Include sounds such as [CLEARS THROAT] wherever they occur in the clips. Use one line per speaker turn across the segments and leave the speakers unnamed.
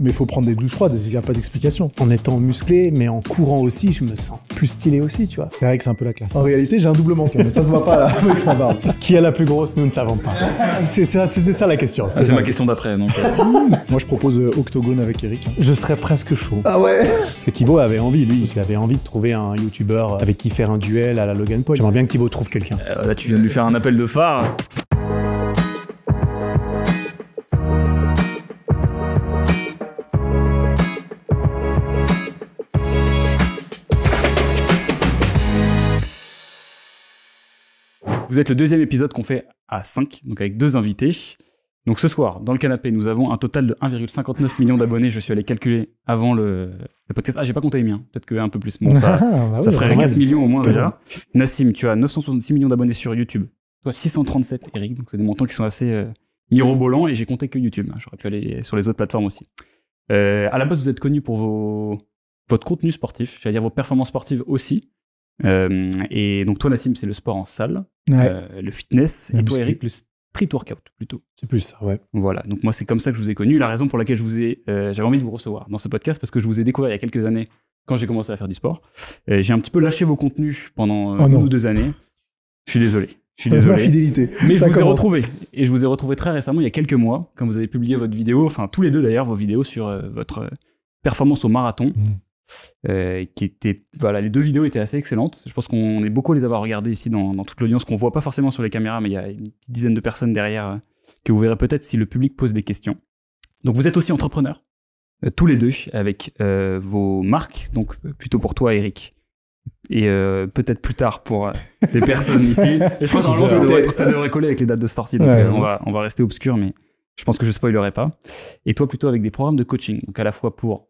Mais il faut prendre des douches froides, il n'y a pas d'explication. En étant musclé, mais en courant aussi, je me sens plus stylé
aussi, tu vois. C'est vrai que c'est un peu la classe. En réalité, j'ai un double menton, mais ça se voit pas là, [LAUGHS] avec Qui est la plus grosse, nous ne savons pas. C'est ça, c'était ça la question. Ah, c'est ma question d'après, non euh. [LAUGHS] Moi, je propose euh, Octogone avec Eric. Je serais presque chaud. Ah ouais Parce
que Thibaut avait envie, lui, il avait envie de trouver un YouTuber avec qui faire un duel à la Logan Paul. J'aimerais bien que Thibaut trouve quelqu'un. Euh,
là, tu viens de lui faire un appel de phare. vous le deuxième épisode qu'on fait à 5, donc avec deux invités. Donc ce soir, dans le canapé, nous avons un total de 1,59 million d'abonnés. Je suis allé calculer avant le, le podcast. Ah, j'ai pas compté les miens. Peut-être qu'un peu plus. Bon, ça, ah, bah ça ferait 15 millions au moins déjà. Nassim, tu as 966 millions d'abonnés sur YouTube. Toi, 637, Eric. Donc c'est des montants qui sont assez euh, mirobolants et j'ai compté que YouTube. Hein. J'aurais pu aller sur les autres plateformes aussi. Euh, à la base, vous êtes connu pour vos, votre contenu sportif, j'allais dire vos performances sportives aussi. Euh, et donc toi, Nassim, c'est le sport en salle, euh, le fitness, et toi, Eric, le street workout plutôt. C'est plus ça, ouais. Voilà, donc moi, c'est comme ça que je vous ai connu. La raison pour laquelle je vous ai, euh, j'avais envie de vous recevoir dans ce podcast, parce que je vous ai découvert il y a quelques années quand j'ai commencé à faire du sport. j'ai un petit peu lâché vos contenus pendant oh une ou deux années. Je suis désolé. Je suis [LAUGHS] désolé. La fidélité. Mais je vous ai retrouvé. Et je vous ai retrouvé très récemment, il y a quelques mois, quand vous avez publié votre vidéo, enfin tous les deux d'ailleurs, vos vidéos sur votre performance au marathon. Mm. Euh, qui était voilà les deux vidéos étaient assez excellentes je pense qu'on est beaucoup à les avoir regardées ici dans, toute l'audience qu'on voit pas forcément sur les caméras mais il y a une dizaine de personnes derrière euh, que vous verrez peut-être si le public pose des questions donc vous êtes aussi entrepreneurs euh, tous les deux avec vos marques donc plutôt pour toi Eric et peut-être plus tard pour des personnes [LAUGHS] ici je pense que ça, devrait, coller avec les dates de sortie donc on va on va rester obscur mais je pense que je spoilerai pas et toi plutôt avec des programmes de coaching donc à la fois pour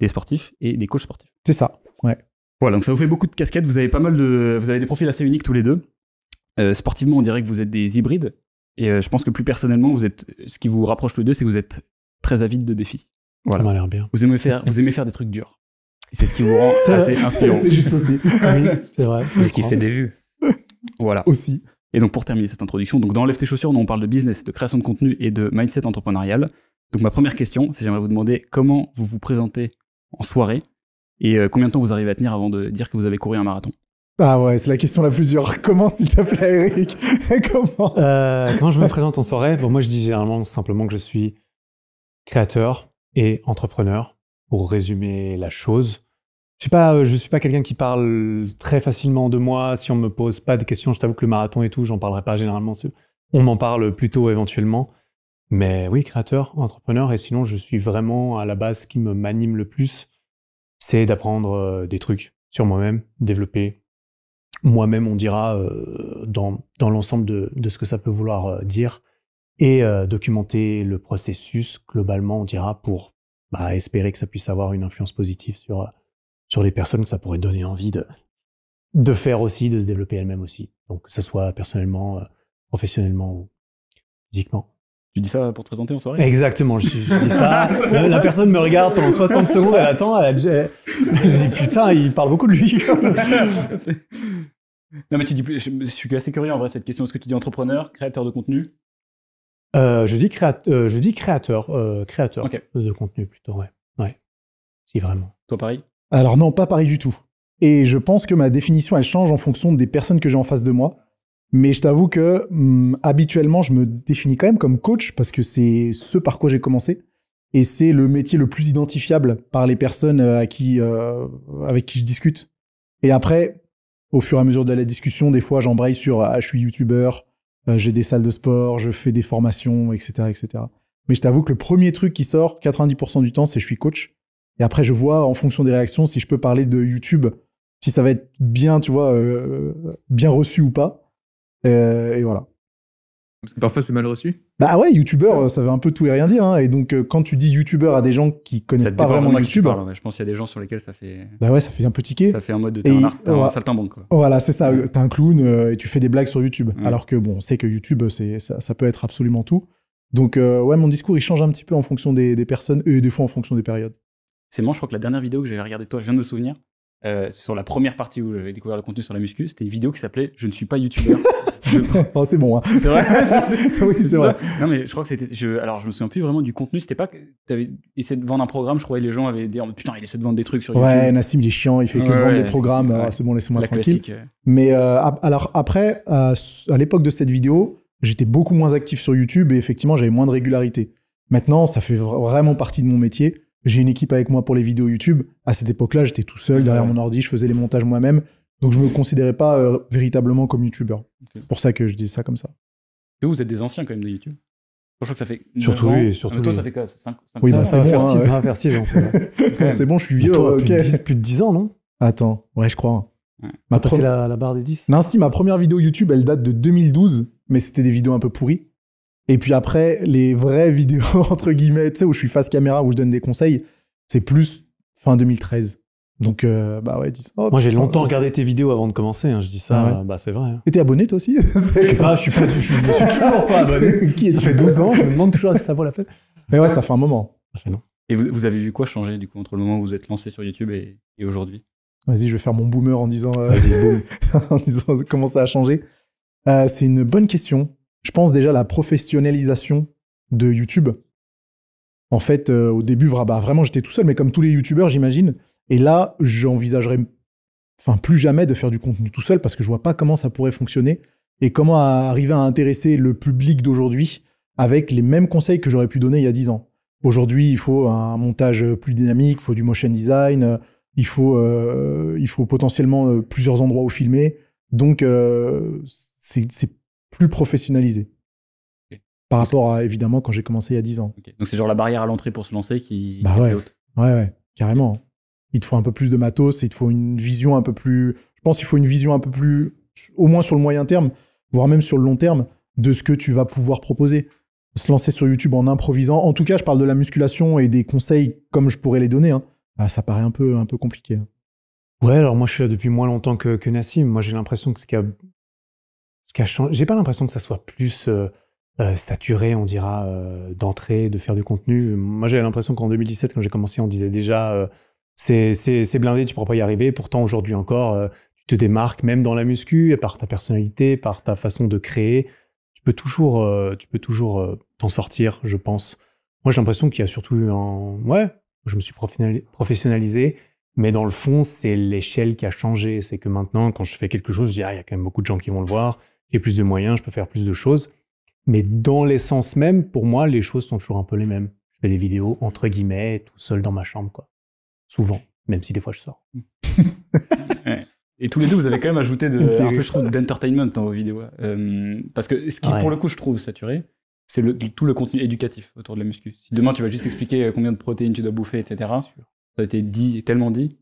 des sportifs et des coachs sportifs. C'est ça, ouais. Voilà, donc ça vous fait beaucoup de casquettes. Vous avez pas mal de, vous avez des profils assez uniques tous les deux. Euh, sportivement, on dirait que vous êtes des hybrides. Et euh, je pense que plus personnellement, vous êtes, ce qui vous rapproche tous les deux, c'est que vous êtes très avide de défis. Voilà. Ça m'a l'air bien. Vous aimez faire, vous aimez faire des trucs durs. c'est ce qui vous rend assez inspirant. C'est juste aussi. [LAUGHS] oui, c'est vrai. Ce qui fait des vues. Voilà. Aussi. Et donc pour terminer cette introduction, donc dans Lève tes chaussures, on parle de business, de création de contenu et de mindset entrepreneurial. Donc ma première question, c'est j'aimerais vous demander comment vous vous présentez en soirée Et euh, combien de temps vous arrivez à tenir avant de dire que vous avez couru un marathon
ah ouais, c'est la question la plus dure. [LAUGHS] Comment, s'il te plaît, Eric. [LAUGHS] Euh,
comment je me présente en soirée Bon, moi, je dis généralement simplement que je suis créateur et entrepreneur. Pour résumer la chose, je ne euh, suis pas quelqu'un qui parle très facilement de moi. Si on me pose pas de questions, je t'avoue que le marathon et tout, j'en parlerai pas généralement. On m'en parle plutôt éventuellement. Mais oui, créateur, entrepreneur, et sinon, je suis vraiment à la base ce qui me m'anime le plus, c'est d'apprendre euh, des trucs sur moi-même, développer. Moi-même, on dira euh, dans, dans l'ensemble de, de, ce que ça peut vouloir euh, dire, et documenter le processus globalement, on dira, pour bah, espérer que ça puisse avoir une influence positive sur, sur les personnes, que ça pourrait donner envie de, de faire aussi, de se développer elle-même aussi. Donc, que ce soit personnellement, professionnellement ou physiquement.
Tu dis ça pour te présenter en soirée Exactement, je, dis ça. [LAUGHS] la,
personne me regarde pendant 60 secondes, elle
attend, elle, dit putain, il parle beaucoup de lui. [LAUGHS] non mais tu dis, je, je, suis assez curieux en vrai cette question. Est-ce que tu dis entrepreneur, créateur de contenu
euh, je, dis euh, je dis créateur, euh, créateur de contenu plutôt, ouais.
ouais. Si vraiment. Toi pareil Alors non, pas pareil du tout. Et je pense que ma définition, elle change en fonction des personnes que j'ai en face de moi. Mais je t'avoue que hmm, habituellement, je me définis quand même comme coach parce que c'est ce par quoi j'ai commencé. Et c'est le métier le plus identifiable par les personnes euh, à qui, euh, avec qui je discute. Et après, au fur et à mesure de la discussion, des fois, j'embraye sur ah, je suis youtubeur, euh, j'ai des salles de sport, je fais des formations, etc. etc. Mais je t'avoue que le premier truc qui sort 90% du temps, c'est je suis coach. Et après, je vois en fonction des réactions si je peux parler de YouTube, si ça va être bien, tu vois, bien reçu ou pas. Euh, et voilà.
que parfois c'est mal reçu.
Bah ouais, youtubeur, euh, ça veut un peu tout et rien dire. Hein. Et donc euh, quand tu dis youtubeur à des gens qui connaissent pas vraiment YouTube,
je pense qu'il y a des gens sur lesquels ça fait.
Bah ouais, ça fait un peu quai Ça
fait un mode de t'es un, art, voilà. un Quoi.
Voilà, c'est ça. T'es un clown et tu fais des blagues sur YouTube. Alors que bon, on sait que YouTube, c'est ça, peut être absolument tout. Donc ouais, mon discours il change un petit peu en fonction des, personnes et des fois en fonction des périodes.
C'est moi je crois que la dernière vidéo que j'avais regardée toi, je viens de me souvenir, euh, sur la première partie où j'avais découvert le contenu sur la muscu, c'était une vidéo qui s'appelait Je ne suis pas youtubeur.
[LAUGHS] oh, c'est bon, hein. [LAUGHS] C'est vrai. [LAUGHS] oui, c'est vrai.
Non, mais je crois que c'était. Alors, je me souviens plus vraiment du contenu. C'était pas que t'avais essayé de vendre un programme. Je croyais que les gens avaient dit oh, Putain, il essaie de vendre des trucs sur YouTube. Ouais, Nassim, il est chiant. Il fait que de vendre des programmes. Ah, c'est bon, laissez-moi tranquille.
Mais euh, alors, après, à l'époque de cette vidéo, j'étais beaucoup moins actif sur YouTube et effectivement, j'avais moins de régularité. Maintenant, ça fait vraiment partie de mon métier. J'ai une équipe avec moi pour les vidéos YouTube. À cette époque-là, j'étais tout seul derrière mon ordi, je faisais les montages moi-même. Donc je ne me considérais pas euh, véritablement comme youtubeur. C'est Pour ça que je dis ça comme ça. Et vous,
vous êtes des anciens quand même de YouTube. Je crois que ça fait surtout oui, surtout ah, toi, oui. ça fait quoi 5, ans Oui, c'est bon, hein. Ça va faire
6 ans, [LAUGHS] c'est bon. je suis vieux. Toi, plus, de 10, ans, non Attends, ouais, je crois. C'est hein. la, la barre des 10. Non, si, ma première vidéo YouTube, elle date de 2012, mais c'était des vidéos un peu pourries. Et puis après, les vraies [LAUGHS] vidéos, entre guillemets, tu sais, où je suis face caméra, où je donne des conseils, c'est plus fin 2013. Donc, euh, bah ouais, dis ça. Oh, Moi, j'ai longtemps regardé
tes vidéos avant de commencer, hein, je dis ça, ah bah c'est vrai. Hein.
Et t'es abonné toi aussi [LAUGHS] je suis, pas, je suis, toujours pas abonné. Qui ça fait 12 ans, je me demande toujours si ça vaut la peine. Mais ouais, ça fait un moment.
Et vous, avez vu quoi changer du coup entre le moment où vous êtes lancé sur YouTube et, aujourd'hui
Vas-y, je vais faire mon boomer en disant, euh, [LAUGHS] en disant comment ça a changé. Euh, c'est une bonne question je pense déjà à la professionnalisation de YouTube. En fait, euh, au début, bah, vraiment, j'étais tout seul, mais comme tous les YouTubeurs, j'imagine. Et là, j'envisagerai enfin, plus jamais de faire du contenu tout seul parce que je vois pas comment ça pourrait fonctionner et comment arriver à intéresser le public d'aujourd'hui avec les mêmes conseils que j'aurais pu donner il y a 10 ans. Aujourd'hui, il faut un montage plus dynamique, il faut du motion design, euh, il faut, euh, il faut potentiellement plusieurs endroits où filmer. Donc, c'est plus professionnalisé. Par rapport à, évidemment, quand j'ai commencé il y a 10 ans.
Donc c'est genre la barrière à l'entrée pour se lancer qui bah est ouais. haute.
Ouais, ouais, carrément. Il te faut un peu plus de matos, il te faut une vision un peu plus. Je pense qu'il faut une vision un peu plus, au moins sur le moyen terme, voire même sur le long terme, de ce que tu vas pouvoir proposer. Se lancer sur YouTube en improvisant. En tout cas, je parle de la musculation et des conseils comme je pourrais les donner. Hein. Bah, ça paraît un peu, un peu compliqué. Hein.
Ouais, alors moi je suis là depuis moins longtemps que, que Nassim. Moi j'ai l'impression que ce qui a changé. J'ai pas l'impression que ça soit plus euh, euh, saturé, on dira, euh, d'entrée, de faire du contenu. Moi, j'avais l'impression qu'en 2017, quand j'ai commencé, on disait déjà c'est blindé, tu pourras pas y arriver. Pourtant, aujourd'hui encore, tu te démarques, même dans la muscu, par ta personnalité, par ta façon de créer. Tu peux toujours, tu peux toujours t'en sortir, je pense. Moi, j'ai l'impression qu'il y a surtout un. Ouais, je me suis professionnalisé. Mais dans le fond, c'est l'échelle qui a changé. C'est que maintenant, quand je fais quelque chose, je dis, ah, il y a quand même beaucoup de gens qui vont le voir plus de moyens, je peux faire plus de choses. Mais dans l'essence même, pour moi, les choses sont toujours un peu les mêmes. Je fais des vidéos, entre guillemets, tout seul dans ma chambre, quoi. Souvent, même si des fois je sors.
[LAUGHS] Et tous les deux, vous avez quand même ajouté de, un d'entertainment dans vos vidéos. Euh, parce que ce qui, pour le coup, je trouve saturé, c'est tout le contenu éducatif autour de la muscu. Si demain, tu vas juste expliquer euh, combien de protéines tu dois bouffer, etc., ça a été dit, tellement dit,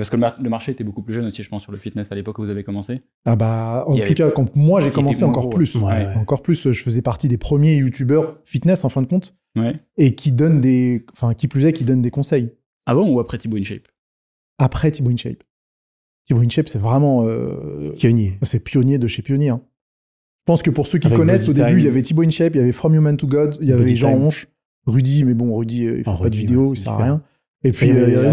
parce que le, marché était beaucoup plus jeune aussi, je pense, sur le fitness à l'époque où vous avez commencé.
Ah bah, en tout cas, moi j'ai commencé encore plus. Encore plus, je faisais partie des premiers youtubeurs fitness en fin de compte. Et qui donnent des. Enfin, qui plus est, qui donnent des conseils.
Avant ah ou après Thibaut InShape
Après Thibaut InShape. Thibaut InShape, c'est vraiment. Euh, pionnier. C'est pionnier de chez pionnier. Hein. Je pense que pour ceux qui connaissent, au début, il y avait Thibaut InShape, il y avait From Human to God, il y avait Jean Honche, Rudy, mais bon, Rudy, euh, il fait pas de vidéo, il ne sert à
rien. Et puis, et euh,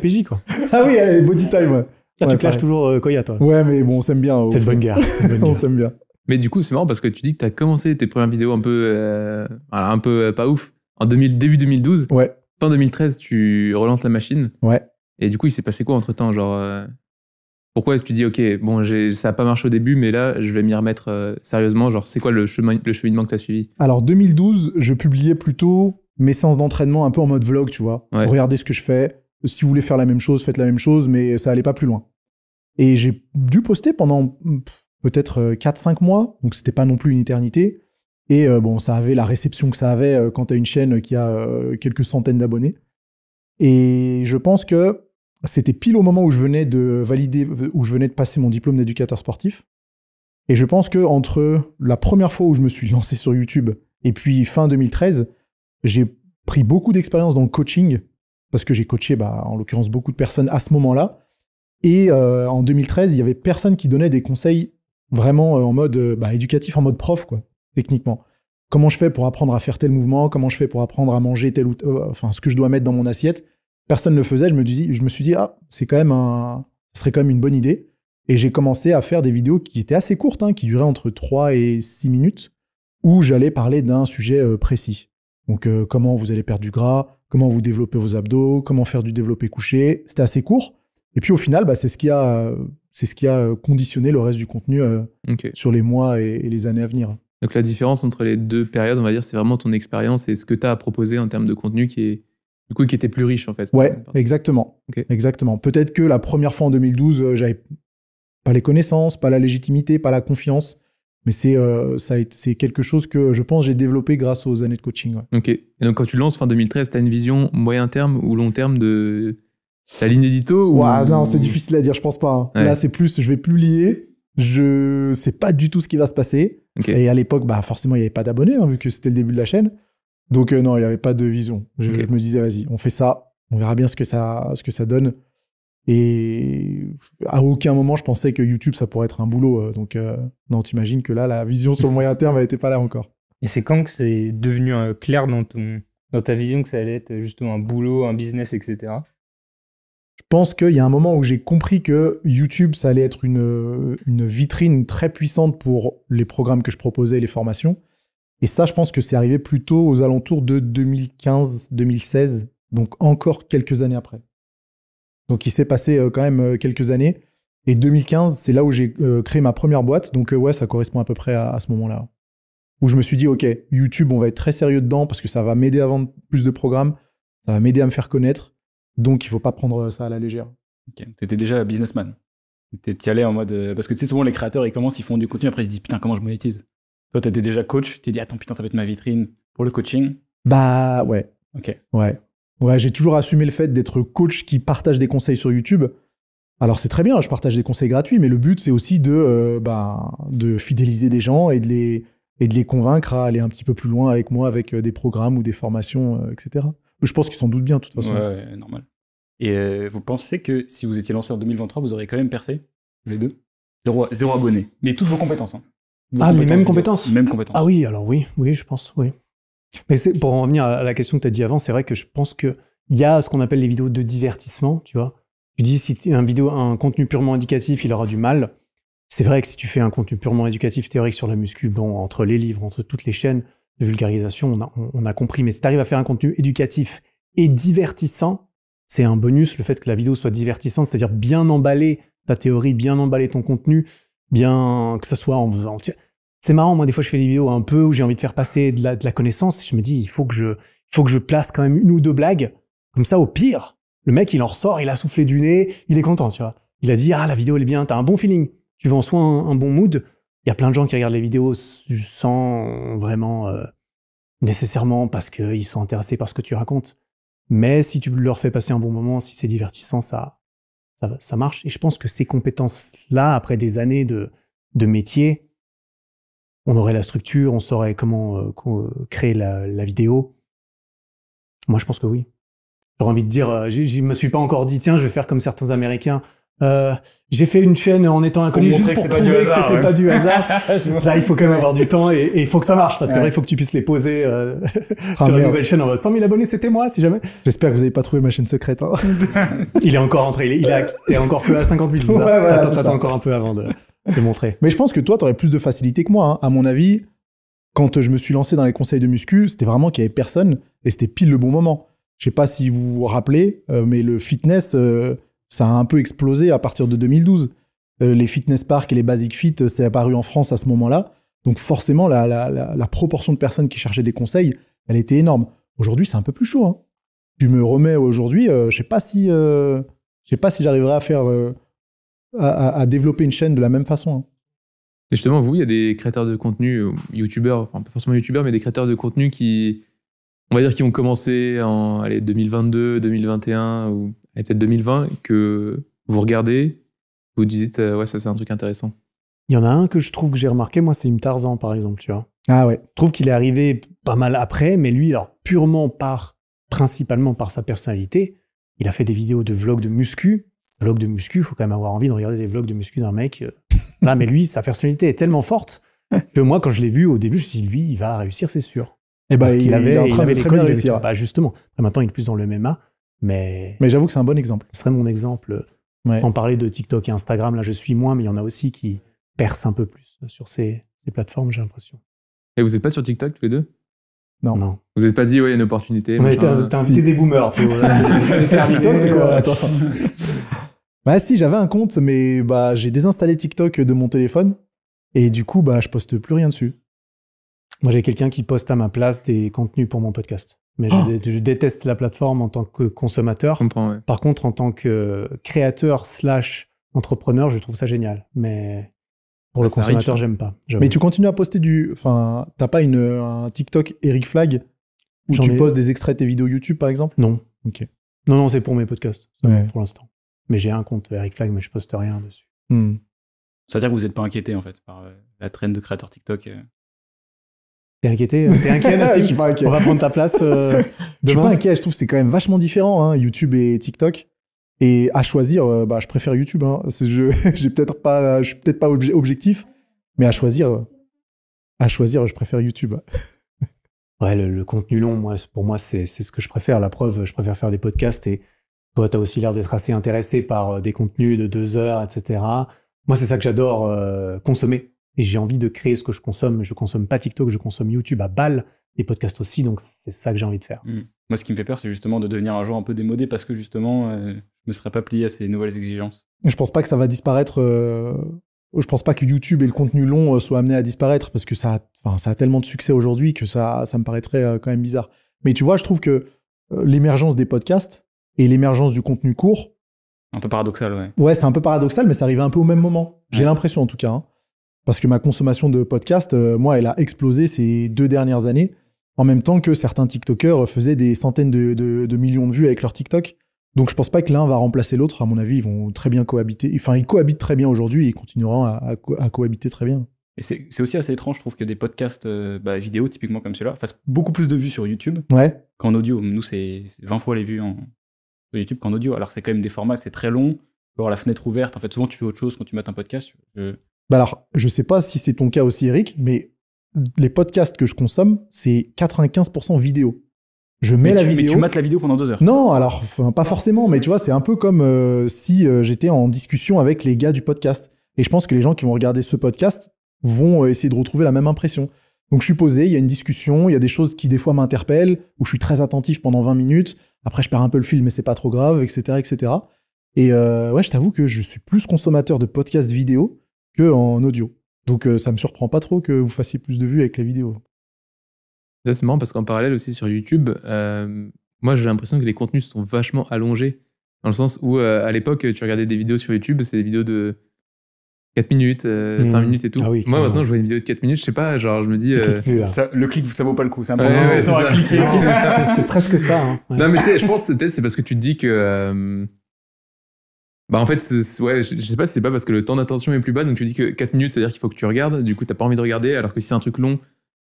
PJ, quoi.
ah oui, euh, Body Time, tu clashes toujours euh, Koya, toi. Ouais, mais bon, on s'aime bien. C'est une bonne [LAUGHS] guerre. on s'aime bien.
Mais du coup, c'est marrant parce que tu dis que tu as commencé tes premières vidéos un peu, un peu pas ouf en début 2012. Ouais. Fin 2013, tu relances la machine. Ouais. Et du coup, il s'est passé quoi entre temps Genre, pourquoi est-ce que tu dis, OK, bon, ça n'a pas marché au début, mais là, je vais m'y remettre sérieusement Genre, c'est quoi le, chemin, le cheminement que tu as suivi
Alors, 2012, je publiais plutôt mes séances d'entraînement un peu en mode vlog, tu vois. Regardez ce que je fais. Si vous voulez faire la même chose, faites la même chose, mais ça allait pas plus loin. Et j'ai dû poster pendant hmm, peut-être 4-5 euh, mois, donc c'était pas non plus une éternité. Et euh, bon, ça avait la réception que ça avait quant euh, quand une chaîne qui a quelques centaines d'abonnés. Et je pense que c'était pile au moment où je venais de valider, où je venais de passer mon diplôme d'éducateur sportif. Et je pense que entre la première fois où je me suis [LAUGHS] lancé sur YouTube et puis fin 2013, j'ai pris beaucoup d'expérience dans le coaching, parce que j'ai coaché, bah, en l'occurrence, beaucoup de personnes à ce moment-là. Et euh, en 2013, il y avait personne qui donnait des conseils vraiment euh, en mode euh, bah, éducatif, en mode prof, quoi, techniquement. Comment je fais pour apprendre à faire tel mouvement Comment je fais pour apprendre à manger tel ou enfin, ce que je dois mettre dans mon assiette Personne ne le faisait. Je me, je me suis dit, ah, c'est quand même un, ce serait quand même une bonne idée. Et j'ai commencé à faire des vidéos qui étaient assez courtes, hein, qui duraient entre 3 et 6 minutes, où j'allais parler d'un sujet précis. Donc, euh, comment vous allez perdre du gras, comment vous développez vos abdos, comment faire du développé couché. C'était assez court. Et puis, au final, bah, c'est ce qui a, c'est ce qui a conditionné le reste du contenu euh, sur les mois et, les années à venir.
Donc, la différence entre les deux périodes, on va dire, c'est vraiment ton expérience et ce que tu as à proposer en termes de contenu qui est, du coup, qui était plus riche, en fait. Ouais,
exactement. Exactement. Peut-être que la première fois en 2012, j'avais pas les connaissances, pas la légitimité, pas la confiance mais c'est euh, ça c'est quelque chose que je pense j'ai développé grâce aux années de coaching.
Ok. Et donc quand tu lances fin 2013, tu as une vision moyen terme ou long terme de ta ligne édito Non, c'est
difficile à dire, je pense pas. Hein. Là, c'est plus, je vais plus lier. Je sais pas du tout ce qui va se passer. Et à l'époque, bah, forcément, il n'y avait pas d'abonnés, hein, vu que c'était le début de la chaîne. Donc euh, non, il n'y avait pas de vision. Je, je me disais, vas-y, on fait ça, on verra bien ce que ça, ce que ça donne. Et à aucun moment, je pensais que YouTube, ça pourrait être un boulot. Euh, donc, euh, non, t'imagines que là, la vision sur le moyen terme,
n'était pas là encore. Et c'est quand que c'est devenu euh, clair dans, dans ta vision que ça allait être justement un boulot, un business, etc.
Je pense qu'il y a un moment où j'ai compris que YouTube, ça allait être une, une vitrine très puissante pour les programmes que je proposais, les formations. Et ça, je pense que c'est arrivé plutôt aux alentours de 2015-2016, donc encore quelques années après. Donc il s'est passé euh, quand même euh, quelques années. Et 2015, c'est là où j'ai euh, créé ma première boîte. Donc ouais, ça correspond à peu près à, ce moment-là. Où je me suis dit, OK, YouTube, on va être très sérieux dedans parce que ça va m'aider à vendre plus de programmes. Ça va m'aider à me faire connaître. Donc il ne faut pas prendre ça à la légère.
Tu étais déjà businessman. Tu allais en mode. Parce que tu souvent les créateurs, ils commencent, ils font du contenu, après ils se disent, putain, comment je monétise Toi, tu étais déjà coach. Tu t'es dit, attends, putain, ça va être ma vitrine pour le coaching.
Bah ouais. Ok. Ouais. Ouais, j'ai toujours assumé le fait d'être coach qui partage des conseils sur YouTube. Alors c'est très bien, je partage des conseils gratuits, mais le but c'est aussi de, euh, ben, de fidéliser des gens et de, les, et de les convaincre à aller un petit peu plus loin avec moi, avec euh, des programmes ou des formations, euh, etc. Je pense qu'ils s'en doutent bien de toute façon. Ouais,
normal. Et vous pensez que si vous étiez lancé en 2023, vous auriez quand même percé les deux zéro, abonné, mais toutes vos compétences. Hein.
ah, compétences, les mêmes compétences
Même compétences.
Ah oui, alors oui, oui, je pense, oui. Mais pour en revenir à la question que tu as dit avant, c'est vrai que je pense qu'il y a ce qu'on appelle les vidéos de divertissement, tu vois. Tu dis, si un, vidéo, un contenu purement indicatif, il aura du mal. C'est vrai que si tu fais un contenu purement éducatif, théorique sur la muscu, bon, entre les livres, entre toutes les chaînes de vulgarisation, on a, compris. Mais si tu arrives à faire un contenu éducatif et divertissant, c'est un bonus le fait que la vidéo soit divertissante, c'est-à-dire bien emballer ta théorie, bien emballer ton contenu, bien que ça soit en, faisant. C'est marrant, moi des fois je fais des vidéos un peu où j'ai envie de faire passer de la, connaissance. je me dis, il faut que je, faut que je place quand même une ou deux blagues. Comme ça, au pire, le mec il en ressort, il a soufflé du nez, il est content, tu vois. Il a dit, ah la vidéo elle est bien, t'as un bon feeling, tu veux en soi un bon mood. Il y a plein de gens qui regardent les vidéos sans vraiment euh, nécessairement parce qu'ils sont intéressés par ce que tu racontes. Mais si tu leur fais passer un bon moment, si c'est divertissant, ça, ça, ça marche. Et je pense que ces compétences-là, après des années de, de métier, on aurait la structure, on saurait comment euh, euh, créer la, la, vidéo. Moi, je pense que oui. J'aurais envie de dire, euh, je me suis pas encore dit, tiens, je vais faire comme certains Américains. Euh, j'ai fait une chaîne en étant inconnu pour juste prouver que c'était pas du hasard. [LAUGHS] Là, il faut quand même avoir du temps et il
faut que ça marche parce que il faut que tu puisses les poser euh, [LAUGHS] ah, sur une nouvelle chaîne en 100 000 abonnés, c'était moi, si jamais. J'espère que vous n'avez pas trouvé ma chaîne secrète. Hein. [LAUGHS]
il est encore entré, il est, encore peu à 50 000. Ouais, attends T'attends encore un peu avant de.
Mais je pense que toi, tu aurais plus de facilité que moi. Hein. À mon avis, quand je me suis lancé dans les conseils de muscu, c'était vraiment qu'il n'y avait personne et c'était pile le bon moment. Je sais pas si vous vous rappelez, euh, mais le fitness, euh, ça a un peu explosé à partir de 2012. Euh, les fitness parks et les basic fit, c'est apparu en France à ce moment-là. Donc forcément, la, proportion de personnes qui cherchaient des conseils, elle était énorme. Aujourd'hui, c'est un peu plus chaud. Tu hein. me remets aujourd'hui, je sais pas si, je sais pas si j'arriverai à faire à, développer une chaîne de la même façon. Hein.
justement, vous, il y a des créateurs de contenu, euh, youtubeurs, enfin pas forcément youtubeurs, mais des créateurs de contenu qui, on va dire, qui ont commencé en 2022, 2021 ou peut-être 2020, que vous regardez, vous dites, euh, ouais, ça c'est un truc intéressant.
Il y en a un que je trouve que j'ai remarqué, moi, c'est Im Tarzan, par exemple, tu vois. Ah ouais. Je trouve qu'il est arrivé pas mal après, mais lui, alors purement par, principalement par sa personnalité, il a fait des vidéos de vlogs de muscu, vlog de muscu, il faut quand même avoir envie de regarder des vlogs de muscu d'un mec. Euh. [LAUGHS] non, mais lui, sa personnalité est tellement forte que moi, quand je l'ai vu au début, je me suis dit, lui, il va réussir, c'est sûr. Et eh ben, Parce qu'il il avait, très bien réussir. Bah, justement. maintenant, il est plus dans le MMA, mais. Mais j'avoue que c'est un bon exemple. Ce serait mon exemple. Euh, sans parler de TikTok et Instagram, là, je suis moins, mais il y en a aussi qui percent un peu plus euh, sur ces, plateformes, j'ai l'impression.
Et vous n'êtes pas sur TikTok tous les deux non. non. Vous n'êtes pas dit, ouais, il y a une opportunité. On invité des boomers, tu vois.
[LAUGHS] TikTok, c'est quoi [LAUGHS] Bah si, j'avais un compte, mais bah j'ai désinstallé TikTok de mon téléphone et du coup bah je poste plus rien dessus.
Moi j'ai quelqu'un qui poste à ma place des contenus pour mon podcast, mais je, oh. déteste la plateforme en tant que consommateur. Par contre en tant que créateur slash entrepreneur, je trouve ça génial, mais pour bah, le consommateur j'aime pas. Mais tu
continues à poster du, enfin t'as pas une un TikTok Eric Flag où tu postes des extraits de tes vidéos YouTube par exemple Non. Ok. Non non c'est pour mes podcasts pour l'instant. Mais j'ai un compte Eric Flagg, mais je poste rien dessus.
Hmm.
Ça veut dire que vous n'êtes pas inquiété, en fait, par euh, la traîne de créateurs TikTok euh.
T'es inquiété euh, T'es inquiet [LAUGHS] On va prendre ta place demain. [LAUGHS] Je suis pas inquiet, je trouve que c'est quand même vachement différent, hein, YouTube et TikTok. Et à choisir, bah, je préfère YouTube. Hein. Je [LAUGHS] j'ai peut-être pas, je suis peut-être pas objectif, mais à choisir, à choisir, je
préfère YouTube. ouais, le, contenu long, moi, pour moi, c'est ce que je préfère. La preuve, je préfère faire des podcasts et toi, tu as aussi l'air d'être assez intéressé par euh, des contenus de deux heures, etc. Moi, c'est ça que j'adore euh, consommer. Et j'ai envie de créer ce que je consomme. Je consomme pas TikTok, je consomme YouTube à balles, des podcasts aussi. Donc, c'est ça que j'ai envie de faire.
Mmh. Moi, ce qui me fait peur, c'est justement de devenir un jour un peu démodé parce que justement, je euh, je me serais pas plié à ces nouvelles exigences.
Je pense pas que ça va disparaître. Je Je pense pas que YouTube et le contenu long soient amenés à disparaître parce que ça a, ça a tellement de succès aujourd'hui que ça, ça me paraîtrait quand même bizarre. Mais tu vois, je trouve que l'émergence des podcasts, et l'émergence du contenu court.
Un peu paradoxal, ouais.
Ouais, c'est un peu paradoxal, mais ça arrivait un peu au même moment. J'ai l'impression, en tout cas. Hein. Parce que ma consommation de podcasts, euh, moi, elle a explosé ces deux dernières années, en même temps que certains TikTokers faisaient des centaines de, millions de vues avec leur TikTok. Donc je pense pas que l'un va remplacer l'autre. À mon avis, ils vont très bien cohabiter. Enfin, ils cohabitent très bien aujourd'hui et continueront à, cohabiter très bien.
Et c'est aussi assez étrange, je trouve, que des podcasts euh, bah, vidéo, typiquement comme celui-là, fassent
beaucoup plus de vues
sur YouTube qu'en audio. Nous, c'est 20 fois les vues en, YouTube qu'en audio. Alors c'est quand même des formats, c'est très long. alors la fenêtre ouverte. En fait, souvent tu fais autre chose quand tu mates un podcast. Bah
alors, je sais pas si c'est ton cas aussi, Eric, mais les podcasts que je consomme, c'est 95% vidéo. Je mets la vidéo. tu mates
la vidéo pendant deux heures. Non,
alors, pas forcément, mais tu vois, c'est un peu comme euh, si euh, j'étais en discussion avec les gars du podcast. Et je pense que les gens qui vont regarder ce podcast vont euh, essayer de retrouver la même impression. Donc je suis posé, il y a une discussion, il y a des choses qui des fois m'interpellent, où je suis très attentif pendant 20 minutes, après je perds un peu le fil mais c'est pas trop grave, etc. etc. Et euh, ouais, je t'avoue que je suis plus consommateur de podcasts vidéo que en audio. Donc euh, ça me surprend pas trop que vous fassiez plus de vues avec les vidéos.
C'est marrant parce qu'en parallèle aussi sur YouTube, euh, moi j'ai l'impression que les contenus sont vachement allongés. Dans le sens où à l'époque, tu regardais des vidéos sur YouTube, c'est des vidéos de 4 minutes, 5 euh, hmm. minutes et tout. Ah Moi maintenant, je vois une vidéo de 4 minutes, je sais pas, genre je me dis. Euh, hein.
le clic, ça vaut pas le coup. C'est presque ça. Hein. Non, mais tu sais, je
pense que c'est parce que tu te dis que. Euh, bah en fait, ouais, je, sais pas, c'est pas parce que le temps d'attention est plus bas, donc tu dis que 4 minutes, c'est-à-dire qu'il faut que tu regardes, du coup, t'as pas envie de regarder, alors que si c'est un truc long,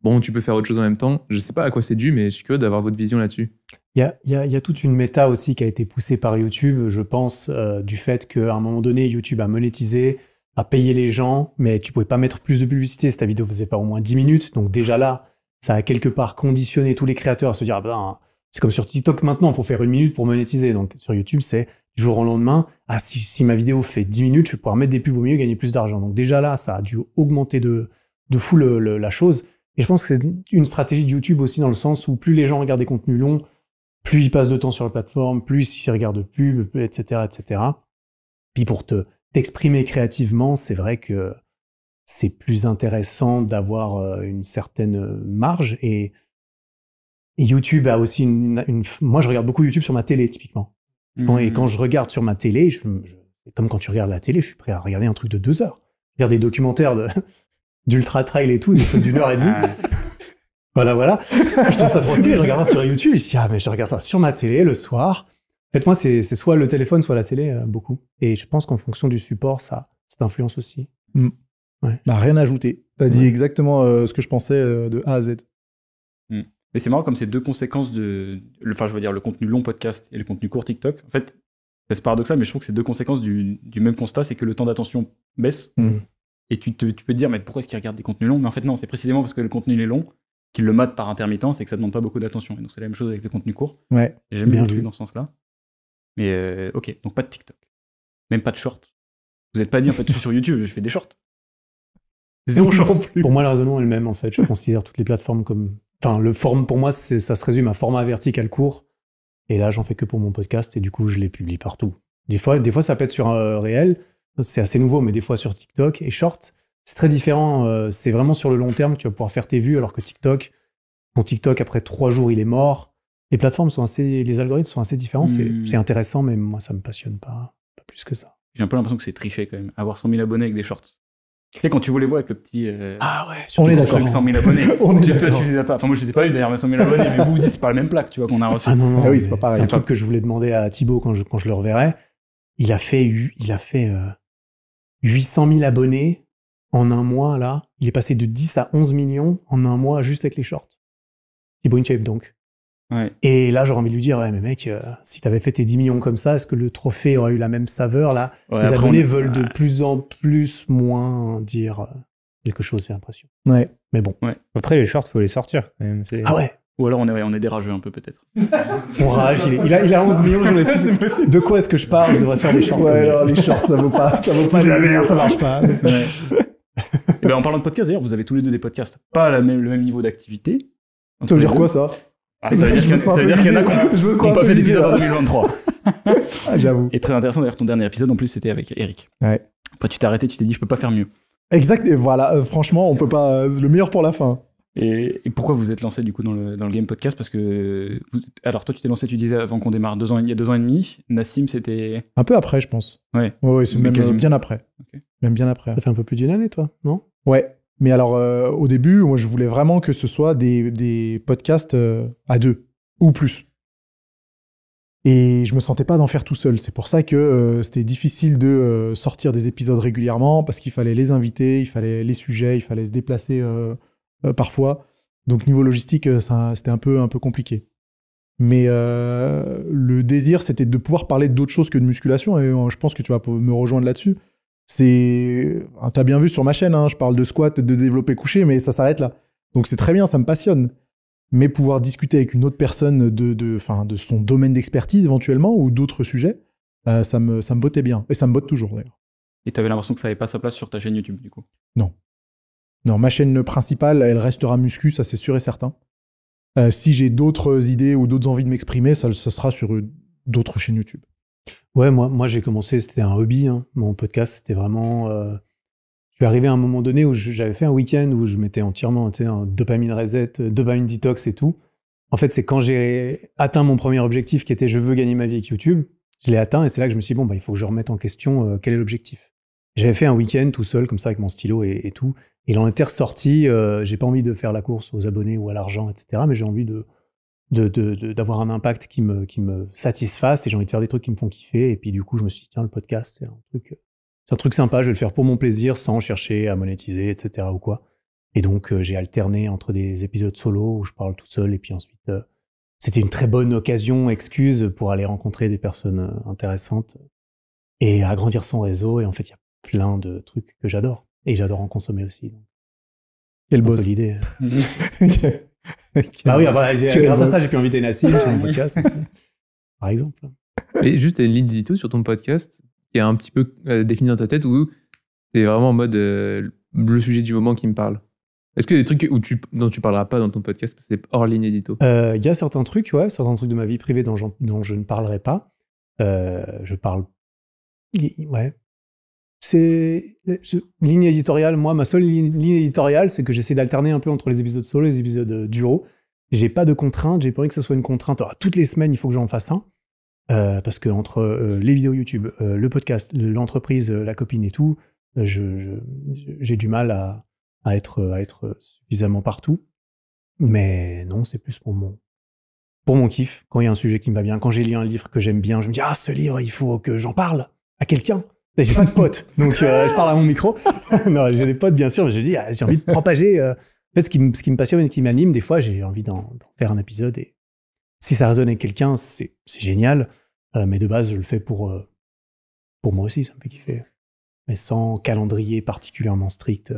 bon, tu peux faire autre chose en même temps. Je sais pas à quoi c'est dû, mais je suis curieux d'avoir votre vision là-dessus.
Il y a, y a, toute une méta aussi qui a été poussée par YouTube, je pense, du fait qu'à un moment donné, YouTube a monétisé à payer les gens, mais tu pouvais pas mettre plus de publicité si ta vidéo faisait pas au moins 10 minutes. Donc déjà là, ça a quelque part conditionné tous les créateurs à se dire, ah ben, c'est comme sur TikTok maintenant, il faut faire une minute pour monétiser. Donc sur YouTube, c'est du jour au lendemain, ah, si, ma vidéo fait 10 minutes, je vais pouvoir mettre des pubs au milieu, gagner plus d'argent. Donc déjà là, ça a dû augmenter de, de fou la chose. Et je pense que c'est une stratégie de YouTube aussi dans le sens où plus les gens regardent des contenus longs, plus ils passent de temps sur la plateforme, plus ils regardent de pubs, etc., etc. Puis pour te D'exprimer créativement, c'est vrai que c'est plus intéressant d'avoir euh, une certaine euh, marge et, YouTube a aussi une, Moi, je regarde beaucoup YouTube sur ma télé, typiquement. Et mmh. quand je regarde sur ma télé, je, comme quand tu regardes la télé, je suis prêt à regarder un truc de deux heures. Je des documentaires [LAUGHS] d'ultra trail et tout, des trucs d'une heure et demie. Ah. [LAUGHS] voilà, voilà. [LAUGHS] je trouve ça trop stylé. Je regarde ça sur YouTube. Je ah, mais je regarde ça sur ma télé le soir fait, moi, c'est soit le téléphone, soit la télé, euh, beaucoup. Et je pense qu'en fonction du support, ça,
ça influence aussi. Mm. Ouais. Bah, rien à ajouter. T'as dit exactement euh, ce que je pensais euh, de A à Z.
Mm. Mais c'est marrant comme ces deux conséquences de. Enfin, je veux dire, le contenu long podcast et le contenu court TikTok. En fait, c'est paradoxal, mais je trouve que c'est deux conséquences du, même constat c'est que le temps d'attention baisse. Mm. Et tu, peux te dire, mais pourquoi est-ce qu'ils regardent des contenus longs Mais en fait, non, c'est précisément parce que le contenu est long qu'ils le matent par intermittence et que ça demande pas beaucoup d'attention. Et donc, c'est la même chose avec le contenu court. Ouais. j'aime bien dans ce sens-là. Mais euh, ok, donc pas de TikTok. Même pas de short. Vous n'êtes pas dit, en fait, je suis sur YouTube, je fais des shorts. Zéro short.
Pour moi, le raisonnement est le même, en fait. Je considère toutes les plateformes comme. Enfin, le forme, pour moi, ça se résume à format vertical court. Et là, j'en fais que pour mon podcast et du coup, je les publie partout. Des fois, des fois ça pète sur un euh, réel. C'est assez nouveau, mais des fois sur TikTok et short. C'est très différent. Euh, c'est vraiment sur le long terme que tu vas pouvoir faire tes vues, alors que TikTok, ton TikTok, après trois jours, il est mort les plateformes sont assez, les algorithmes sont assez différents. C'est hmm. intéressant, mais moi, ça me passionne pas, plus que ça.
J'ai un peu l'impression que c'est triché quand même, avoir 100 000 abonnés avec des shorts. Tu quand tu voulais voir avec le petit. Euh, ah ouais, [LAUGHS] on est d'accord. 100 000 abonnés. on tu, toi, tu les as pas. Enfin, moi, je les ai pas eu d'ailleurs, mes 100 000 abonnés. mais vous, vous dites, c'est pas la même plaque, tu vois, qu'on a reçu. Ah non, non. Ah oui, c'est pas pareil. un truc que
je voulais demander à Thibaut quand je, quand je le reverrai. Il a fait, il a fait 800 euh, 000 abonnés en un mois, là. Il est passé de 10 à 11 millions en un mois juste avec les shorts. Thibaut InShape, donc. Et là, j'aurais envie de lui dire, ouais, mais mec, euh, si t'avais fait tes 10 millions comme ça, est-ce que le trophée aurait eu la même saveur là Les abonnés veulent de plus en plus moins dire euh, quelque chose, j'ai l'impression.
Ouais. Mais bon. Après, les
shorts, faut les sortir quand même. Ah ouais ou alors on est, on un peu peut-être. [LAUGHS] on rage, il, a, il a 11 millions, je
[LAUGHS] De quoi est-ce que je parle Je devrais faire des shorts. Ouais, alors les shorts, ça vaut pas, ça vaut pas [LAUGHS] la merde, ça marche pas.
Ben, en parlant de podcast, d'ailleurs, vous avez tous les deux des podcasts, pas le même niveau d'activité. Ça veut dire quoi ça c'est ah, ça veut dire, qu'il y en a qui n'ont pas fait d'épisode en 2023. [LAUGHS] Ah, j'avoue. Et très intéressant d'ailleurs, ton dernier épisode en plus c'était avec Eric.
Ouais. Après,
tu t'es arrêté, tu t'es dit, je peux pas faire mieux.
Exact, et voilà, euh, franchement, on peut pas. Euh, le meilleur pour la fin.
Et, pourquoi vous êtes lancé du coup dans le, dans le game podcast Parce que. alors, toi, tu t'es lancé, tu disais avant qu'on démarre, deux ans, il y a deux ans et demi. Nassim, c'était.
Un peu après, je pense. Ouais. Ouais, ouais c'est même, euh, bien après. Même bien après. Ça fait un peu plus d'une année, toi, non Ouais. Mais alors, euh, au début, moi, je voulais vraiment que ce soit des, podcasts euh, à deux ou plus. Et je me sentais pas d'en faire tout seul. C'est pour ça que euh, c'était difficile de sortir des épisodes régulièrement parce qu'il fallait les inviter, il fallait les sujets, il fallait se déplacer parfois. Donc niveau logistique, c'était un peu un peu compliqué. Mais le désir, c'était de pouvoir parler d'autres choses que de musculation. Et je pense que tu vas me rejoindre là-dessus. C'est, t'as bien vu sur ma chaîne, hein, je parle de squat, de développer couché, mais ça s'arrête là. Donc c'est très bien, ça me passionne. Mais pouvoir discuter avec une autre personne de, son domaine d'expertise éventuellement ou d'autres sujets, euh, ça, me, ça bottait bien. Et ça me botte toujours d'ailleurs.
Et t'avais l'impression que ça n'avait pas sa place sur ta chaîne YouTube du coup
Non. Non, ma chaîne principale, elle restera muscu, ça c'est sûr et certain. Euh, si j'ai d'autres idées ou d'autres envies de m'exprimer, ça, ça sera sur euh,
d'autres chaînes YouTube. Ouais, moi, moi j'ai commencé, c'était un hobby. Hein. Mon podcast, c'était vraiment. Euh, je suis arrivé à un moment donné où j'avais fait un week-end où je m'étais entièrement, tu sais, en dopamine reset, euh, dopamine detox et tout. En fait, c'est quand j'ai atteint mon premier objectif qui était je veux gagner ma vie avec YouTube, je l'ai atteint et c'est là que je me suis dit, bon, bah, il faut que je remette en question euh, quel est l'objectif. J'avais fait un week-end tout seul, comme ça, avec mon stylo et, tout. Il en était ressorti. j'ai pas envie de faire la course aux abonnés ou à l'argent, etc. Mais j'ai envie de de, d'avoir un impact qui me, qui me satisfasse et j'ai envie de faire des trucs qui me font kiffer. Et puis du coup, je me suis dit, tiens, le podcast, c'est un truc, c'est un truc sympa, je vais le faire pour mon plaisir sans chercher à monétiser, etc. ou quoi. Et donc, euh, j'ai alterné entre des épisodes solo où je parle tout seul et puis ensuite, euh, c'était une très bonne occasion, excuse pour aller rencontrer des personnes euh, intéressantes et agrandir son réseau. Et en fait, il y a plein de trucs que j'adore et j'adore en consommer aussi. quelle bonne idée
[LAUGHS] bah oui, ah bah, grâce à ça, j'ai pu inviter Nassim sur mon [LAUGHS] podcast aussi,
par exemple. Et juste, une ligne d'édito sur ton podcast qui est un petit peu euh, définie dans ta tête où c'est vraiment en mode euh, le sujet du moment qui me parle. Est-ce qu'il y a des trucs où tu, dont tu parleras pas dans ton podcast parce que c'est hors ligne édito
euh, Il y a certains trucs, ouais, certains trucs de ma vie privée dont, je ne parlerai pas. je parle. Ouais, c'est ligne éditoriale. Moi, ma seule ligne, éditoriale, c'est que j'essaie d'alterner un peu entre les épisodes solo et les épisodes euh, duo. J'ai pas de contrainte, j'ai pas envie que ce soit une contrainte. toutes les semaines, il faut que j'en fasse un. Euh, parce que entre euh, les vidéos YouTube, le podcast, l'entreprise, la copine et tout, j'ai du mal à, être, suffisamment partout. Mais non, c'est plus pour mon, pour mon kiff. Quand il y a un sujet qui me va bien, quand j'ai lu un livre que j'aime bien, je me dis Ah, ce livre, il faut que j'en parle à quelqu'un j'ai pas de potes, donc euh, je parle à mon micro. [LAUGHS] non, j'ai des potes bien sûr, mais je dis ah, j'ai envie de propager. Euh, ce qui, me, passionne et qui m'anime, des fois, j'ai envie d'en faire un épisode. Et si ça résonne avec quelqu'un, c'est génial. Euh, mais de base, je le fais pour, pour moi aussi, ça me fait kiffer. Mais sans calendrier particulièrement strict,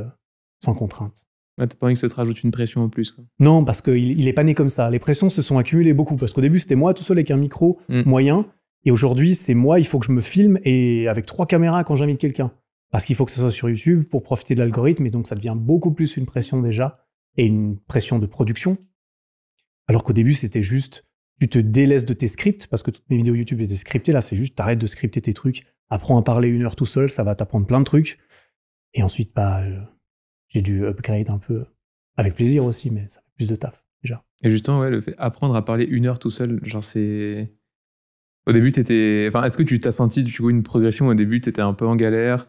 sans contrainte.
Ah, t'as pas envie que ça te rajoute une pression en plus
Non, parce qu'il il est pas né comme ça. Les pressions se sont accumulées beaucoup. Parce qu'au début, c'était moi tout seul avec un micro mm. moyen. Et aujourd'hui, c'est moi, il faut que je me filme et avec trois caméras quand j'invite quelqu'un. Parce qu'il faut que ce soit sur YouTube pour profiter de l'algorithme et donc ça devient beaucoup plus une pression déjà et une pression de production. Alors qu'au début, c'était juste, tu te délaisses de tes scripts parce que toutes mes vidéos YouTube étaient scriptées. Là, c'est juste, t'arrêtes de scripter tes trucs, apprends à parler une heure tout seul, ça va t'apprendre plein de trucs. Et ensuite, bah, euh, j'ai dû upgrade un peu avec plaisir aussi, mais ça fait plus de taf déjà.
Et justement, ouais, le fait apprendre à parler une heure tout seul, genre c'est au début, t'étais. Enfin, est-ce que tu t'as senti du coup une progression Au début, tu étais un peu en galère.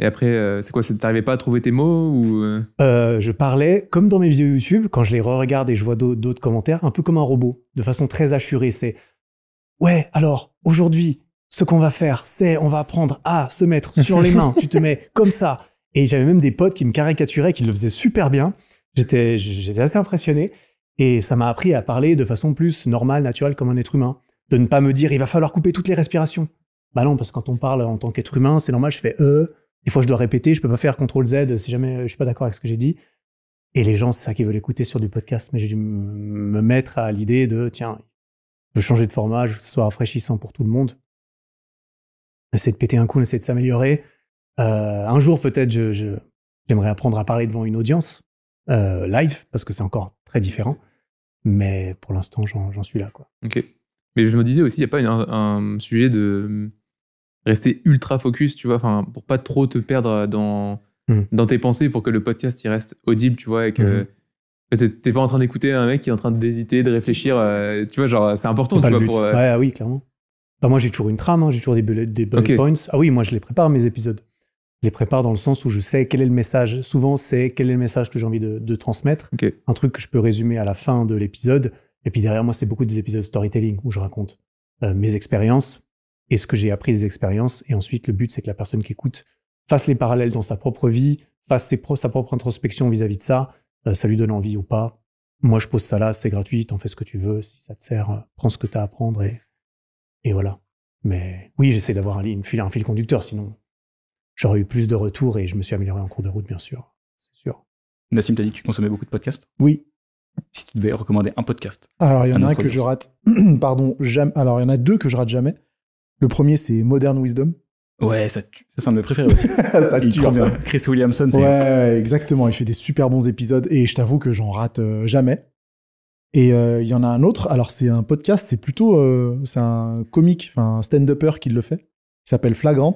Et après, euh, c'est quoi T'arrivais pas à trouver tes mots ou euh?
Euh, Je parlais, comme dans mes vidéos YouTube, quand je les re-regarde et je vois d'autres commentaires, un peu comme un robot, de façon très assurée. C'est Ouais, alors, aujourd'hui, ce qu'on va faire, c'est on va apprendre à se mettre sur les mains. [LAUGHS] tu te mets comme ça. Et j'avais même des potes qui me caricaturaient, qui le faisaient super bien. J'étais assez impressionné. Et ça m'a appris à parler de façon plus normale, naturelle, comme un être humain de ne pas me dire il va falloir couper toutes les respirations. Bah non, parce que quand on parle en tant qu'être humain, c'est normal, je fais E. Des fois, je dois répéter, je peux pas faire CTRL Z si jamais euh, je suis pas d'accord avec ce que j'ai dit. Et les gens, c'est ça qui veulent écouter sur du podcast, mais j'ai dû me mettre à l'idée de tiens, je veux changer de format, je veux que ce soit rafraîchissant pour tout le monde. essayer de péter un coup, essayer de s'améliorer. Euh, un jour, peut-être, je, j'aimerais apprendre à parler devant une audience live, parce que c'est encore très différent. Mais pour l'instant, j'en, suis là. Quoi.
ok mais je me disais aussi, il n'y a pas un, sujet de rester ultra focus, tu vois, pour pas trop te perdre dans, hmm. dans tes pensées pour que le podcast il reste audible, tu vois, et que. Hmm. tu n'es pas en train d'écouter un mec qui est en train d'hésiter, de réfléchir. Euh, tu vois, genre, c'est important, tu vois, pour, euh, ah
oui, clairement. Bah, moi, j'ai toujours une trame, hein, j'ai toujours des, bullet, des points. Ah oui, moi, je les prépare, mes épisodes. Je les prépare dans le sens où je sais quel est le message. Souvent, c'est quel est le message que j'ai envie de, transmettre. Un truc que je peux résumer à la fin de l'épisode. Et puis derrière moi, c'est beaucoup des épisodes storytelling où je raconte euh, mes expériences et ce que j'ai appris des expériences. Et ensuite, le but, c'est que la personne qui écoute fasse les parallèles dans sa propre vie, fasse ses sa propre introspection vis-à-vis de ça. Euh, ça lui donne envie ou pas. Moi, je pose ça là, c'est gratuit, t'en fais ce que tu veux. Si ça te sert, euh, prends ce que t'as à apprendre et, et voilà. Mais oui, j'essaie d'avoir un, fil, un fil conducteur, sinon j'aurais eu plus de
retours et je me suis amélioré en cours de route, bien sûr. C'est sûr. Nassim, t'as dit que tu consommais beaucoup de podcasts Oui, si tu devais recommander un podcast
Alors, il y en a un que je rate, [CLEARS THROAT] pardon, jamais. Alors, il y en a deux que je rate jamais. Le premier, c'est Modern Wisdom. Ouais,
ça tue. C'est un de mes préférés aussi. [LAUGHS] ça tue. Hein. Bien. Chris Williamson, c'est.
Ouais, exactement. Il fait des super bons épisodes et je t'avoue que j'en rate euh, jamais. Et euh, il y en a un autre. Alors, c'est un podcast, c'est plutôt. Euh, c'est un comique, enfin, un stand-upper qui le fait. Il s'appelle Flagrant.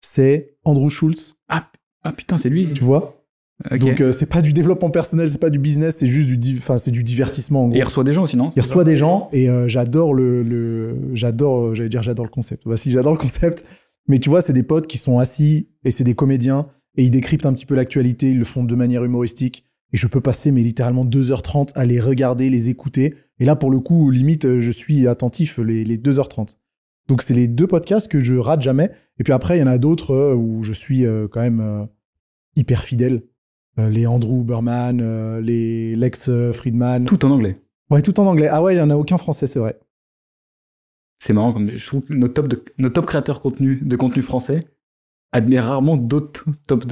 C'est Andrew Schultz. Ah, ah putain, c'est lui. Tu vois donc euh, c'est pas du développement personnel, c'est pas du business, c'est juste du, enfin c'est du divertissement. Et il reçoit
des gens aussi, non Il reçoit des gens
et euh, j'adore le, j'adore, euh, j'allais dire j'adore le concept. j'adore le concept, mais tu vois c'est des potes qui sont assis et c'est des comédiens et ils décryptent un petit peu l'actualité, ils le font de manière humoristique et je peux passer mais littéralement 2h30 à les regarder, les écouter et là pour le coup limite je suis attentif les, les 2h30. Donc c'est les deux podcasts que je rate jamais et puis après il y en a d'autres où je suis quand même hyper fidèle euh, les Andrew Burman, euh, les Lex euh, Friedman. Tout en anglais. Ouais, tout en anglais. Ah ouais, il n'y en a aucun français, c'est vrai. C'est
marrant, je trouve que nos top, de, créateurs contenu, de contenu français admirent rarement d'autres top,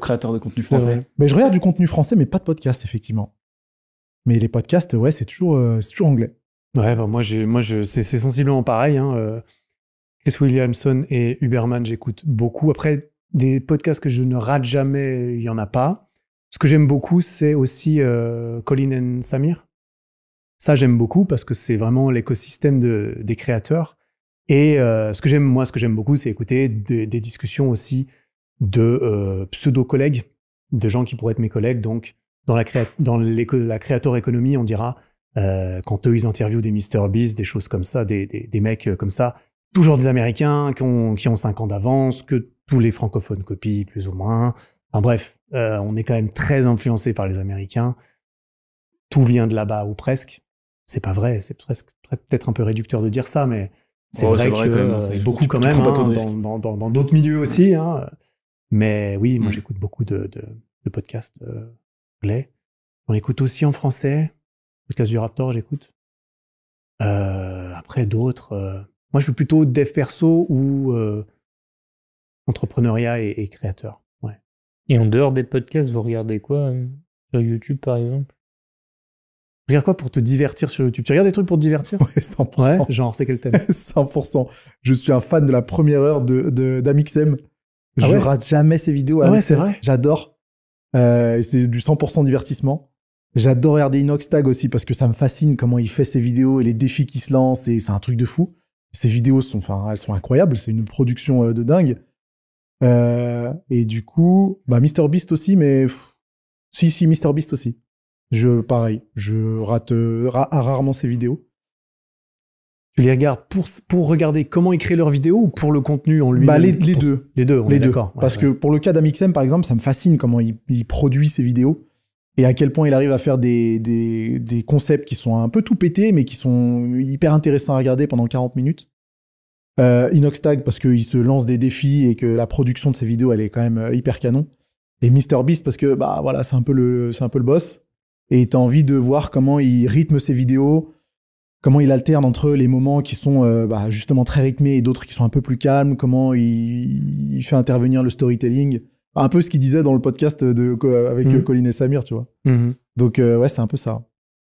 créateurs de contenu français.
Mais je regarde du contenu français, mais pas de podcast, effectivement. Mais les podcasts, ouais, c'est toujours, anglais.
Ouais, bah, moi, c'est sensiblement pareil. Hein, Chris Williamson et Uberman, j'écoute beaucoup. Après, des podcasts que je ne rate jamais, il n'y en a pas. Ce que j'aime beaucoup, c'est aussi euh, Colin and Samir. Ça, j'aime beaucoup parce que c'est vraiment l'écosystème de, des créateurs. Et euh, ce que j'aime, moi, ce que j'aime beaucoup, c'est écouter des, discussions aussi de euh, pseudo-collègues, de gens qui pourraient être mes collègues. Donc, dans la, créa dans la créateur économie, on dira, euh, quand eux, ils interviewent des Mr. Beast, des choses comme ça, des, des, mecs euh, comme ça, toujours des Américains qui ont, qui ont 5 ans d'avance, que tous les francophones copient, plus ou moins, Enfin bref, euh, on est quand même très influencé par les Américains. Tout vient de là-bas ou presque. C'est pas vrai, c'est presque peut-être un peu réducteur de dire ça, mais c'est vrai, que euh, beaucoup quand même, hein, dans, d'autres milieux aussi. Hein. Mais oui, moi mm. j'écoute beaucoup de, podcasts euh, anglais. On écoute aussi en français. Podcast du Raptor, j'écoute. après d'autres. Moi, je suis plutôt dev perso ou entrepreneuriat et créateur. Et en dehors des podcasts, vous regardez quoi euh, sur YouTube par exemple
Regarde quoi pour te divertir sur YouTube Tu regardes des trucs pour te divertir 100%. genre, c'est quel thème 100%. [LAUGHS] Je suis un fan de la première heure de d'Amixem. Ah Je ah ouais rate jamais ses vidéos. Ah ouais, c'est vrai. J'adore. Euh, c'est du 100% divertissement. J'adore regarder Inox Tag aussi parce que ça me fascine comment il fait ses vidéos et les défis qu'il se lance et c'est un truc de fou. Ses vidéos sont, enfin, elles sont incroyables. C'est une production euh, de dingue. Euh, et du coup, bah Mister Beast aussi, mais si si Mister Beast aussi. Je pareil, je rate euh, ah, rarement ses vidéos. Tu les regardes pour pour regarder comment ils créent leurs vidéos ou pour le contenu en lui bah, les, deux. Les deux, on les est deux. Parce que pour le cas d'Amixem par exemple, ça me fascine comment il, produit ses vidéos et à quel point il arrive à faire des, des, des concepts qui sont un peu tout pétés mais qui sont hyper intéressants à regarder pendant 40 minutes. Euh, Inoxtag parce qu'il se lance des défis et que la production de ses vidéos elle est quand même euh, hyper canon. Et MrBeast parce que bah voilà c'est un peu le c'est un peu le boss et t'as envie de voir comment il rythme ses vidéos, comment il alterne entre les moments qui sont euh, bah, justement très rythmés et d'autres qui sont un peu plus calmes, comment il, fait intervenir le storytelling, un peu ce qu'il disait dans le podcast de avec mhm. Colin et Samir tu vois. Mhm. Donc ouais c'est un peu ça.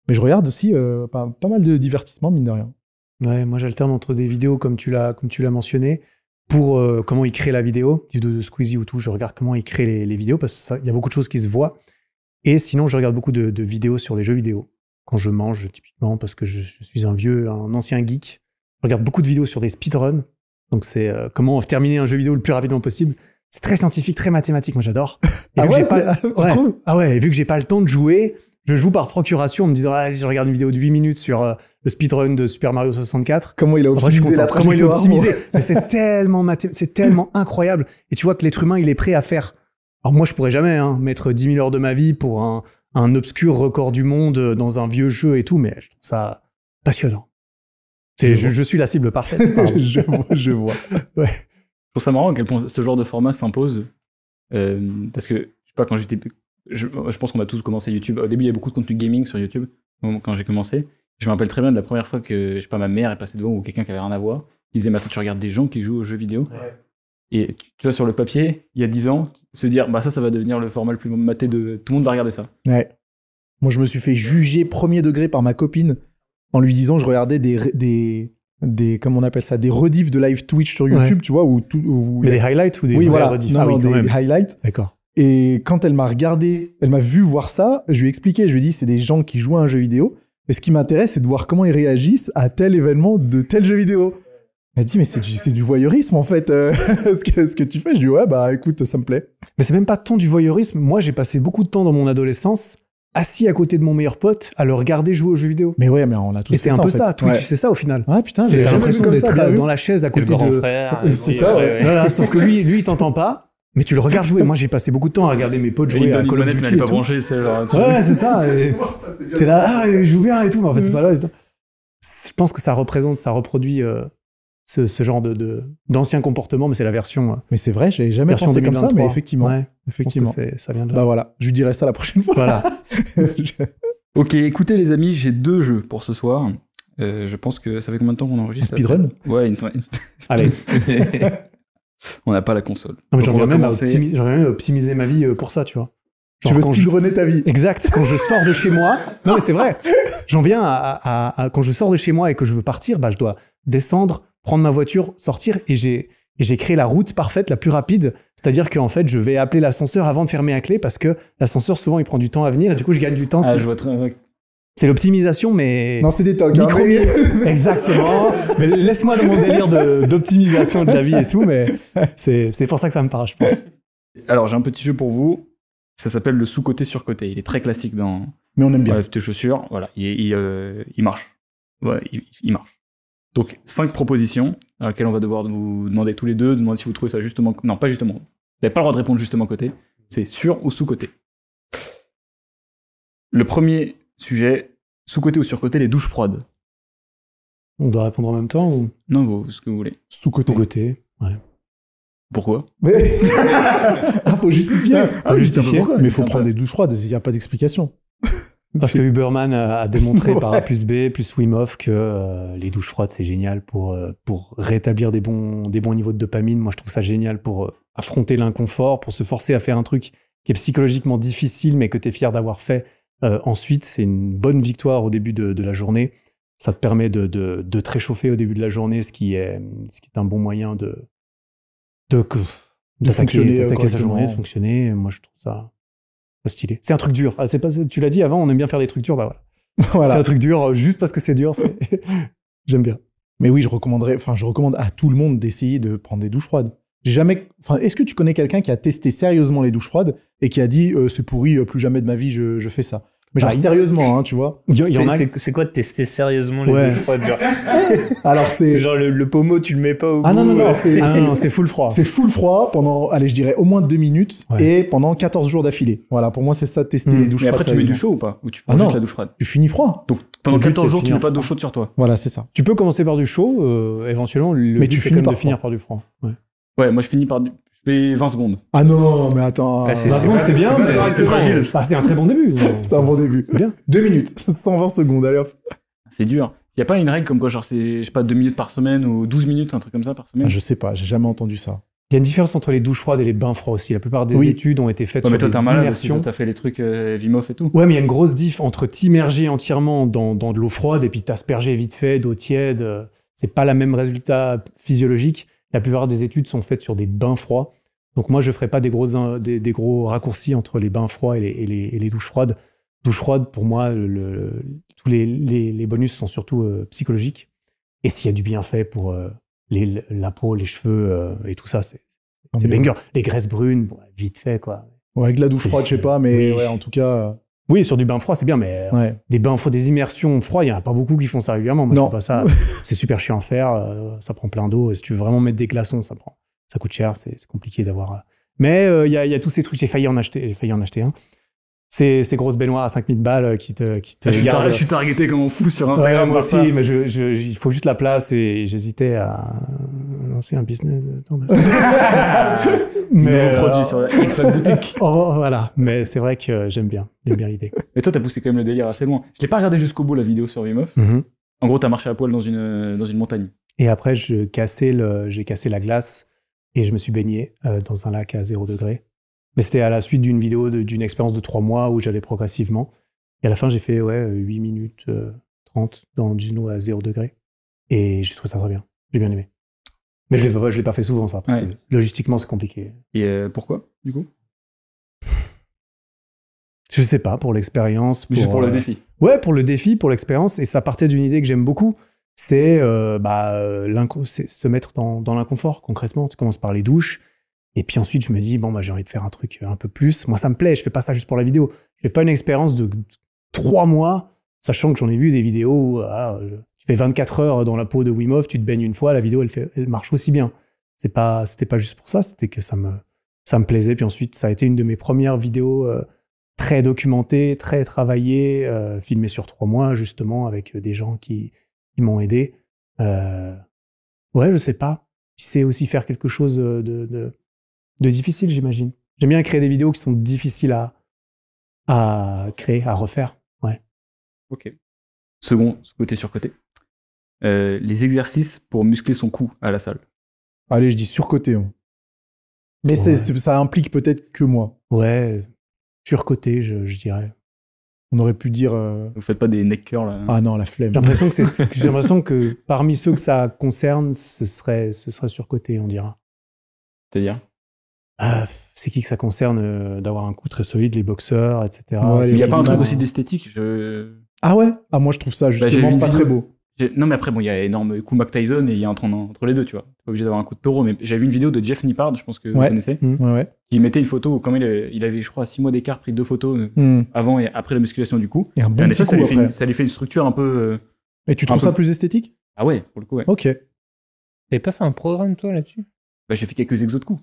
Mais je regarde aussi pas, mal de divertissement mine de rien. Ouais, moi j'alterne entre des
vidéos comme tu l'as comme tu l'as mentionné pour euh, comment il crée la vidéo du de, de Squeezie ou tout. Je regarde comment il crée les, vidéos parce qu'il y a beaucoup de choses qui se voient. Et sinon, je regarde beaucoup de, vidéos sur les jeux vidéo. Quand je mange, typiquement, parce que je, suis un vieux, un ancien geek, je regarde beaucoup de vidéos sur des speedruns. Donc c'est euh, comment terminer un jeu vidéo le plus rapidement possible. C'est très scientifique, très mathématique. Moi, j'adore. Ah, ah, ah, ouais, pas... ouais. ah ouais, vu que j'ai pas le temps de jouer, je joue par procuration en me disant ah, si je regarde une vidéo de 8 minutes sur euh, le speedrun de Super Mario 64. Comment il a optimisé Comment il optimisé [LAUGHS] C'est tellement incroyable. Et tu vois que l'être humain, il est prêt à faire. Alors moi, je pourrais jamais hein, mettre 10 000 heures de ma vie pour un, obscur record du monde dans un vieux jeu et tout, mais je trouve ça passionnant. je, suis la cible parfaite.
[LAUGHS] je,
vois. [LAUGHS] Je trouve ça marrant à ce genre de format s'impose. Euh, parce que, je sais pas, quand j'étais je, pense qu'on a tous commencé YouTube. Au début, il y a beaucoup de contenu gaming sur YouTube quand j'ai commencé. Je me rappelle très bien de la première fois que je pas ma mère est passée devant ou quelqu'un qui avait rien à voir. Qui disait maintenant tu regardes des gens qui jouent aux jeux vidéo. Et tu vois sur le papier, il y a 10 ans, se dire bah ça ça va devenir le format le plus maté de tout le monde va regarder ça.
Moi je me suis fait juger premier degré par ma copine en lui disant je regardais des des des comment on appelle ça des rediffs de live Twitch sur YouTube, tu vois ou tout des highlights ou des oui, ah oui, des highlights. D'accord. Et quand elle m'a regardé, elle m'a vu voir ça, je lui ai expliqué, je lui ai dit, c'est des gens qui jouent à un jeu vidéo. Et ce qui m'intéresse, c'est de voir comment ils réagissent à tel événement de tel jeu vidéo. Elle dit, mais c'est du, voyeurisme en fait, euh, [LAUGHS] ce, que, ce, que, tu fais. Je dis, ouais, bah écoute, ça me plaît.
Mais c'est même pas tant du voyeurisme. Moi, j'ai passé beaucoup de temps dans mon adolescence assis à côté de mon meilleur pote
à le regarder jouer aux jeux vidéo. Mais ouais, mais on a tous Et c'est un peu ça, Twitch, c'est ça au
final. Ouais, putain, j'ai l'impression d'être euh, dans la chaise à côté de. [LAUGHS] c'est euh, ça, ouais. sauf que lui, lui, il t'entend pas. Mais tu le regardes jouer. Moi, j'ai passé beaucoup de temps à regarder mes potes jouer à Call of Duty. pas branché, c'est Ouais, c'est ça. [LAUGHS]
Oh, es là,
ah, il joue bien et tout, mais en fait, c'est mm. pas là. Je pense que ça représente, ça reproduit euh, ce, genre de d'ancien comportement, mais c'est la version. Euh, mais c'est vrai, j'ai jamais pensé comme ça, mais effectivement, effectivement, ça vient
de. Bah voilà, je lui dirai ça la prochaine fois. Voilà. [LAUGHS]
ok, écoutez les amis, j'ai deux jeux pour ce soir. Euh, je pense que ça fait combien de temps qu'on enregistre Un speedrun Ouais, une... Allez. [LAUGHS] on n'a pas la console. même,
optimiser ma vie euh, pour ça, tu vois. tu veux speedrunner ta vie. Exact. Quand je sors de chez moi, non mais c'est vrai. J'en viens à, quand je sors de chez moi et que je veux partir, bah je dois descendre, prendre ma voiture, sortir et j'ai j'ai créé la route parfaite, la plus rapide. C'est-à-dire qu'en fait, je vais appeler l'ascenseur avant de fermer la clé parce que l'ascenseur, souvent, il prend du temps à venir et du coup, je gagne du temps. Ah, je vois très... C'est l'optimisation, mais. Non, c'est des tocs. Hein. [LAUGHS] Exactement.
mais laisse-moi dans mon délire
d'optimisation de, la vie et tout, mais c'est pour ça que ça me parle, je pense.
Alors, j'ai un petit jeu pour vous. Ça s'appelle le sous-côté sur-côté. Il est très classique dans. Mais on aime bien. Bref, tes chaussures, voilà. Il, euh, il, marche. il, marche. Donc, cinq propositions à laquelle on va devoir vous demander tous les deux, de demander si vous trouvez ça justement. Non, pas justement. Vous n'avez pas le droit de répondre justement côté. C'est sur ou sous-côté. Le premier Sujet sous-côté ou sur-côté, les douches froides.
On doit répondre en même temps ou Non, vous,
ce que vous voulez. Sous-côté. ouais. Pourquoi Mais
[LAUGHS] ah,
faut justifier. Ah, ah, faut justifier. mais faut prendre des douches froides, il n'y a pas d'explication. [LAUGHS] Parce que Uberman
a démontré par A plus B plus Wim que euh, les douches froides c'est génial pour euh, pour rétablir des bons des bons niveaux de dopamine. Moi je trouve ça génial pour euh, affronter l'inconfort, pour se forcer à faire un truc qui est psychologiquement difficile mais que tu es fier d'avoir fait euh, ensuite, c'est une bonne victoire au début de, la journée. Ça te permet de, te réchauffer au début de la journée, ce qui est, ce qui est un bon moyen de, de, de fonctionner, euh, journée, fonctionner. Moi, je trouve ça stylé. C'est un truc dur. Ah, tu l'as dit avant, on aime bien faire des trucs durs. Bah
[LAUGHS] voilà. C'est un truc dur, juste parce que c'est dur. [LAUGHS] J'aime bien. Mais oui, je recommanderais, enfin, je recommande à tout le monde d'essayer de prendre des douches froides jamais. Enfin, est-ce que tu connais quelqu'un qui a testé sérieusement les douches froides et qui a dit euh, c'est pourri, euh, plus jamais de ma vie, je, je fais ça mais genre, bah, sérieusement, hein, tu
vois. A... C'est quoi de tester sérieusement les douches froides [LAUGHS] Alors c'est genre le, pommeau, tu le mets pas au Ah non non non, euh, [LAUGHS] c'est full froid. C'est
full froid pendant, allez, je dirais au moins deux minutes et pendant 14 jours d'affilée. Voilà, pour moi c'est ça tester hmm. les douches froides. Mais après tu mets du chaud ou pas Ou tu ah la douche froide Tu finis froid. Donc pendant 14 jours, tu n'as pas d'eau chaude sur toi. Voilà, c'est ça. Tu peux commencer par du chaud, éventuellement. mais tu finis comme finir par du froid.
Ouais. Ouais, moi je finis par. Je fais 20 secondes.
Ah non, mais attends. 20 ah, secondes, c'est bien, mais c'est fragile. Ah, c'est un très bon début. [LAUGHS] c'est un bon début. Bien. 2 minutes, 120 [LAUGHS] secondes, allez hop.
C'est dur. Il n'y a pas une règle comme quoi, genre, c'est, je sais pas, 2 minutes par semaine ou 12 minutes, un truc comme ça par semaine
ah, Je sais pas, j'ai jamais entendu ça. Il y a une différence entre les douches froides et les bains froids aussi. La plupart des études ont été faites ouais, sur mais toi, des
T'as fait les trucs euh, Vimoff et tout. Ouais, mais il y a une
grosse diff entre t'immerger entièrement dans, dans de l'eau froide et puis t'asperger vite fait d'eau tiède. Euh, c'est pas la même résultat physiologique. La plupart des études sont faites sur des bains froids. Donc moi, je ne ferai pas des gros, des, gros raccourcis entre les bains froids et les, et les, les douches froides. Douche froide, pour moi, tous les, bonus sont surtout euh, psychologiques. Et s'il y a du bienfait pour euh, la peau, les cheveux euh, et tout ça, c'est banger. Les graisses brunes, vite fait, quoi. avec la douche froide, je sais pas, mais en tout cas. Oui, sur du bain froid, c'est bien, mais euh, des bains froids, des immersions froides, il n'y en a pas beaucoup qui font ça régulièrement. Moi, non. Je pas ça. [LAUGHS] c'est super chiant à faire, euh, ça prend plein d'eau. Et si tu veux vraiment mettre des glaçons, ça prend, ça coûte cher, c'est compliqué d'avoir. Euh. Mais il y, a, tous ces trucs, j'ai failli en acheter, j'ai failli en acheter un. Ces, grosses baignoires à 5000 balles qui te, qui te ah, Je suis targeté
comme un fou sur Instagram. aussi,
mais il faut juste la place et j'hésitais à, c'est un business euh, [LAUGHS] mais euh, produit sur [LAUGHS] oh, oh, voilà,
mais c'est vrai que j'aime bien, j'aime bien l'idée. Et toi, t'as poussé quand même le délire assez loin. Je l'ai pas regardé jusqu'au bout la vidéo sur Vimeuf. Mhm. En gros, t'as marché à poil dans une euh, dans une montagne.
Et après, je cassais le, j'ai cassé la glace et je me suis baigné dans un lac à 0 degré. Mais c'était à la suite d'une vidéo d'une expérience de trois mois où j'allais progressivement. Et à la fin, j'ai fait ouais 8 minutes 30 dans une eau à 0 degré. Et je trouve ça très bien. J'ai bien aimé. Mais je ne l'ai pas fait souvent, ça. Parce que logistiquement, c'est compliqué.
Et euh, pourquoi, du coup
Je sais pas, pour l'expérience. Pour, Juste pour le euh, défi. Ouais, pour le défi, pour l'expérience. Et ça partait d'une idée que j'aime beaucoup. C'est euh, bah, se mettre dans, l'inconfort, concrètement. Tu commences par les douches. Et puis ensuite, je me dis, bon, bah, j'ai envie de faire un truc un peu plus. Moi, ça me plaît. Je fais pas ça juste pour la vidéo. Je fais pas une expérience de trois mois, sachant que j'en ai vu des vidéos ah, 24 heures dans la peau de Wim Hof, tu te baignes une fois, la vidéo, elle, fait, elle marche aussi bien. C'est pas, c'était pas juste pour ça, c'était que ça me, ça me plaisait. Puis ensuite, ça a été une de mes premières vidéos euh, très documentées, très travaillées, euh, filmées sur trois mois, justement, avec euh, des gens qui, m'ont aidé. ouais, je sais pas. C'est aussi faire quelque chose de, de, de difficile, j'imagine. J'aime bien créer des vidéos qui sont difficiles à, à créer, à refaire. Ouais.
Ok. Second, côté sur côté. Euh, les exercices pour muscler son cou à la salle.
Allez, je dis surcoté. Hein. Mais ça implique peut-être que moi. Ouais, surcoté, je, dirais. On aurait pu dire. Euh, Vous faites
pas des neck là. Hein. Ah non, la flemme. [LAUGHS] J'ai l'impression que, parmi
ceux que ça concerne, ce serait, ce serait surcoté, on dira. C'est-à-dire euh, C'est qui que ça concerne d'avoir un cou très solide, les boxeurs, etc. il n'y a pas un truc aussi
d'esthétique
Ah ouais Ah moi je trouve ça bah, justement pas très beau.
Non, mais après, bon, il y a énorme coup Mac Tyson et il y a un entre les deux, tu vois. Pas obligé d'avoir un coup de taureau, mais j'avais vu une vidéo de Jeff Nippard, je pense que vous connaissez, mmh. qui mettait une photo, comme il, il avait, je crois, 6 mois d'écart, pris deux photos euh, mmh. avant et après la musculation du cou. Et ça, ça,
lui fait une, structure un peu. Euh, et tu trouves ça plus esthétique Ah ouais, pour le coup, ouais. Ok. T'avais pas fait un programme, toi, là-dessus
Bah, j'ai fait quelques exos de coups.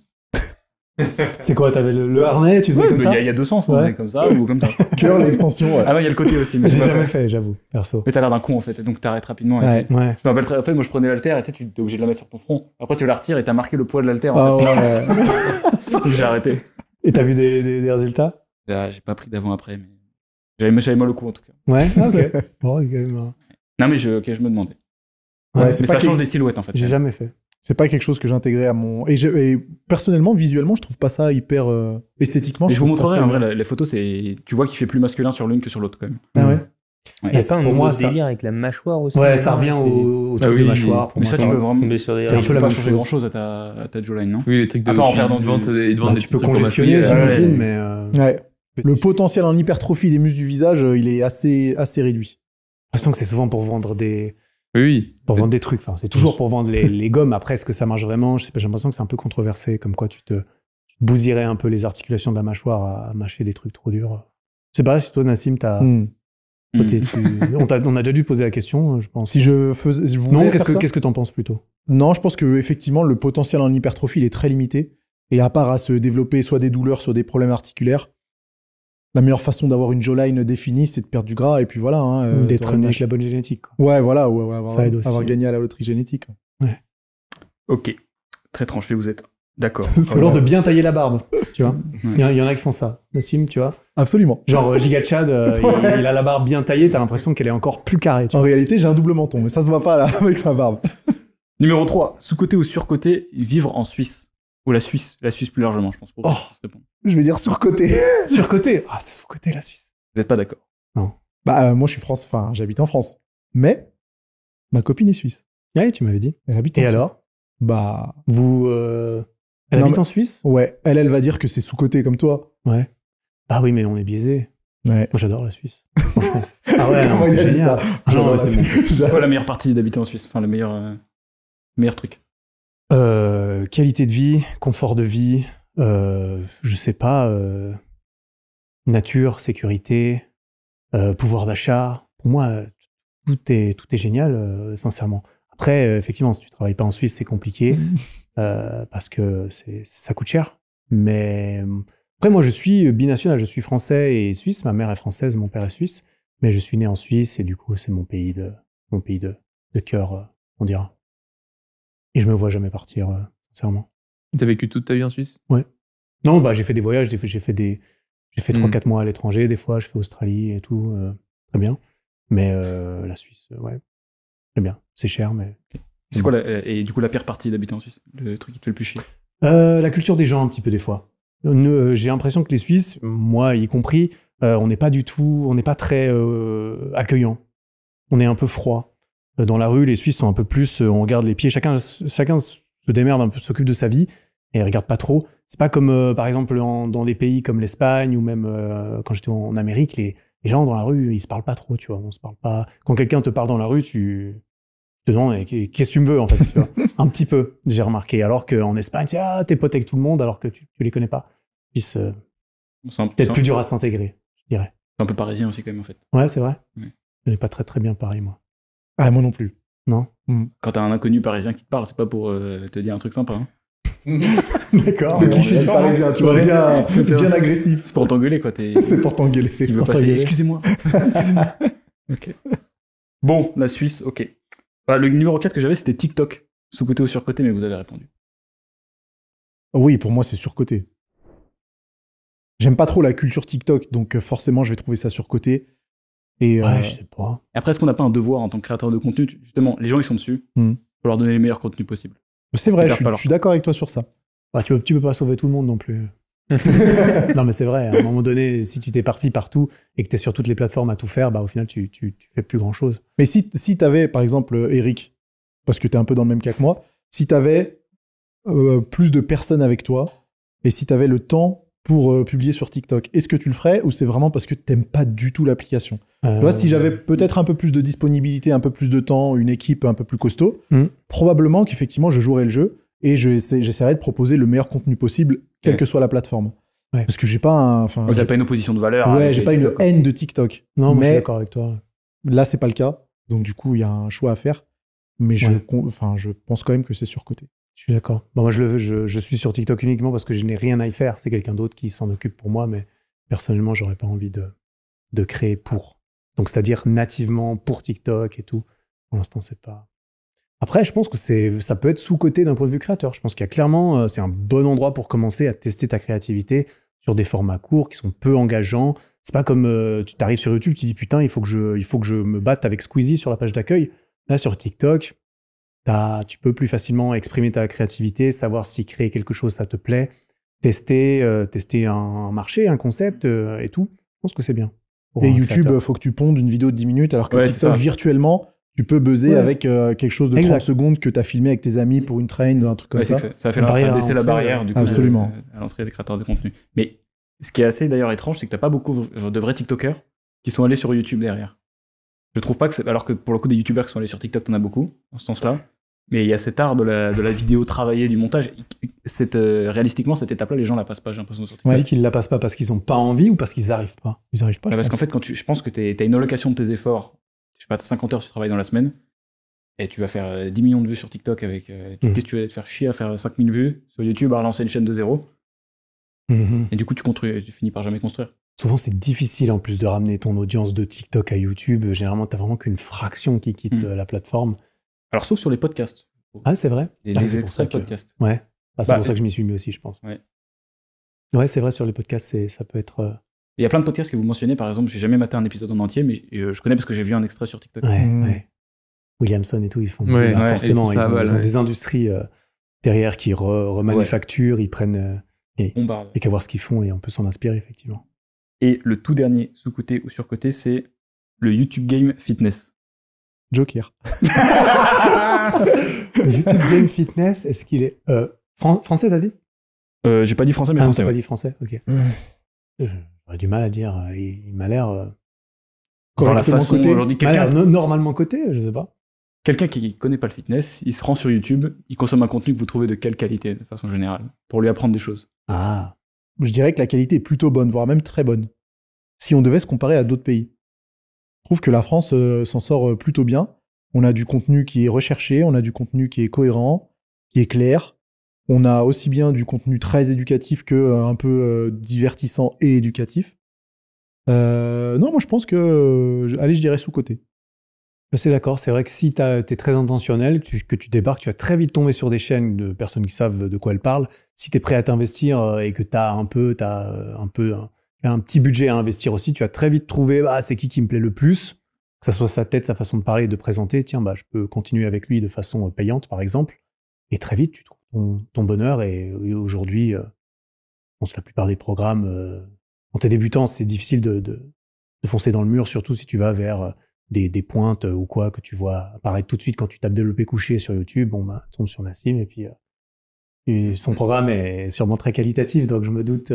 C'est quoi T'avais le, le, harnais, tu faisais comme ça Il y, a deux sens, ouais. comme
ça ou comme ça. [LAUGHS] Cœur, l'extension. Ouais. Ah non, il y a le côté aussi. Mais J'ai jamais fait, j'avoue, perso. Mais t'as l'air d'un con en fait, donc t'arrêtes rapidement. Ouais. ouais. en fait, moi je prenais l'alter et tu es obligé de la mettre sur ton front. Après, tu la retires et t'as marqué le poids de l'alter. En ah ouais. fait. [LAUGHS] J'ai arrêté. Et
t'as vu des, des, des résultats
bah, J'ai pas pris d'avant après, mais j'avais, mal au cou en tout cas. Ouais, ah, [LAUGHS] ok. bon, quand même. Non, mais je, je me demandais. mais ça change des silhouettes en fait. J'ai jamais fait.
C'est pas quelque chose que j'intégrais à mon. Et, personnellement, visuellement, je trouve pas ça hyper euh,
esthétiquement. Je, je vous montrerai en vrai
la, les photos, c'est tu vois qu'il fait plus masculin sur l'une que sur l'autre quand même. Ah ouais. Il y a pas un délire avec
la mâchoire aussi. Ouais, ça revient au, au truc ah de mâchoire. Mais ça, tu peux vraiment. C'est un peu la pas changer grand
chose à ta, à ta jawline, non Oui, les trucs de. À part en perdant et devant bah, des Tu peux congestionner, j'imagine, mais. Euh,
ouais. Le potentiel en hypertrophie des muscles du visage, euh, il est assez, assez
réduit. J'ai l'impression que c'est souvent pour vendre des, oui. Pour vendre des trucs. c'est toujours pour vendre les, gommes. Après, est-ce que ça marche vraiment J'ai l'impression que c'est un peu controversé, comme quoi tu te, bousillerais un peu les articulations de la mâchoire à, mâcher des trucs trop durs. Je sais pas si toi, Nassim, t'as. Hmm. Hmm. on, a, déjà dû poser la question, je pense. Si je faisais. non, qu'est-ce que tu en
penses plutôt Non, je pense que effectivement le potentiel en hypertrophie est très limité et à part à se développer soit des douleurs, soit des problèmes articulaires, la meilleure façon d'avoir une jawline définie, c'est de perdre du gras et puis voilà. Hein, euh, D'être avec la bonne génétique. Ouais, voilà, avoir, gagné à la loterie génétique. Ouais.
Ok, très tranché, vous êtes d'accord. [LAUGHS] c'est l'heure de bien
tailler la barbe, tu vois. Il y, en a qui font ça.
Nassim, tu vois. Absolument. Genre euh, Giga
Chad, euh, [LAUGHS] il, a la barbe bien taillée, t'as l'impression
qu'elle est encore plus carrée. en réalité, j'ai un double menton, mais ça se voit pas là [LAUGHS] avec ma barbe.
Numéro 3, sous-côté ou sur-côté, vivre en Suisse. Ou la Suisse, la Suisse plus largement, je pense. Oh. je vais dire surcoté. [LAUGHS] surcoté Ah, c'est sous la Suisse. Vous n'êtes pas d'accord
Non. Bah, euh, moi, je suis France, enfin, j'habite en France. Mais ma copine est suisse. Ah, tu m'avais dit. Elle habite en Et alors Bah. Vous. Euh, elle habite en Suisse Ouais. Elle, elle va dire que c'est sous-coté comme
toi. Ouais. Ah oui, mais on est biaisé. Ouais. Moi, j'adore la Suisse. [LAUGHS] ah ouais, c'est génial. Ah c'est pas
la meilleure partie d'habiter en Suisse Enfin, le meilleur, euh, meilleur truc.
Euh, qualité de vie, confort de vie, euh, je sais pas, euh, nature, sécurité, euh, pouvoir d'achat. Pour moi, tout est, tout est génial, euh, sincèrement. Après, effectivement, si tu travailles pas en Suisse, c'est compliqué [LAUGHS] parce que ça coûte cher. Mais après, moi, je suis binational, je suis français et suisse. Ma mère est française, mon père est suisse, mais je suis né en Suisse et du coup, c'est mon pays de mon pays de, de cœur, on dira. Et je me vois jamais partir, sincèrement euh, sincèrement.
T'as vécu toute ta vie en Suisse Ouais. Non, bah, j'ai fait des voyages,
j'ai fait, des, j'ai fait trois, hmm. quatre mois à l'étranger, des fois, je fais Australie et tout, euh, très bien. Mais euh, la Suisse, ouais, très bien. C'est cher, mais.
C'est quoi, la, et du coup, la pire partie d'habiter en Suisse Le truc qui te fait le plus chier
La culture des gens, un petit peu, des fois. J'ai l'impression que les Suisses, moi y compris, on n'est pas du tout, on n'est pas très accueillant. On est un peu froid. Euh, dans la rue, les Suisses sont un peu plus, euh, on regarde les pieds, chacun, chacun se démerde un peu, s'occupe de sa vie et regarde pas trop. C'est pas comme, euh, par exemple, dans des pays comme l'Espagne ou même quand j'étais en Amérique, les, gens dans la rue, ils se parlent pas trop, tu vois. On se parle pas. Quand quelqu'un te parle dans la rue, tu te demandes qu'est-ce que tu me veux, en fait, tu vois. [LAUGHS] un petit peu, j'ai remarqué. Alors qu'en Espagne, tu ah, t'es pote avec tout le monde alors que tu, tu les connais pas. Puis c'est
peut-être plus dur à s'intégrer, je dirais. C'est un peu parisien aussi, quand même, en fait.
Ouais, c'est vrai. Je n'ai pas très très bien Paris, moi. Ah, moi non plus. Non. Hmm.
Quand t'as un inconnu parisien qui te parle, c'est pas pour euh, te dire un truc sympa. Hein. [LAUGHS] D'accord, le cliché du parisien, tu vois, bien, bien agressif. C'est pour t'engueuler, quoi. [LAUGHS] c'est pour t'engueuler, c'est Excusez-moi. [LAUGHS] Excusez-moi. Bon, la Suisse, ok. Bah, le numéro 4 que j'avais, c'était TikTok. Sous-côté ou sur-côté, mais vous avez répondu.
Oui, pour moi, c'est sur-côté. J'aime pas trop la culture TikTok, donc euh, forcément, je vais trouver ça sur-côté. Euh, et,
Après, est-ce qu'on n'a pas un devoir en tant que créateur de contenu Justement, les gens, ils sont dessus. Il hmm. faut leur donner les meilleurs contenus possibles. C'est vrai, je, suis
d'accord avec toi sur ça. Bah, tu, peux, tu peux pas sauver tout le monde non plus. [LAUGHS] non, mais c'est vrai. À un moment donné, si tu t'éparpilles partout et que tu es sur toutes les plateformes à tout faire, bah, au final, tu, tu,
tu fais plus grand chose. Mais si, si tu avais, par exemple, euh, Eric, parce que tu es un peu dans le même cas que moi, si tu avais euh, plus de personnes avec toi et si tu avais le temps pour euh, publier sur TikTok, est-ce que tu le ferais ou c'est vraiment parce que tu n'aimes pas du tout l'application si j'avais euh. peut-être un peu plus de disponibilité, un peu plus de temps, une équipe un peu plus costaud, hmm. probablement qu'effectivement je jouerais le jeu et j'essaierais de proposer le meilleur contenu possible, quelle que soit la plateforme. Parce que j'ai pas un. Enfin, j'ai pas une opposition de valeur. Ouais, j'ai pas une haine de TikTok. Non, mais d'accord avec toi. Là, c'est pas le cas. Donc, du coup, il y a un choix à faire. Mais je, enfin, je pense quand même que c'est surcoté. Je suis d'accord.
Bon, bah, moi, je, le, je, je, suis sur TikTok uniquement parce que je n'ai rien à y faire. C'est quelqu'un d'autre qui s'en occupe pour moi, mais personnellement, j'aurais pas envie de, créer pour. Donc, c'est-à-dire nativement pour TikTok et tout. Pour l'instant, c'est pas. Après, je pense que ça peut être sous-côté d'un point de vue créateur. Je pense qu'il y a clairement, euh, c'est un bon endroit pour commencer à tester ta créativité sur des formats courts qui sont peu engageants. C'est pas comme euh, tu arrives sur YouTube, tu dis putain, il faut que je, il faut que je me batte avec Squeezie sur la page d'accueil. Là, sur TikTok, tu peux plus facilement exprimer ta créativité, savoir si créer quelque chose, ça te plaît, tester, euh, tester un,
marché, un concept euh, et tout. Je pense que c'est bien. Et YouTube, il faut que tu pondes une vidéo de 10 minutes, alors que TikTok, virtuellement, tu peux buzzer avec euh, quelque chose de exact. secondes que tu as filmé avec tes amis pour une train, un truc comme ça. Ça, ça fait la barrière, la barrière du coup, absolument.
à l'entrée des créateurs de contenu. Mais ce qui est assez d'ailleurs étrange, c'est que tu pas beaucoup de vrais TikTokers qui sont allés sur YouTube derrière. Je trouve pas que c'est. Alors que pour le coup, des YouTubers qui sont allés sur TikTok, en as beaucoup, en ce sens-là. Mais il y a cet art de la, vidéo travaillée, du montage. Euh, réalistiquement, cette étape-là, les gens la passent pas, j'ai l'impression. Sur dit qu'ils la passent pas parce qu'ils ont pas envie ou parce qu'ils n'arrivent pas. Ils pas. Bah, parce qu'en fait, quand tu, je pense que tu as une allocation de tes efforts. Je sais pas, as 50 heures, tu travailles dans la semaine. Et tu vas faire 10 euh, millions de vues sur TikTok avec. Euh, mhm. tu vas te faire chier à faire 5000 vues sur YouTube, à relancer une chaîne de zéro mhm. Et du coup, tu, construis, tu finis par jamais construire.
Souvent, c'est difficile en plus de ramener ton audience de TikTok à YouTube. Généralement, tu n'as vraiment qu'une fraction qui quitte mhm. la plateforme.
Alors, sauf sur les podcasts.
Ah, c'est vrai. Les, Ouais. Ah, c'est pour ça bah, bah, que je m'y suis mis aussi, je pense. Ouais. Ouais, c'est vrai, sur les podcasts, ça peut être. Euh,
Il y a plein de podcasts que vous mentionnez, par exemple, j'ai jamais maté un épisode en entier, mais euh, je connais parce que j'ai vu un extrait sur TikTok. Ouais, mm.
Williamson et tout, ils font forcément, des industries euh, derrière qui remanufacturent, ils prennent et, et qu'à voir ce qu'ils font et on peut
s'en inspirer effectivement. Et le tout dernier sous-côté ou sur-côté, c'est le YouTube Game Fitness. Joker. [LAUGHS] YouTube Game
Fitness, est-ce qu'il est, euh, français, t'as dit euh, J'ai pas dit français, mais ah, français. J'ai pas dit français, ok. Euh,
j'aurais du mal à dire. Il, m'a l'air euh, côté, quelqu'un
normalement côté je sais pas.
Quelqu'un qui connaît pas le fitness, il se rend sur YouTube, il consomme un contenu que vous trouvez de quelle qualité, de façon générale, pour lui apprendre des choses.
Ah. Je dirais que la qualité est plutôt bonne, voire même très bonne, si on devait se comparer à d'autres pays. Je trouve que la France euh, s'en sort euh, plutôt bien. On a du contenu qui est recherché, on a du contenu qui est cohérent, qui est clair. On a aussi bien du contenu très éducatif que euh, un peu divertissant et éducatif. non, moi je pense que, allez, je dirais sous-côté.
C'est d'accord, c'est vrai que si tu es très intentionnel, que tu débarques, tu vas très vite tomber sur des chaînes de personnes qui savent de quoi elles parlent. Si tu es prêt à t'investir et que tu un peu, as un peu un petit budget à investir aussi, tu vas très vite trouver ah, c'est qui qui me plaît le plus, que ce soit sa tête, sa façon de parler, de présenter, tiens, bah, je peux continuer avec lui de façon euh, payante, par exemple. Et très vite, tu trouves ton, bonheur. Et, aujourd'hui, je pense que la plupart des programmes, euh, quand tu es débutant, c'est difficile de, de, foncer dans le mur, surtout si tu vas vers euh, des, des, pointes ou quoi que tu vois apparaître tout de suite quand tu tapes développé couché sur YouTube. Bon, bah, tombe sur Nassim et puis son programme est sûrement très qualitatif, donc je me doute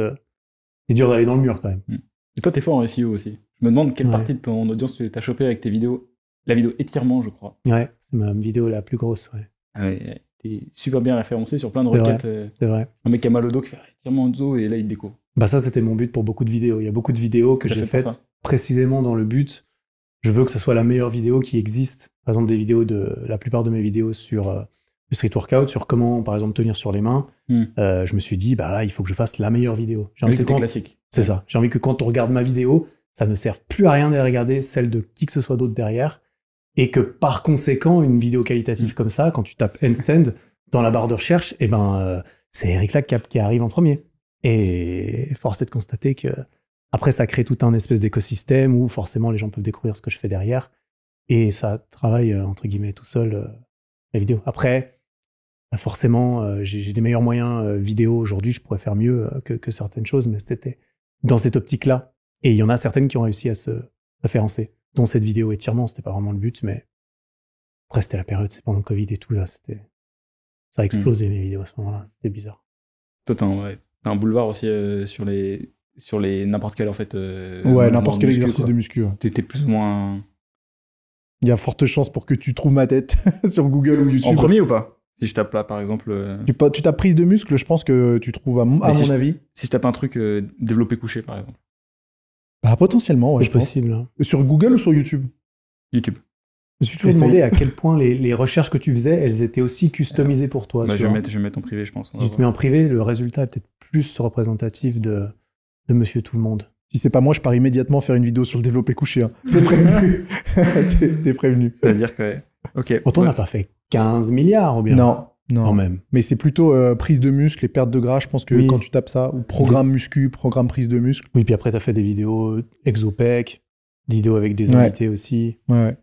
c'est dur d'aller dans le mur quand même.
Mm. Et toi, t'es fort en SEO aussi. Je me demande quelle partie de ton audience tu as chopé avec tes vidéos. La vidéo étirement, je crois.
Ouais, c'est ma vidéo la plus grosse, ouais.
Ah t'es super bien référencé sur plein de requêtes. Euh. C'est vrai. Un mec qui a mal au dos qui fait ah, étirement au dos et là il déco.
Bah ça, c'était mon but pour beaucoup de vidéos. Il y a beaucoup de vidéos que j'ai faites précisément dans le but. Je veux que ce soit la meilleure vidéo qui existe. Par exemple, des vidéos de la plupart de mes vidéos sur euh, street workout sur comment, par exemple, tenir sur les mains, hmm. euh, je me suis dit, bah, il faut que je fasse la meilleure vidéo. J'ai classique. C'est ça. J'ai envie que quand on regarde ma vidéo, ça ne serve plus à rien de regarder celle de qui que ce soit d'autre derrière. Et que par conséquent, une vidéo qualitative hmm. comme ça, quand tu tapes handstand dans la barre de recherche, eh ben, euh, c'est Eric Lacap qui arrive en premier. Et force est de constater que après, ça crée tout un espèce d'écosystème où forcément les gens peuvent découvrir ce que je fais derrière. Et ça travaille, euh, entre guillemets, tout seul la vidéo. Après, forcément, euh, j'ai des meilleurs moyens euh, vidéo aujourd'hui, je pourrais faire mieux euh, que, certaines choses, mais c'était dans cette optique-là. Et il y en a certaines qui ont réussi à se référencer, dont cette vidéo étirement, c'était pas vraiment le but, mais après, c'était la période, c'est pendant le Covid et tout, là, Ça a explosé mes mm. vidéos à ce moment-là, c'était
bizarre. t'as un, boulevard aussi sur les. Sur les n'importe quel en fait. ouais, n'importe quel exercice de
muscu. T'étais plus ou moins. Il y a forte chance pour que tu trouves ma tête [LAUGHS] sur Google ou YouTube. En premier ou
pas si je tape là, par exemple. Euh,
tu, tapes prise de muscle, je pense que tu trouves, à, mon- avis,
Si je tape un truc euh, développé couché, par exemple.
bah, potentiellement, ouais, c'est possible. Hein. Euh, sur Google ou sur YouTube
YouTube. Je
me suis demandé à quel point les, recherches que tu faisais, elles étaient aussi customisées pour toi. Bah, je, vais mettre, en privé, je pense.
Si tu te mets en
privé, le résultat est peut-être plus représentatif de, de Monsieur Tout le Monde. Si c'est pas moi, je pars immédiatement faire une vidéo sur le développé couché. Hein. [LAUGHS] T'es prévenu.
[LAUGHS] T'es- prévenu. Ça dire que. Ok. on n'a pas fait 15
milliards ou bien Non, non. Quand même. Mais c'est plutôt euh, prise de muscle et perte de gras. Je pense que quand tu tapes ça, ou programme muscu, programme prise de muscle. Oui, puis après, t'as fait des vidéos euh, exopec, des vidéos avec des invités aussi. Ouais, ouais.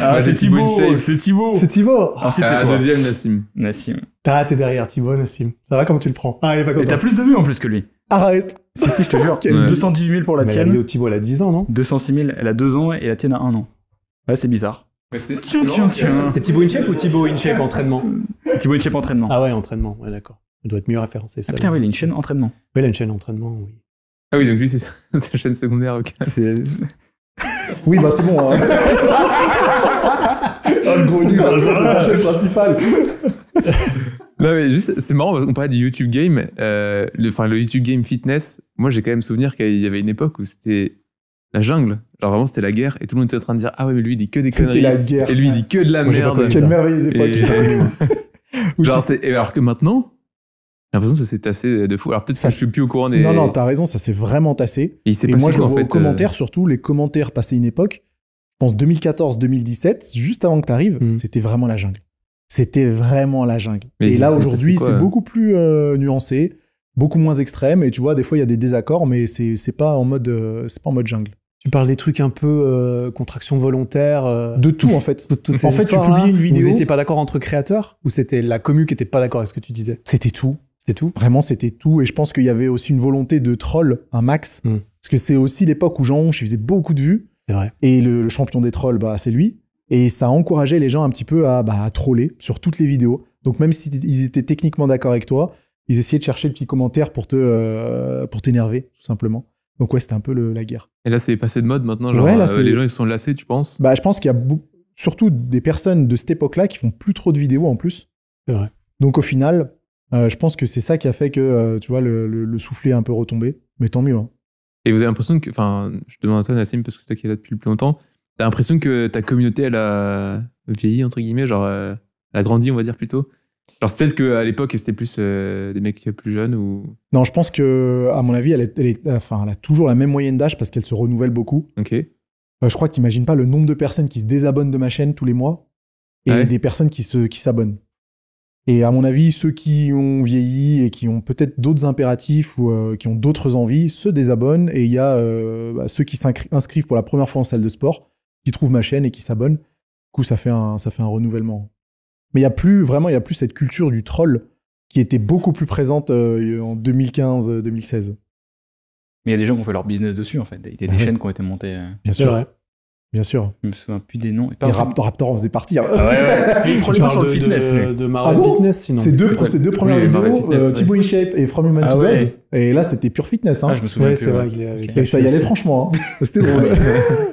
Ah, c'est Thibaut,
c'est Thibaut. C'est Thibaut. Ah, la ah, deuxième
Nassim. Nassim.
Ah, t'es derrière Thibaut, Nassim. Ça va comment tu le prends Ah, il va t'as plus de vues en plus
que lui. Arrête. Si, si,
je te jure. Ouais. 218 000 pour la Mais tienne. La vidéo Thibaut, elle a 10 ans, non 206 000, elle a 2 ans et la tienne a 1 an. Ouais, c'est bizarre.
C'est Thibaut
Inchep ou Thibaut Inchep Entraînement Thibaut
Inchep
entraînement. Ah ouais, entraînement, ouais, d'accord. Il doit être mieux référencé, ça. Ah
oui, il a une chaîne entraînement. Oui, il a une chaîne entraînement, oui.
Ah oui, donc lui, c'est sa [LAUGHS] chaîne secondaire, ok. [LAUGHS] oui, bah c'est bon. Hein. oh,
[LAUGHS] le gros nul, bah, c'est sa chaîne principale.
non, mais juste, c'est marrant parce qu'on parlait du YouTube Game, euh, enfin, le, le YouTube Game Fitness. Moi, j'ai quand même souvenir qu'il y avait une époque où c'était la jungle. Genre vraiment, c'était la guerre et tout le monde était en train de dire Ah ouais, mais lui il dit que des conneries. C'était la guerre. Et lui il dit que de la Moi, merde. Quelle merveilleuse époque. Et... [LAUGHS] [LAUGHS] genre, c'est... alors que maintenant, j'ai l'impression que ça s'est tassé de fou. Alors peut-être que je suis plus au courant des. Non, non, t'as
raison, ça s'est vraiment tassé. Et, moi, je le vois fait, aux euh, commentaires, surtout les commentaires passés une époque. Je pense 2014-2017, juste avant que tu arrives mm. c'était vraiment la jungle. C'était vraiment la jungle. et là, aujourd'hui, c'est, euh beaucoup plus euh, nuancé, beaucoup moins extrême. Et tu vois, des fois, il y a des désaccords, mais c'est, c'est pas, c'est pas en mode jungle. Tu parles des trucs un peu euh, contraction volontaire. Euh, de tout, en fait. en fait, tu publies une vidéo. Vous n'étiez
pas d'accord entre créateurs
Ou c'était la commu qui n'était pas d'accord avec ce que tu disais C'était tout. C'était tout. Vraiment, c'était tout. Et je pense qu'il y avait aussi une volonté de troll, un max. Hmm. Parce que c'est aussi l'époque où Jean je faisait beaucoup de vues. C'est vrai. Et le, champion des trolls, bah, c'est lui. Et ça encourageait les gens un petit peu bah, à, troller sur toutes les vidéos. Donc, même s'ils étaient techniquement d'accord avec toi, ils essayaient de chercher le petit commentaire pour euh, pour t'énerver, tout simplement. Donc ouais, c'était un peu la guerre.
Et là, c'est passé de mode maintenant, genre euh, les gens ils sont lassés, tu penses Bah,
je pense qu'il y a surtout des personnes de cette époque-là qui font plus trop de vidéos en plus. C'est vrai. Donc au final, euh, je pense que c'est ça qui a fait que euh, tu vois le, soufflet un peu retombé, mais tant mieux. Hein.
Et vous avez l'impression que, enfin, je demande à toi Nassim parce que c'est toi qui es là depuis le plus longtemps, t'as l'impression que ta communauté elle a vieilli entre guillemets, genre elle a grandi on va dire plutôt. Alors, peut-être qu'à l'époque, c'était plus euh, des mecs plus jeunes ou.
Non, je pense que, à mon avis, elle, a toujours la même moyenne d'âge parce qu'elle se renouvelle beaucoup. Euh, je crois que n'imagines pas le nombre de personnes qui se désabonnent de ma chaîne tous les mois et des personnes qui s'abonnent. Et à mon avis, ceux qui ont vieilli et qui ont peut-être d'autres impératifs ou euh, qui ont d'autres envies se désabonnent. Et il y a bah, ceux qui s'inscrivent pour la première fois en salle de sport, qui trouvent ma chaîne et qui s'abonnent. Du coup, ça ça fait un renouvellement. Mais il y a plus vraiment, il y a plus cette culture du troll qui était beaucoup plus présente euh, en 2015-2016. Euh,
Mais il y a des gens qui ont fait leur business dessus en fait. Il y a des ah chaînes qui ont été montées. Euh. Bien sûr. Bien sûr. Je me souviens
plus des noms. Et, Raptor, Raptor en faisait partie. Hein. Ah ouais, ouais. [LAUGHS] parle de, fitness, de, de ah Fitness, sinon. Ces deux, premières vidéos, euh, Thibaut InShape et From Human ah to God. Et là, c'était pure fitness. Hein. Ah, je me souviens. Ouais, Il Et ça y allait franchement. Hein. [LAUGHS] C'était drôle.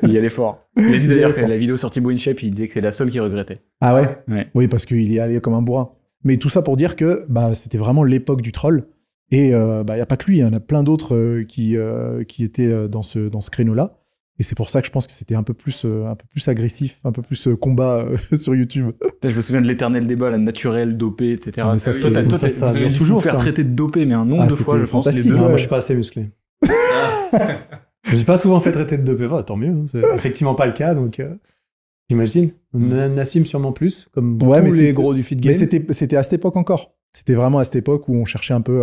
il y allait fort. Il a dit d'ailleurs que la
vidéo sur Thibaut InShape, il disait que c'est la seule qu'il regrettait.
Ah ouais, Oui, parce qu'il y allait comme un bourrin. Mais tout ça pour dire que bah, c'était vraiment l'époque du troll. Et il euh, n'y bah, a pas que lui, il y en a plein d'autres euh, euh, qui, étaient dans ce, dans ce créneau-là. Et c'est pour ça que je pense que c'était un peu plus, euh, un peu plus agressif, un peu plus euh, combat euh, [LAUGHS] sur YouTube.
je me souviens de l'éternel débat, la naturelle, dopée, etc. Ah, ça, toi, t'as toujours traiter de dopé, mais un nombre ah, de fois, je pense. moi, je suis pas assez musclé.
[LAUGHS] je suis pas souvent fait traiter de dopé, tant mieux. Hein. c'est [LAUGHS] effectivement pas le cas, donc. J'imagine. Mm. Nassim sûrement plus, comme ouais, tous les gros du feed game. Mais
c'était à cette époque encore. C'était vraiment à cette époque où on cherchait un peu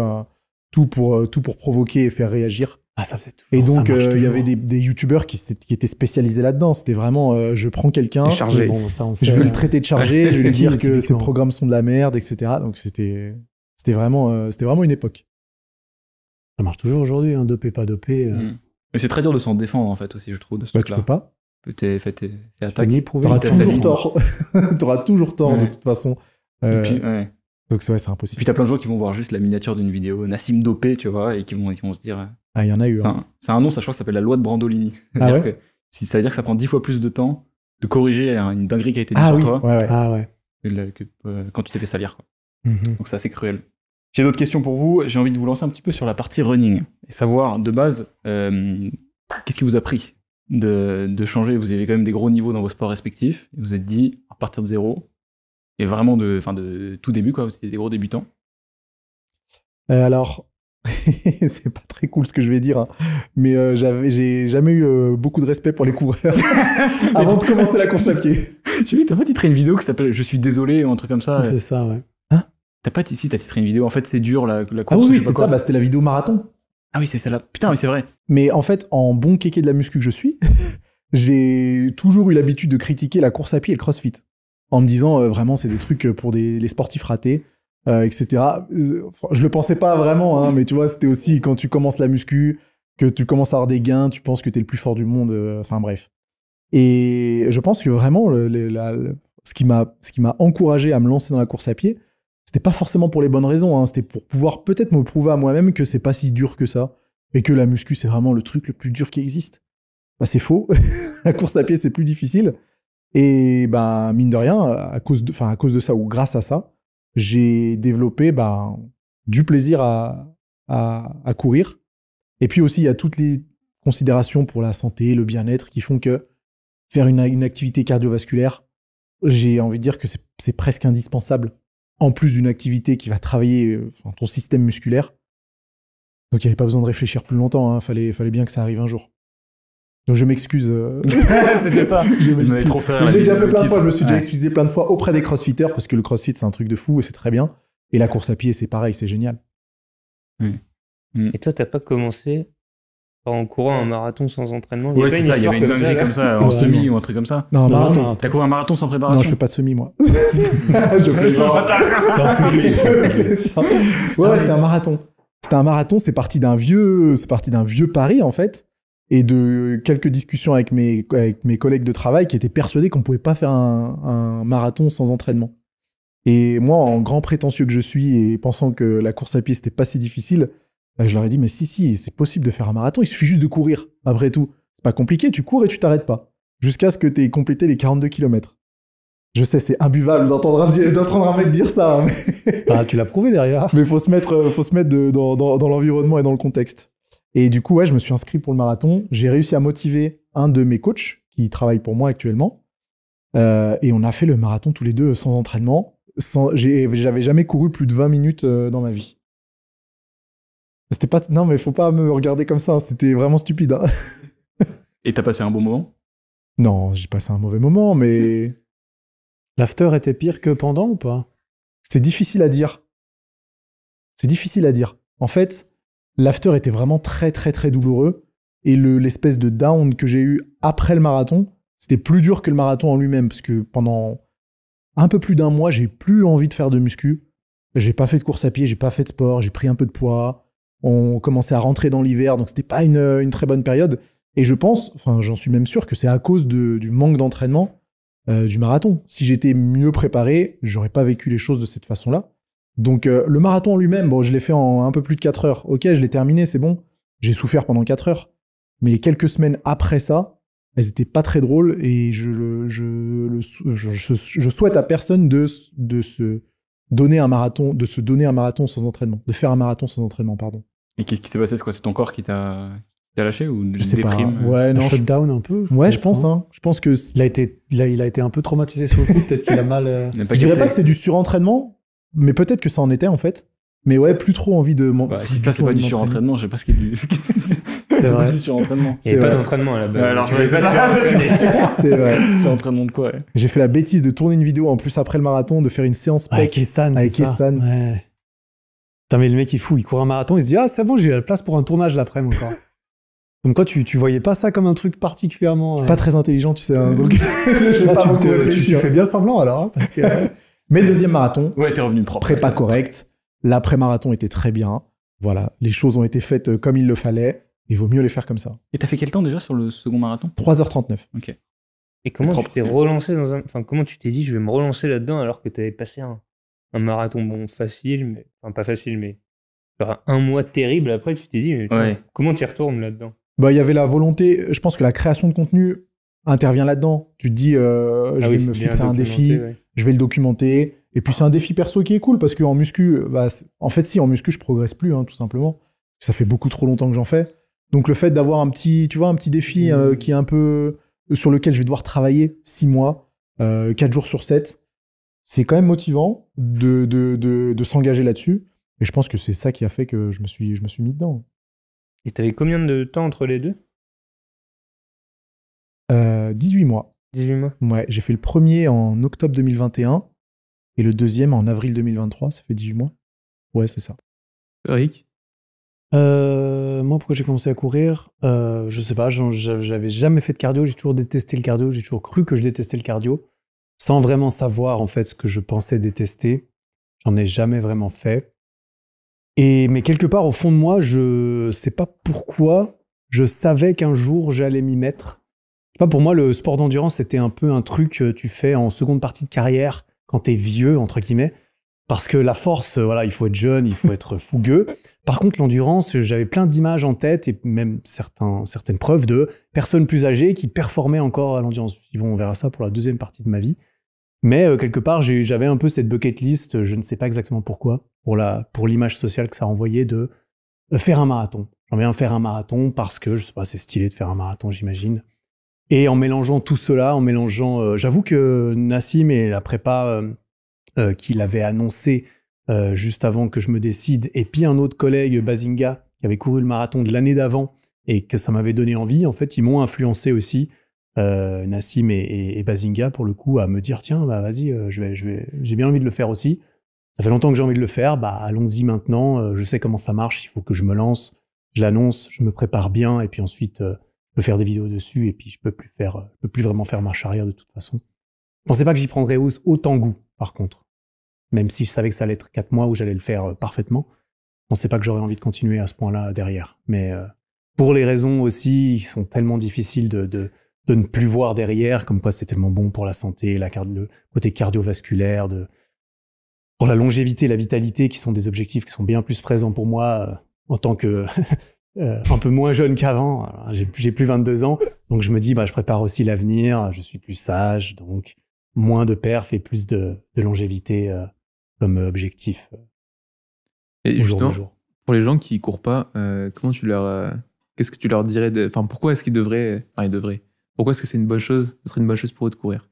tout, pour, tout pour provoquer et faire réagir. Ah, ça faisait Et donc, euh, il y avait des, des youtubeurs qui, étaient spécialisés là-dedans. C'était vraiment, euh, je prends quelqu'un, je veux le traiter de chargé, [LAUGHS] je vais lui dire que ses programmes sont de la merde, etc. Donc, c'était vraiment, euh, c'était vraiment une époque. Ça marche toujours aujourd'hui, hein, dopé, pas dopé. Mm.
Mais c'est très dur de s'en défendre, en fait, aussi, je trouve, de ce bah, truc-là. Tu peux pas. T'es attaqué. T'auras toujours tort. [LAUGHS] T'auras toujours tort, de toute façon. Et puis, ouais. Donc, c'est impossible. Et puis, t'as plein de gens qui vont voir juste la miniature d'une vidéo Nassim dopé, tu vois, et qui vont, qui vont se dire ah, il y en a eu. C'est hein. un, nom, ça je crois, ça s'appelle la loi de Brandolini. [LAUGHS] Ah que, ça veut dire que ça prend dix fois plus de temps de corriger une dinguerie qui a été dite sur toi quand tu t'es fait salir. Quoi. Mhm. ça c'est cruel. J'ai une autre question pour vous. J'ai envie de vous lancer un petit peu sur la partie running et savoir de base euh, qu'est-ce qui vous a pris de, changer. Vous avez quand même des gros niveaux dans vos sports respectifs. Et vous êtes dit à partir de zéro et vraiment de, fin de tout début quoi. Vous étiez des gros débutants.
Euh, alors [LAUGHS] c'est pas très cool ce que je vais dire, hein. mais euh, j'avais, j'ai jamais eu euh, beaucoup de respect pour les coureurs [LAUGHS] [LAUGHS] avant de commencer la course à pied. J'ai vu, t'as pas titré une vidéo qui s'appelle Je suis désolé ou un truc comme ça. C'est ça, ouais. Hein
T'as pas t'as titré une vidéo. En fait, c'est dur la, la ah course. Ah oui, c'est ça, bah, c'était la vidéo marathon. Ah oui, c'est celle-là. Putain, oui, c'est
vrai. Mais en fait, en bon kéké de la muscu que je suis, j'ai toujours eu l'habitude de critiquer la course à pied et le crossfit en me disant euh, vraiment, c'est des trucs pour des, les sportifs ratés euh, etc. Euh, je le pensais pas vraiment, hein, mais tu vois, c'était aussi quand tu commences la muscu, que tu commences à avoir des gains, tu penses que tu es le plus fort du monde, euh, enfin bref. Et je pense que vraiment, le, ce qui m'a encouragé à me lancer dans la course à pied, c'était pas forcément pour les bonnes raisons, hein, c'était pour pouvoir peut-être me prouver à moi-même que c'est pas si dur que ça, et que la muscu, c'est vraiment le truc le plus dur qui existe. Bah, c'est faux. [LAUGHS] la course à pied, c'est plus difficile. Et ben, mine de rien, à cause de, à cause de ça ou grâce à ça, j'ai développé bah, du plaisir à, à, courir. Et puis aussi, il y a toutes les considérations pour la santé, le bien-être, qui font que faire une, activité cardiovasculaire, j'ai envie de dire que c'est presque indispensable, en plus d'une activité qui va travailler ton système musculaire. Donc il n'y avait pas besoin de réfléchir plus longtemps, il hein. fallait bien que ça arrive un jour. Donc je m'excuse. Euh. [LAUGHS] C'était ça. je trop fait. Je l'ai déjà fait plein de fois. Je me suis déjà excusé plein de fois auprès des crossfitters parce que le crossfit c'est un truc de fou et c'est très bien. Et la course à pied c'est pareil, c'est génial.
Mm. Et toi t'as pas commencé en courant un marathon sans entraînement Ouais c'est ça. Il y avait une dinguerie comme ça, en semi ou un truc comme ça.
Non, non marathon. T'as
couru un marathon sans préparation Non, je fais pas de semi moi. [LAUGHS] [LAUGHS] je
Ouais, c'était un marathon. C'était un marathon. C'est parti d'un vieux, c'est parti d'un vieux pari en fait et de quelques discussions avec mes, avec mes collègues de travail qui étaient persuadés qu'on ne pouvait pas faire un, marathon sans entraînement. Et moi, en grand prétentieux que je suis et pensant que la course à pied, c'était pas si difficile, bah, je leur ai dit, mais si, si, c'est possible de faire un marathon, il suffit juste de courir. Après tout, c'est pas compliqué, tu cours et tu t'arrêtes pas. Jusqu'à ce que tu aies complété les 42 km. Je sais, c'est imbuvable d'entendre un, mec dire ça. Hein, mais... Ah, tu l'as prouvé derrière. [LAUGHS] Mais faut se mettre, faut se mettre dans, dans, dans l'environnement et dans le contexte. Et du coup, ouais, je me suis inscrit pour le marathon. J'ai réussi à motiver un de mes coachs qui travaille pour moi actuellement. Euh, et on a fait le marathon tous les deux sans entraînement. Sans, j'avais jamais couru plus de 20 minutes euh, dans ma vie. C'était pas. Non, mais faut pas me regarder comme ça. Hein. C'était vraiment stupide. Hein.
et t'as passé un bon moment
Non, j'ai passé un mauvais moment, mais. [LAUGHS] L'after était pire que pendant ou pas C'est difficile à dire. C'est difficile à dire. En fait, l'after était vraiment très très très douloureux et l'espèce de down que j'ai eu après le marathon, c'était plus dur que le marathon en lui-même parce que pendant un peu plus d'un mois, j'ai plus envie de faire de muscu. J'ai pas fait de course à pied, j'ai pas fait de sport, j'ai pris un peu de poids. On commençait à rentrer dans l'hiver, donc c'était pas une, très bonne période. Et je pense, enfin j'en suis même sûr que c'est à cause du manque d'entraînement euh, du marathon. Si j'étais mieux préparé, j'aurais pas vécu les choses de cette façon-là. Donc euh, le marathon lui-même, bon, je l'ai fait en un peu plus de 4 heures. Ok, je l'ai terminé, c'est bon. J'ai souffert pendant 4 heures. Mais les quelques semaines après ça, elles étaient pas très drôles et je, je, souhaite à personne de, se donner un marathon, de se donner un marathon sans entraînement, de faire un marathon sans entraînement, pardon.
Et qu'est-ce qui s'est passé C'est quoi C'est ton corps qui t'a lâché ou je déprime euh, Ouais, non, shutdown un peu. Ouais, je pense.
Hein. Je pense que il a été, il a, il a été un peu traumatisé sur le coup. Peut-être qu'il a mal. Euh, je dirais pas que c'est du surentraînement, mais peut-être que ça en était en fait. Mais ouais, plus trop envie de. Bah, si ça, c'est pas du surentraînement, je sais pas ce qu'il dit. [LAUGHS] c'est pas du surentraînement. C'est pas
d'entraînement à la base. alors, je [LAUGHS] C'est vrai. Surentraînement de quoi ouais.
J'ai fait la bêtise de tourner une vidéo en plus après le marathon, de faire une séance pec. Avec Essan, Avec Ouais.
Putain, mais le mec, il fou. Il court un marathon, il se dit Ah, c'est bon, j'ai la place pour un tournage l'après-midi encore. [LAUGHS] Donc quoi, tu, tu voyais pas ça comme un truc particulièrement... pas
très intelligent, tu sais. Hein, donc...
Là, tu, te, tu, fais bien
semblant alors, hein, parce que mais le deuxième marathon, revenu propre. Prépa correcte. correct. L'après-marathon était très bien. Voilà, les choses ont été faites euh, comme il le fallait. Il vaut mieux les faire comme ça.
Et t'as fait quel temps déjà sur le second marathon 3h39. Ok. Et comment tu t'es
relancé dans un. Enfin, comment tu t'es dit, je vais me relancer là-dedans alors que t'avais passé un, marathon, bon, facile, mais. Enfin, pas facile, mais. un mois terrible après, tu t'es dit, comment tu retournes là-dedans
Bah, il y avait la volonté. Je pense que la création de contenu, intervient là-dedans. Tu te dis, euh, ah je vais me fixer un défi, je vais le documenter. Et puis c'est un défi perso qui est cool parce qu'en muscu, bah, en fait, si, en muscu, je progresse plus, hein, tout simplement. Ça fait beaucoup trop longtemps que j'en fais. Donc le fait d'avoir un petit, tu vois, un petit défi euh, mmh. qui est un peu euh, sur lequel je vais devoir travailler six mois, quatre jours sur 7, c'est quand même motivant de, de, de, s'engager là-dessus. Et je pense que c'est ça qui a fait que je me suis, je me suis mis dedans.
Et tu avais combien de temps entre les deux
18 euh, mois. 18 mois Ouais, j'ai fait le premier en octobre 2021 et le deuxième en avril 2023, ça fait 18 mois. Ouais, c'est ça. Eric euh, moi, pourquoi j'ai commencé à
courir euh, Je sais pas, j'avais jamais fait de cardio, j'ai toujours détesté le cardio, j'ai toujours cru que je détestais le cardio, sans vraiment savoir en fait ce que je pensais détester. J'en ai jamais vraiment fait. Et mais quelque part au fond de moi, je sais pas pourquoi, je savais qu'un jour j'allais m'y mettre pas, pour moi, le sport d'endurance, c'était un peu un truc que tu fais en seconde partie de carrière quand t'es vieux, entre guillemets. Parce que la force, voilà, il faut être jeune, il faut être [LAUGHS] fougueux. Par contre, l'endurance, j'avais plein d'images en tête et même certaines preuves de personnes plus âgées qui performaient encore à l'endurance. Bon, on verra ça pour la deuxième partie de ma vie. Mais euh, quelque part, j'avais un peu cette bucket list, je ne sais pas exactement pourquoi, pour la pour l'image sociale que ça envoyait de euh, faire un marathon. J'en viens faire un marathon parce que je sais pas, c'est stylé de faire un marathon, j'imagine. Et en mélangeant tout cela, en mélangeant, euh, j'avoue que Nassim et la prépa euh, euh, qu'il avait annoncé juste avant que je me décide, et puis un autre collègue, Bazinga, qui avait couru le marathon de l'année d'avant et que ça m'avait donné envie, en fait, ils m'ont influencé aussi. Nassim et, et, Bazinga pour le coup à me dire tiens bah vas-y je vais j'ai bien envie de le faire aussi ça fait longtemps que j'ai envie de le faire, bah allons-y maintenant, je sais comment ça marche, il faut que je me lance, je l'annonce, je me prépare bien, et puis ensuite, peux faire des vidéos dessus et puis je peux plus faire, euh, je peux plus vraiment faire marche arrière de toute façon. Je pensais pas que j'y prendrais autant goût, par contre. Même si je savais que ça allait être quatre mois où j'allais le faire euh, parfaitement, je pensais pas que j'aurais envie de continuer à ce point-là euh, derrière. Mais pour les raisons aussi, qui sont tellement difficiles de, de, ne plus voir derrière, comme quoi c'est tellement bon pour la santé, la le côté cardiovasculaire, de, pour la longévité, et la vitalité, qui sont des objectifs qui sont bien plus présents pour moi en tant que [LAUGHS] Euh, un peu moins jeune qu'avant. Hein. J'ai plus 22 ans, donc je me dis, bah, je prépare aussi l'avenir, je suis plus sage, donc moins de perf et plus de, longévité euh, comme objectif. Euh,
et pour les gens qui courent pas, comment tu leur, qu'est-ce que tu leur dirais de, enfin, pourquoi est-ce qu'ils devraient, enfin, ils devraient, pourquoi est-ce que c'est une bonne chose, ce serait une bonne chose pour eux de courir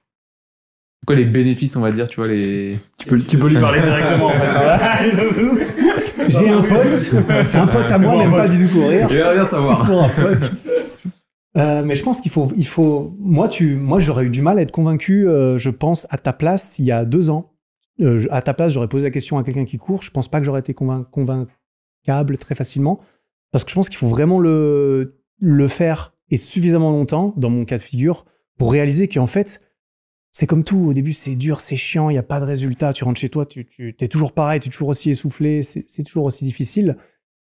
quoi les bénéfices, on va dire, tu vois, les... Tu peux, tu peux lui parler directement, hein.
[LAUGHS] [LAUGHS] J'ai un pote, [LAUGHS] c'est un pote à moi, même pas du tout courir. savoir. [LAUGHS]
Euh, mais je pense qu'il faut, il faut. Moi, tu, moi, j'aurais eu du mal à être convaincu. Euh, je pense à ta place il y a deux ans. Euh, à ta place, j'aurais posé la question à quelqu'un qui court. Je pense pas que j'aurais été convaincable très facilement parce que je pense qu'il faut vraiment le le faire et suffisamment longtemps dans mon cas de figure pour réaliser qu'en fait, c'est comme tout. Au début, c'est dur, c'est chiant, il n'y a pas de résultat. Tu rentres chez toi, tu, tu es toujours pareil, tu es toujours aussi essoufflé, c'est toujours aussi difficile.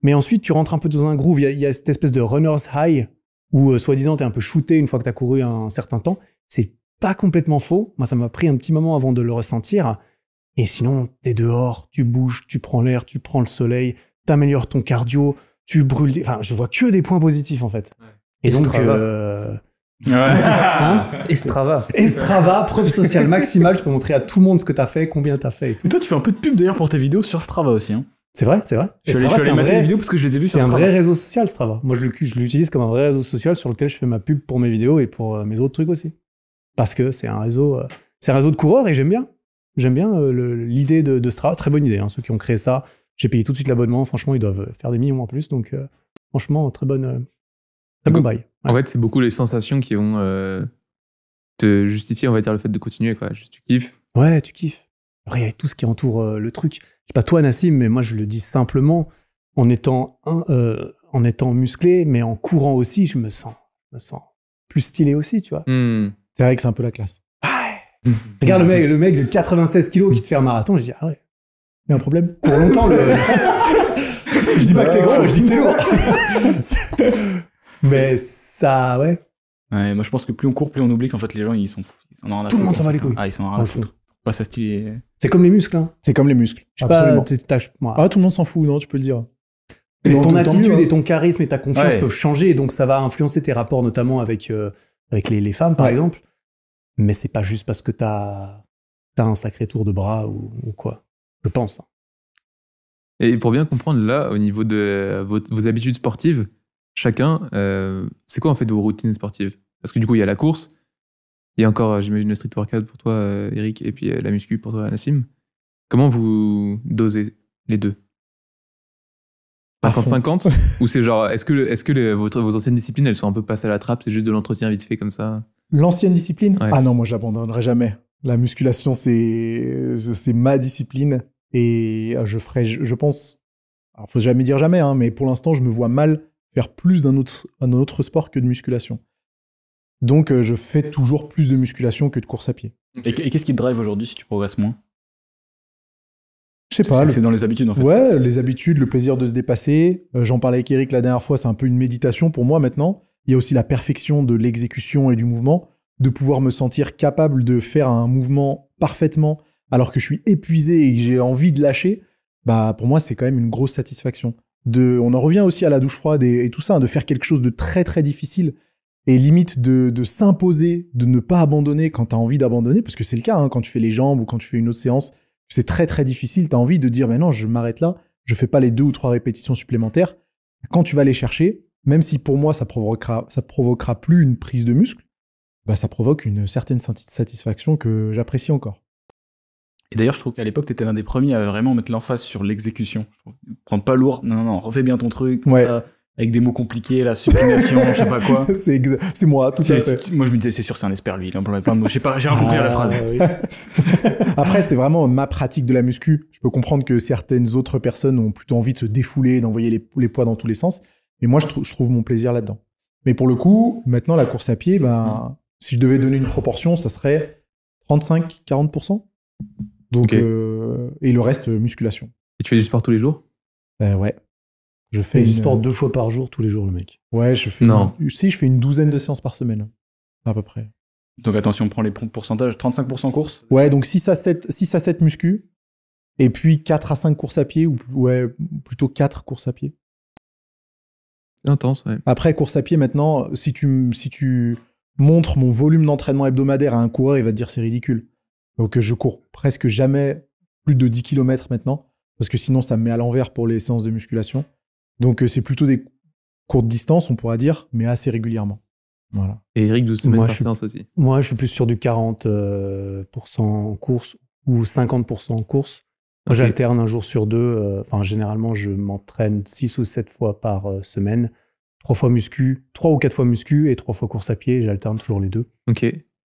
Mais ensuite, tu rentres un peu dans un groove. Il y, a cette espèce de runner's high où, euh, soi-disant, tu es un peu shooté une fois que tu as couru un certain temps. C'est pas complètement faux. Moi, ça m'a pris un petit moment avant de le ressentir. Et sinon, tu es dehors, tu bouges, tu prends l'air, tu prends le soleil, t'améliores ton cardio, tu brûles. Des... Enfin, je vois que des points positifs en fait. Et, donc,
Ouais. Hein Estrava. preuve sociale
maximale. Tu peux montrer à tout le monde ce que t'as fait, combien t'as fait. Et tout. toi, tu fais un peu de pub d'ailleurs pour tes vidéos sur Strava
aussi. Hein. C'est vrai, c'est vrai. Je suis C'est un vrai
réseau social, Strava. Moi, je l'utilise comme un vrai réseau social sur lequel je fais ma pub pour mes vidéos et pour euh, mes autres trucs aussi. Parce que c'est un réseau, euh, c'est un réseau de coureurs et j'aime bien. J'aime bien euh, l'idée de, Strava. Très bonne idée. Hein. Ceux qui ont créé ça, j'ai payé tout de suite l'abonnement. Franchement, ils doivent faire des millions en plus. Donc, franchement, très bonne,
en fait, c'est beaucoup les sensations qui vont euh, te justifier, on va dire, le fait de continuer. Juste, tu kiffes.
Ouais, tu kiffes. Après, il y a tout ce qui entoure euh, le truc. Je sais pas toi, Nassim, mais moi, je le dis simplement en étant, euh, en étant musclé, mais en courant aussi, je me sens, me sens plus stylé aussi, tu vois. Hmm. C'est vrai que c'est un peu la classe. Regarde le mec, le mec de 96 kilos qui te fait un marathon, je dis, ah ouais, il y a un problème. Pour
longtemps, le... [LAUGHS] je dis pas que t'es gros, je dis que
t'es lourd. [LAUGHS] Mais ça, ouais. Moi, je pense que plus on court, plus on oublie qu'en fait, les gens, ils s'en foutent. en Tout le monde s'en va les couilles. Hein. Ah, ils s'en foutent. C'est comme les muscles, hein. C'est comme les muscles. Je Absolument.
Pas, Ah, tout le monde s'en fout, non, tu peux le dire. Et ton attitude et ton charisme et ta confiance peuvent
changer, et
donc ça va influencer tes rapports, notamment avec, euh, avec les, femmes, par exemple. Mais c'est pas juste parce que t'as as un sacré tour de bras ou, quoi. Je pense. Hein.
Et pour bien comprendre, là, au niveau de euh, vos habitudes sportives, chacun, euh, c'est quoi en fait vos routines sportives Parce que du coup, il y a la course, il y a encore, euh, j'imagine, le street workout pour toi, euh, Eric, et puis la muscu pour toi, Nassim. Comment vous dosez les deux 50-50 [LAUGHS] Ou c'est genre, est-ce que, est -ce que vos anciennes disciplines, elles sont un peu passées à la trappe C'est juste de l'entretien vite fait comme ça
L'ancienne discipline Ah non, moi, j'abandonnerai jamais. La musculation, c'est ma discipline. Et je ferai, je pense, alors faut jamais dire jamais, hein, mais pour l'instant, je me vois mal faire plus d'un autre, un autre sport que de musculation. Donc, euh, je fais toujours plus de musculation que de course à pied.
Et, qu'est-ce qui te drive aujourd'hui si tu progresses moins je sais pas. C'est dans les habitudes en fait.
Ouais, les habitudes, le plaisir de se dépasser. Euh, j'en parlais avec Eric la dernière fois, c'est un peu une méditation pour moi maintenant. Il y a aussi la perfection de l'exécution et du mouvement, de pouvoir me sentir capable de faire un mouvement parfaitement alors que je suis épuisé et que j'ai envie de lâcher. Bah pour moi, c'est quand même une grosse satisfaction on en revient aussi à la douche froide et, tout ça, hein, de faire quelque chose de très très difficile et limite de, s'imposer, de ne pas abandonner quand tu as envie d'abandonner, parce que c'est le cas, hein, quand tu fais les jambes ou quand tu fais une autre séance, c'est très très difficile, tu as envie de dire, mais non, je m'arrête là, je fais pas les deux ou trois répétitions supplémentaires. Quand tu vas les chercher, même si pour moi ça provoquera, ça provoquera plus une prise de muscle, bah ça provoque une certaine satisfaction que j'apprécie encore.
Et d'ailleurs, je trouve qu'à l'époque, tu étais l'un des premiers à vraiment mettre l'emphase sur l'exécution pas lourd. Non, non, refais bien ton truc. avec des mots compliqués, la supination, je sais pas quoi. [LAUGHS] C'est,
moi, tout à fait.
Moi, je me disais, c'est sûr, c'est un espère, lui. J'ai pas, j'ai rien compris à la ah, phrase.
[LAUGHS] Après, c'est vraiment ma pratique de la muscu. Je peux comprendre que certaines autres personnes ont plutôt envie de se défouler, d'envoyer les, les poids dans tous les sens. Mais moi, je, je trouve mon plaisir là-dedans. Mais pour le coup, maintenant, la course à pied, ben, si je devais donner une proportion, ça serait 35-40%. Donc, euh, et le reste, musculation.
Et tu fais du sport tous les jours
euh, ouais. Je fais du sport euh, deux fois par jour, tous les jours, le mec. Ouais, je fais. Une... Euh, si, je fais une douzaine de séances par semaine,
à peu près. Donc attention, on prend les pourcentages.
35% course Ouais, donc 6 à 7, muscu. Et puis 4 à 5 courses à pied, ou ouais, plutôt 4 courses à pied. Intense, ouais. Après, course à pied, maintenant, si tu, si tu montres mon volume d'entraînement hebdomadaire à un coureur, il va te dire c'est ridicule. Donc je cours presque jamais plus de 10 km maintenant parce que sinon ça me met à l'envers pour les séances de musculation. Donc euh, c'est plutôt des courtes distances, on pourra dire, mais assez régulièrement.
Voilà. Et Eric, 12 semaines moi, par aussi.
Moi, je suis plus sur du 40%
euh, en course ou 50% en course. j'alterne un jour sur deux. Euh, enfin, généralement, je m'entraîne 6 ou 7 fois par semaine. 3 fois muscu, 3 ou 4 fois muscu et 3 fois course à pied. J'alterne toujours les deux. Ok.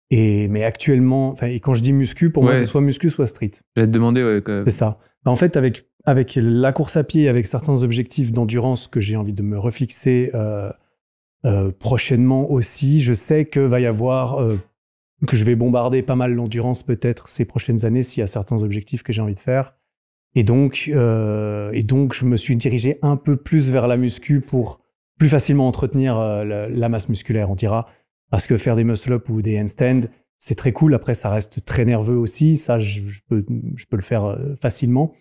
Et mais actuellement, et quand je dis muscu, pour moi c'est soit muscu soit street.
vais te demander. Ouais, c'est
ça. Bah, en fait, avec avec la course à pied, avec certains objectifs d'endurance que j'ai envie de me refixer euh, euh, prochainement aussi, je sais que va y avoir euh, que je vais bombarder pas mal l'endurance peut-être ces prochaines années s'il y a certains objectifs que j'ai envie de faire. Et donc, et donc, je me suis dirigé un peu plus vers la muscu pour plus facilement entretenir la, la masse musculaire, on dira. Parce que faire des muscle-up ou des handstands, c'est très cool. Après, ça reste très nerveux aussi. Ça, je, peux, je peux le faire euh, facilement.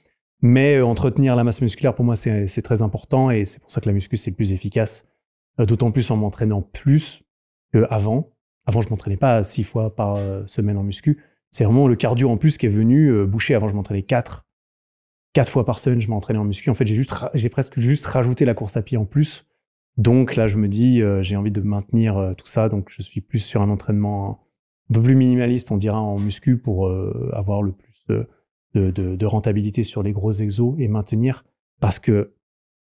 Mais euh, entretenir la masse musculaire, pour moi, c'est très important. Et c'est pour ça que la muscu, c'est le plus efficace. Euh, d'autant plus en m'entraînant plus qu'avant. Avant, je m'entraînais pas six fois par semaine en muscu. C'est vraiment le cardio en plus qui est venu boucher. Avant, je m'entraînais quatre. Quatre fois par semaine, je m'entraînais en muscu. En fait, j'ai j'ai presque juste rajouté la course à pied en plus donc là, je me dis, euh, j'ai envie de maintenir euh, tout ça, donc je suis plus sur un entraînement un peu plus minimaliste, on dira en muscu, pour euh, avoir le plus de, rentabilité sur les gros exos et maintenir, parce que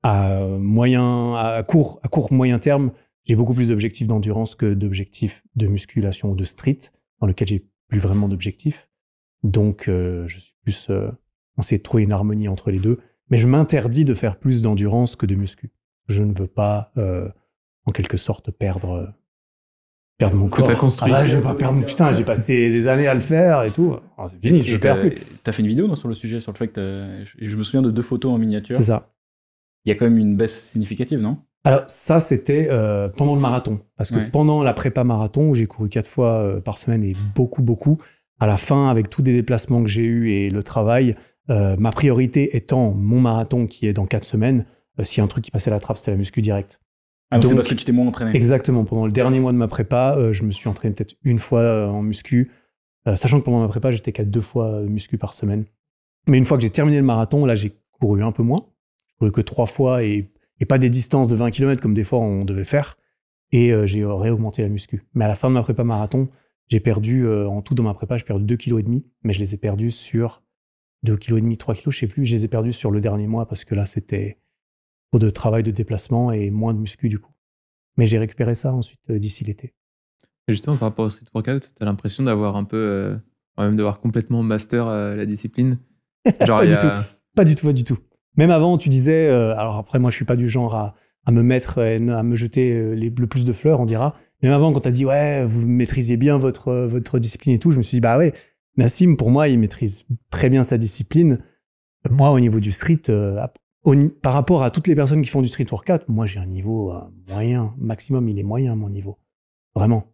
à moyen, à court, à court moyen terme, j'ai beaucoup plus d'objectifs d'endurance que d'objectifs de musculation ou de street, dans lequel j'ai plus vraiment d'objectifs. Donc je suis plus, on sait trouver une harmonie entre les deux, mais je m'interdis de faire plus d'endurance que de muscu je ne veux pas, euh, en quelque sorte, perdre, euh, perdre mon que corps. construit. Ah bah, je pas perdre putain, j'ai
passé des années à le faire et tout. Ah, c'est fini, je perds plus. T'as fait une vidéo sur le sujet, sur le fait que je me souviens de deux photos en miniature. C'est ça. Il y a quand même une baisse significative, non
alors ça, c'était euh, pendant le marathon. Parce que pendant la prépa marathon, où j'ai couru quatre fois par semaine et beaucoup, beaucoup, à la fin, avec tous les déplacements que j'ai eus et le travail, ma priorité étant mon marathon qui est dans quatre semaines, euh, s'il y a un truc qui passait à la trappe, c'était la muscu directe. Ah, c'est parce que tu t'es moins entraîné. Exactement. Pendant le dernier mois de ma prépa, euh, je me suis entraîné peut-être une fois euh, en muscu, sachant que pendant ma prépa, j'étais qu'à deux fois muscu par semaine. Mais une fois que j'ai terminé le marathon, là, j'ai couru un peu moins. Je courais que trois fois et, pas des distances de 20 km comme des fois on devait faire. Et j'ai réaugmenté la muscu. Mais à la fin de ma prépa marathon, j'ai perdu, en tout dans ma prépa, j'ai perdu 2,5 kg, mais je les ai perdus sur 2,5 kg, 3 kg, je sais plus, je les ai perdus sur le dernier mois parce que là, c'était de travail de déplacement et moins de muscu du coup. Mais j'ai récupéré ça ensuite euh, d'ici l'été.
Justement, par rapport au street workout, t'as l'impression d'avoir un peu, quand euh, même d'avoir complètement master euh, la discipline [LAUGHS] Pas du tout.
Pas du tout, pas du tout. Même avant, tu disais, alors après, moi, je suis pas du genre à, me mettre, à me jeter le plus de fleurs, on dira. Même avant, quand t'as dit, ouais, vous maîtrisez bien votre, votre discipline et tout, je me suis dit, bah ouais, Nassim, pour moi, il maîtrise très bien sa discipline. Moi, au niveau du street, par rapport à toutes les personnes qui font du street workout, moi j'ai un niveau euh, moyen, maximum il est moyen mon niveau, vraiment.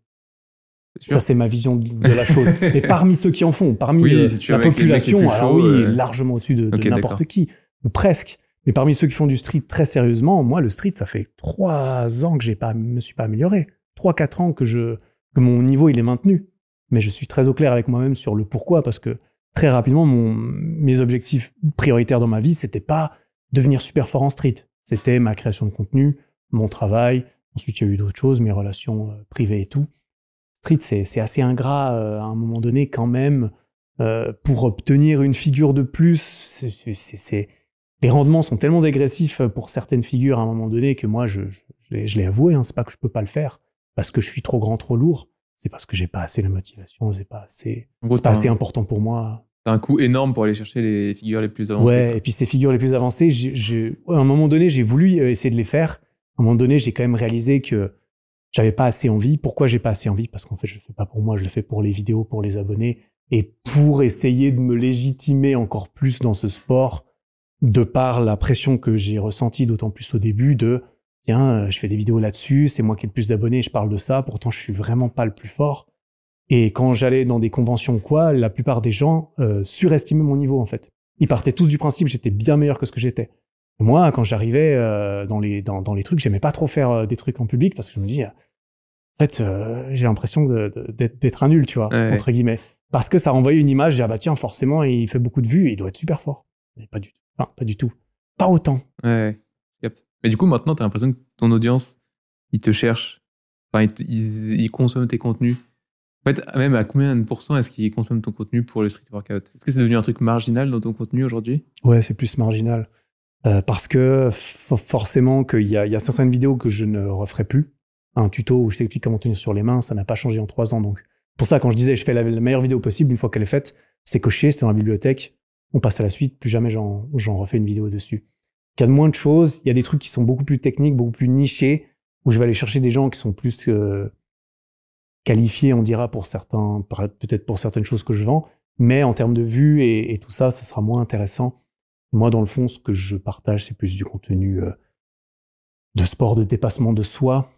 Ça c'est ma vision de la chose. [LAUGHS] Et parmi ceux qui en font, parmi euh, la population, oui, largement au-dessus de, n'importe qui, presque. Mais parmi ceux qui font du street très sérieusement, moi le street ça fait trois ans que je ne me suis pas amélioré, trois quatre ans que je que mon niveau il est maintenu. Mais je suis très au clair avec moi-même sur le pourquoi parce que très rapidement mes objectifs prioritaires dans ma vie c'était pas devenir super fort en street. C'était ma création de contenu, mon travail. Ensuite, il y a eu d'autres choses, mes relations euh, privées et tout. Street, c'est assez ingrat euh, à un moment donné quand même. Euh, pour obtenir une figure de plus, c'est les rendements sont tellement dégressifs pour certaines figures à un moment donné que moi, je, l'ai avoué, hein, c'est pas que je peux pas le faire parce que je suis trop grand, trop lourd, c'est parce que j'ai pas assez la motivation, c'est pas assez, c'est pas assez important
pour moi. T'as un coût énorme pour aller chercher les figures les plus avancées. Ouais, et puis
ces figures les plus avancées, à un moment donné, j'ai voulu euh, essayer de les faire. À un moment donné, j'ai quand même réalisé que j'avais pas assez envie. Pourquoi j'ai pas assez envie Parce qu'en fait, je le fais pas pour moi, je le fais pour les vidéos, pour les abonnés et pour essayer de me légitimer encore plus dans ce sport de par la pression que j'ai ressentie d'autant plus au début de tiens, euh, je fais des vidéos là-dessus, c'est moi qui ai le plus d'abonnés, je parle de ça, pourtant je suis vraiment pas le plus fort. Et quand j'allais dans des conventions quoi, la plupart des gens euh, surestimaient mon niveau en fait. Ils partaient tous du principe que j'étais bien meilleur que ce que j'étais. Moi, quand j'arrivais euh, dans, les, dans, les trucs, j'aimais pas trop faire euh, des trucs en public parce que je me disais... en fait, j'ai l'impression d'être un nul, tu vois, entre guillemets. Parce que ça renvoyait une image, j'ai ah bah tiens, forcément, il fait beaucoup de vues, il doit être super fort. Mais pas du tout. Enfin, pas du tout. Pas autant.
Ouais. Mais du coup, maintenant, t'as l'impression que ton audience, ils te cherchent. Enfin, ils consomment tes contenus en fait, même à combien de pourcents est-ce qu'ils consomment ton contenu pour le street workout Est-ce que c'est devenu un truc marginal dans ton contenu aujourd'hui
Ouais, c'est plus marginal. Euh, parce que forcément qu'il y, a certaines vidéos que je ne referai plus. Un tuto où je t'explique comment tenir sur les mains, ça n'a pas changé en trois ans. Donc, pour ça, quand je disais je fais la, meilleure vidéo possible une fois qu'elle est faite, c'est coché, c'est dans la bibliothèque, on passe à la suite, plus jamais j'en refais une vidéo dessus. Il y a de moins de choses, il y a des trucs qui sont beaucoup plus techniques, beaucoup plus nichés, où je vais aller chercher des gens qui sont plus euh, qualifié, on dira, pour certains, peut-être pour certaines choses que je vends, mais en termes de vues et, tout ça, ça sera moins intéressant. Moi, dans le fond, ce que je partage, c'est plus du contenu euh, de sport, de dépassement de soi,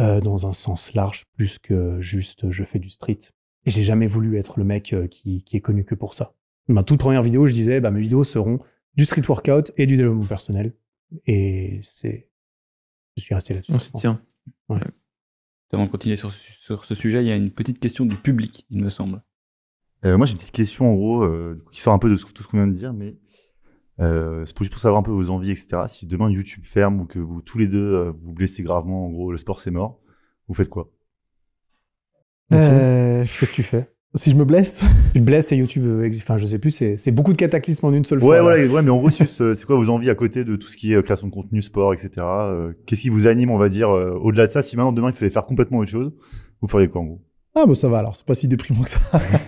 euh, dans un sens large, plus que juste je fais du street. Et j'ai jamais voulu être le mec euh, qui, est connu que pour ça. Ma toute première vidéo, je disais, bah, mes vidéos seront du street workout et du développement personnel. Et c'est, je suis resté là-dessus. On se tient. Ouais.
Avant de continuer sur, ce sujet, il y a une petite question du public, il me semble.
Euh, moi, j'ai une petite question, en gros, euh, qui sort un peu de tout ce qu'on vient de dire, mais euh, c'est juste pour savoir un peu vos envies, etc. Si demain YouTube ferme ou que vous, tous les deux, vous blessez gravement, en gros, le sport c'est mort, vous faites quoi Qu'est-ce que tu fais si je me blesse,
je [LAUGHS] blesse et YouTube, euh, enfin je sais plus, c'est beaucoup de cataclysmes en une seule fois.
Ouais, ouais, mais en gros, [LAUGHS] c'est quoi vos envies à côté de tout ce qui est euh, création de contenu, sport, etc. Euh, qu'est-ce qui vous anime, on va dire, au-delà de ça Si maintenant demain il fallait faire complètement autre chose, vous feriez quoi en gros Ah bah ça va, alors c'est pas si déprimant que ça.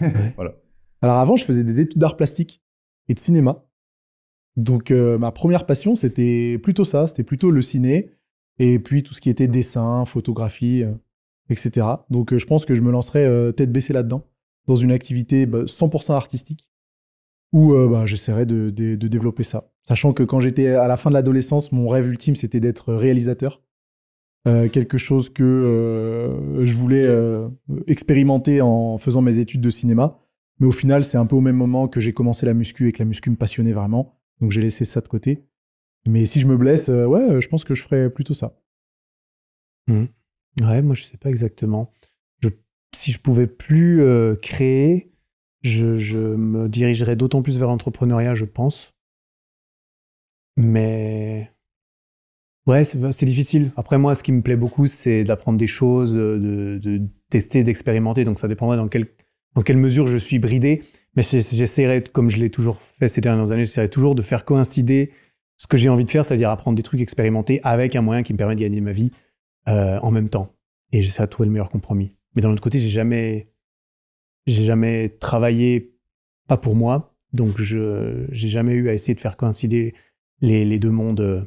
[LAUGHS] voilà. Alors avant, je faisais des études d'art plastique et de cinéma. Donc ma première passion, c'était plutôt ça, c'était plutôt le ciné et puis tout ce qui était dessin, photographie, etc. Donc je pense que je me lancerais tête baissée là-dedans dans une activité 100% bah, artistique où euh, bah, j'essaierai de, développer ça. Sachant que quand j'étais à la fin de l'adolescence, mon rêve ultime, c'était d'être réalisateur. Euh, quelque chose que euh, je voulais expérimenter en faisant mes études de cinéma. Mais au final, c'est un peu au même moment que j'ai commencé la muscu et que la muscu me passionnait vraiment. Donc j'ai laissé ça de côté. Mais si je me blesse, ouais, je pense que je ferais plutôt ça.
Mmh.
Ouais, moi je sais pas exactement si je pouvais plus euh, créer, je, me dirigerais d'autant plus vers l'entrepreneuriat, je pense. Mais ouais, c'est difficile. Après moi, ce qui me plaît beaucoup, c'est d'apprendre des choses, de, tester, d'expérimenter. Donc ça dépendrait dans quelle, mesure je suis bridé. Mais j'essaierai, comme je l'ai toujours fait ces dernières années, j'essaierai toujours de faire coïncider ce que j'ai envie de faire, c'est-à-dire apprendre des trucs, expérimenter avec un moyen qui me permet de gagner ma vie euh, en même temps. Et j'essaie à trouver le meilleur compromis. Mais d'un autre côté, j'ai jamais, j'ai jamais travaillé pas pour moi. Donc, je, j'ai jamais eu à essayer de faire coïncider les, deux mondes euh,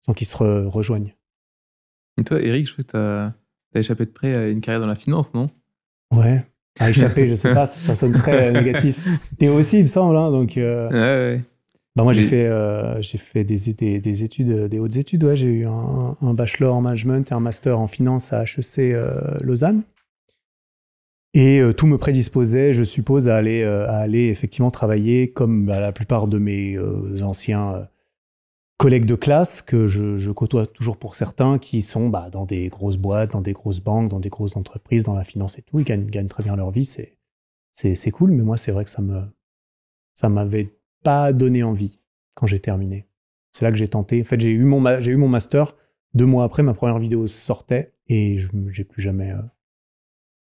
sans qu'ils se rejoignent.
Et toi, Eric, je as que échappé de près à une carrière dans la finance, non Ouais. À échapper, je sais [LAUGHS] pas, ça, sonne très euh, négatif.
T'es aussi, il me semble, hein, donc. Euh, ouais, ouais.
Bah, moi, j'ai fait, euh,
j'ai fait des, des, études, euh, des hautes études. Ouais. J'ai eu un, bachelor en management et un master en finance à HEC euh, Lausanne. Et tout me prédisposait, je suppose, à aller, à aller effectivement travailler comme bah, la plupart de mes anciens collègues de classe que je, côtoie toujours pour certains qui sont bah, dans des grosses boîtes, dans des grosses banques, dans des grosses entreprises, dans la finance et tout. Ils gagnent, gagnent très bien leur vie, c'est, c'est, c'est cool. Mais moi, c'est vrai que ça me, ça m'avait pas donné envie quand j'ai terminé. C'est là que j'ai tenté. En fait, j'ai eu, mon j'ai eu mon master. Deux mois après, ma première vidéo sortait et je n'ai plus jamais euh,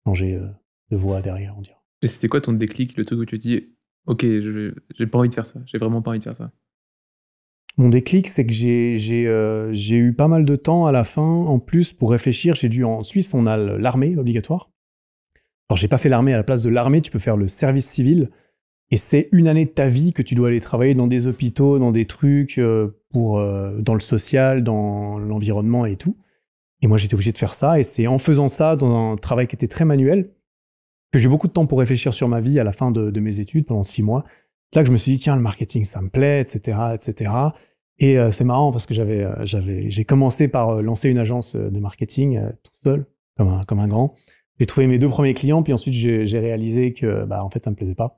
changé euh, de voix derrière, on dirait.
Et c'était quoi ton déclic, le truc où tu te dis, ok, j'ai pas envie de faire ça, j'ai vraiment pas envie de faire ça
Mon déclic, c'est que euh, j'ai eu pas mal de temps à la fin, en plus, pour réfléchir. J'ai dû, en Suisse, on a l'armée obligatoire. Alors, j'ai pas fait l'armée, à la place de l'armée, tu peux faire le service civil. Et c'est une année de ta vie que tu dois aller travailler dans des hôpitaux, dans des trucs, euh, pour, euh, dans le social, dans l'environnement et tout. Et moi, j'étais obligé de faire ça. Et c'est en faisant ça, dans un travail qui était très manuel, que j'ai beaucoup de temps pour réfléchir sur ma vie à la fin de, mes études, pendant six mois. C'est là que je me suis dit, tiens, le marketing, ça me plaît, etc., etc. Et euh, c'est marrant parce que j'avais, j'avais, j'ai commencé par lancer une agence de marketing tout seul, comme un, comme un grand. J'ai trouvé mes deux premiers clients, puis ensuite j'ai, réalisé que, bah, en fait, ça me plaisait pas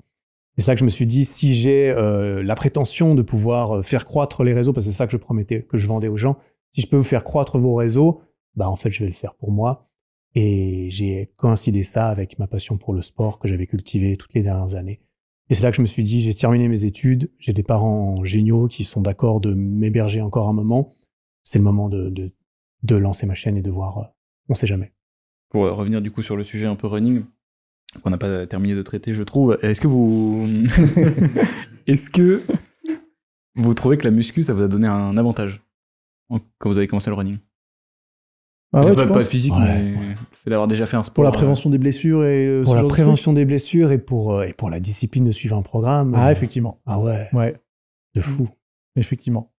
c'est là que je me suis dit, si j'ai euh, la prétention de pouvoir euh, faire croître les réseaux, parce que c'est ça que je promettais, que je vendais aux gens, si je peux vous faire croître vos réseaux, bah en fait je vais le faire pour moi. Et j'ai coïncidé ça avec ma passion pour le sport que j'avais cultivé toutes les dernières années. Et c'est là que je me suis dit, j'ai terminé mes études, j'ai des parents géniaux qui sont d'accord de m'héberger encore un moment. C'est le moment de, de, de, lancer ma chaîne et de voir, euh, on sait jamais.
Pour revenir du coup sur le sujet un peu running, qu'on n'a pas terminé de traiter, je trouve. Est-ce que vous. [LAUGHS] Est-ce que vous trouvez que la muscu, ça vous a donné un avantage quand vous avez commencé le running bah pas, physique, mais Le fait d'avoir déjà fait un sport. Pour la euh, prévention
des blessures et euh, pour la prévention des blessures euh, et pour la discipline de suivre un programme. Ah effectivement. Ah ouais. Ouais. De fou. Effectivement.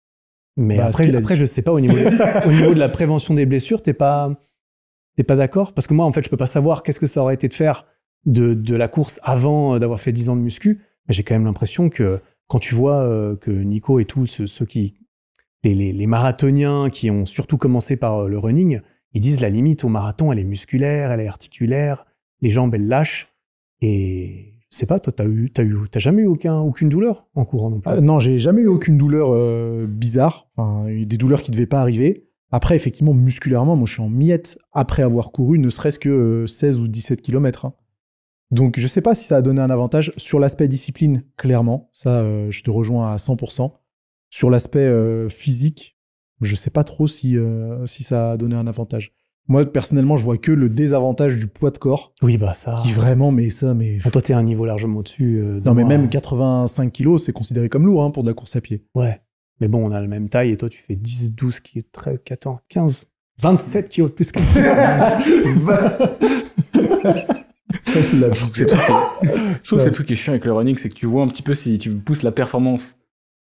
Mais bah, après, je je sais pas au niveau de, [LAUGHS] au niveau de la prévention des blessures, t'es pas pas d'accord parce que moi en fait je peux pas savoir qu'est-ce que ça aurait été de faire de, la course avant d'avoir fait 10 ans de muscu, j'ai quand même l'impression que quand tu vois euh, que Nico et tous ceux, qui, les, marathoniens qui ont surtout commencé par euh, le running, ils disent la limite au marathon, elle est musculaire, elle est articulaire, les jambes, elles lâchent. Et
je sais pas, toi, t'as eu, eu, jamais eu aucune douleur en courant non plus euh, Non, j'ai jamais eu aucune douleur bizarre, des douleurs qui ne devaient pas arriver. Après, effectivement, musculairement, moi, je suis en miettes après avoir couru ne serait-ce que 16 ou 17 km. Donc je ne sais pas si ça a donné un avantage sur l'aspect discipline, clairement, ça euh, je te rejoins à 100%. Sur l'aspect euh, physique, je ne sais pas trop si, euh, si ça a donné un avantage. Moi personnellement, je vois que le désavantage du poids de corps. Oui, bah ça. Qui vraiment, mais ça, mais. Toi, ah, toi, t'es à un niveau largement au-dessus. non, mais même 85 kilos, c'est considéré comme lourd hein, pour de la course à pied. Ouais.
Mais bon, on a la même taille et toi, tu fais 10, 12, 13, 14, 15, 27 kilos de plus que
[LAUGHS] [LAUGHS] [LAUGHS] Ah, je
trouve que c'est truc qui est chiant avec le running, c'est que tu vois un petit peu si tu pousses la performance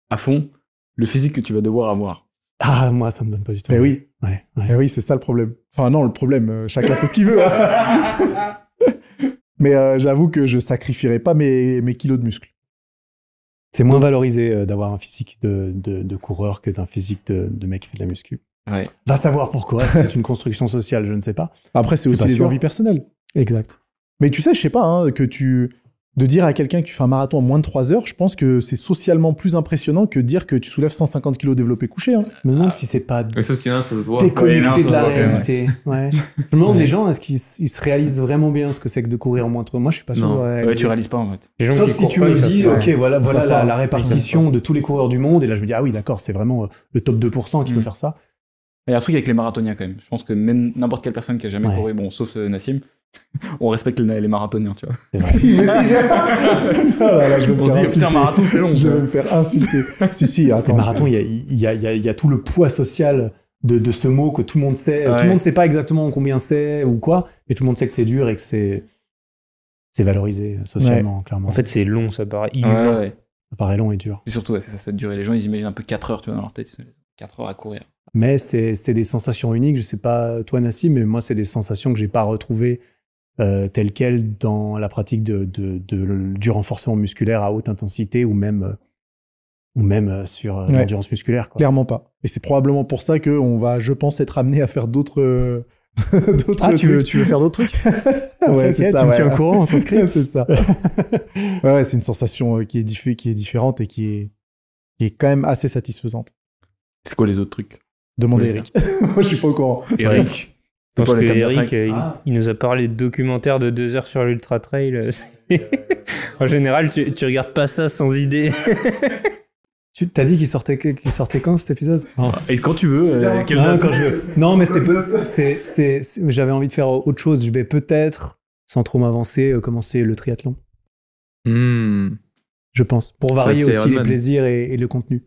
à fond, le physique que tu vas devoir
avoir. Ah, moi, ça me donne pas du tout. Mais oui. oui, c'est ça le problème. Enfin, non, le problème, euh, chacun fait ce qu'il veut. Hein. [LAUGHS] Mais euh, j'avoue que je sacrifierai pas mes, kilos de muscles. C'est moins valorisé euh, d'avoir un physique de,
coureur que d'un physique de, mec qui fait de la muscu. Va savoir pourquoi. c'est une construction sociale, je ne sais pas. Après, c'est aussi une envies
personnelle. Exact. Mais tu sais, je sais pas, hein, que tu. De dire à quelqu'un que tu fais un marathon en moins de 3 heures, je pense que c'est socialement plus impressionnant que dire que tu soulèves 150 kg développé couché. Hein. Mais non, ah. si c'est pas
sauf a, ça déconnecté de la réalité. Je me
demande les gens, est-ce qu'ils se réalisent vraiment bien ce que c'est que de courir en moins de 3 Moi, je suis pas sûr. Ouais, tu réalises pas en fait. Sauf si tu me dis, ok, voilà, voilà la, répartition de tous les coureurs du monde. Et là, je me dis, ah oui, d'accord, c'est vraiment euh, le top 2% qui peut mm. faire ça.
Il y a un truc avec les marathoniens quand même. Je pense que même n'importe quelle personne qui a jamais couru, bon, sauf euh, Nassim, [LAUGHS] on respecte les, les marathoniens, tu vois. mais [LAUGHS] ça,
là, je vais faire putain, marathon, c'est long. Je vais me faire insulter. si, si, attends.
Les il y a, tout le poids social de, ce mot que tout le monde sait. Tout le monde ne sait pas exactement combien c'est ou quoi, mais tout le monde sait que c'est dur et que c'est c'est valorisé socialement, clairement. En fait, c'est long, ça
paraît Ça paraît long et dur. C'est surtout, ça, cette durée. Les gens, ils imaginent un peu 4 heures, tu vois, dans leur tête. 4 heures à courir.
Mais c'est des sensations uniques. Je sais pas toi, Nassim, mais moi, c'est des sensations que j'ai pas retrouvées euh, telle qu'elle dans la pratique du renforcement musculaire à haute intensité ou même, euh, ou même euh, sur l'endurance
musculaire. Clairement pas. Et c'est probablement pour ça qu'on va, je pense, être amené à faire d'autres. [LAUGHS] d'autres ah, tu veux, faire d'autres trucs [LAUGHS] ouais, ça, tu me tiens au courant, on s'inscrit. [LAUGHS] c'est ça. ouais, c'est une sensation qui est, qui est différente et qui est, qui est quand même assez satisfaisante.
C'est quoi les autres trucs Demandez Eric.
Moi, je suis pas au courant.
Eric, parce que Eric, euh, ah. il, nous a parlé de documentaires de deux heures sur l'Ultra Trail. [LAUGHS] en général, tu, tu regardes pas ça sans idée. [LAUGHS]
Tu t'as dit qu'il sortait, qu'il
sortait quand cet épisode ah, Et
quand tu veux. Euh, [LAUGHS] non, mais c'est,
j'avais envie de faire autre chose. Je vais peut-être, sans trop m'avancer, euh, commencer le triathlon. Hmm. Je pense. Pour varier aussi les plaisirs et, le contenu.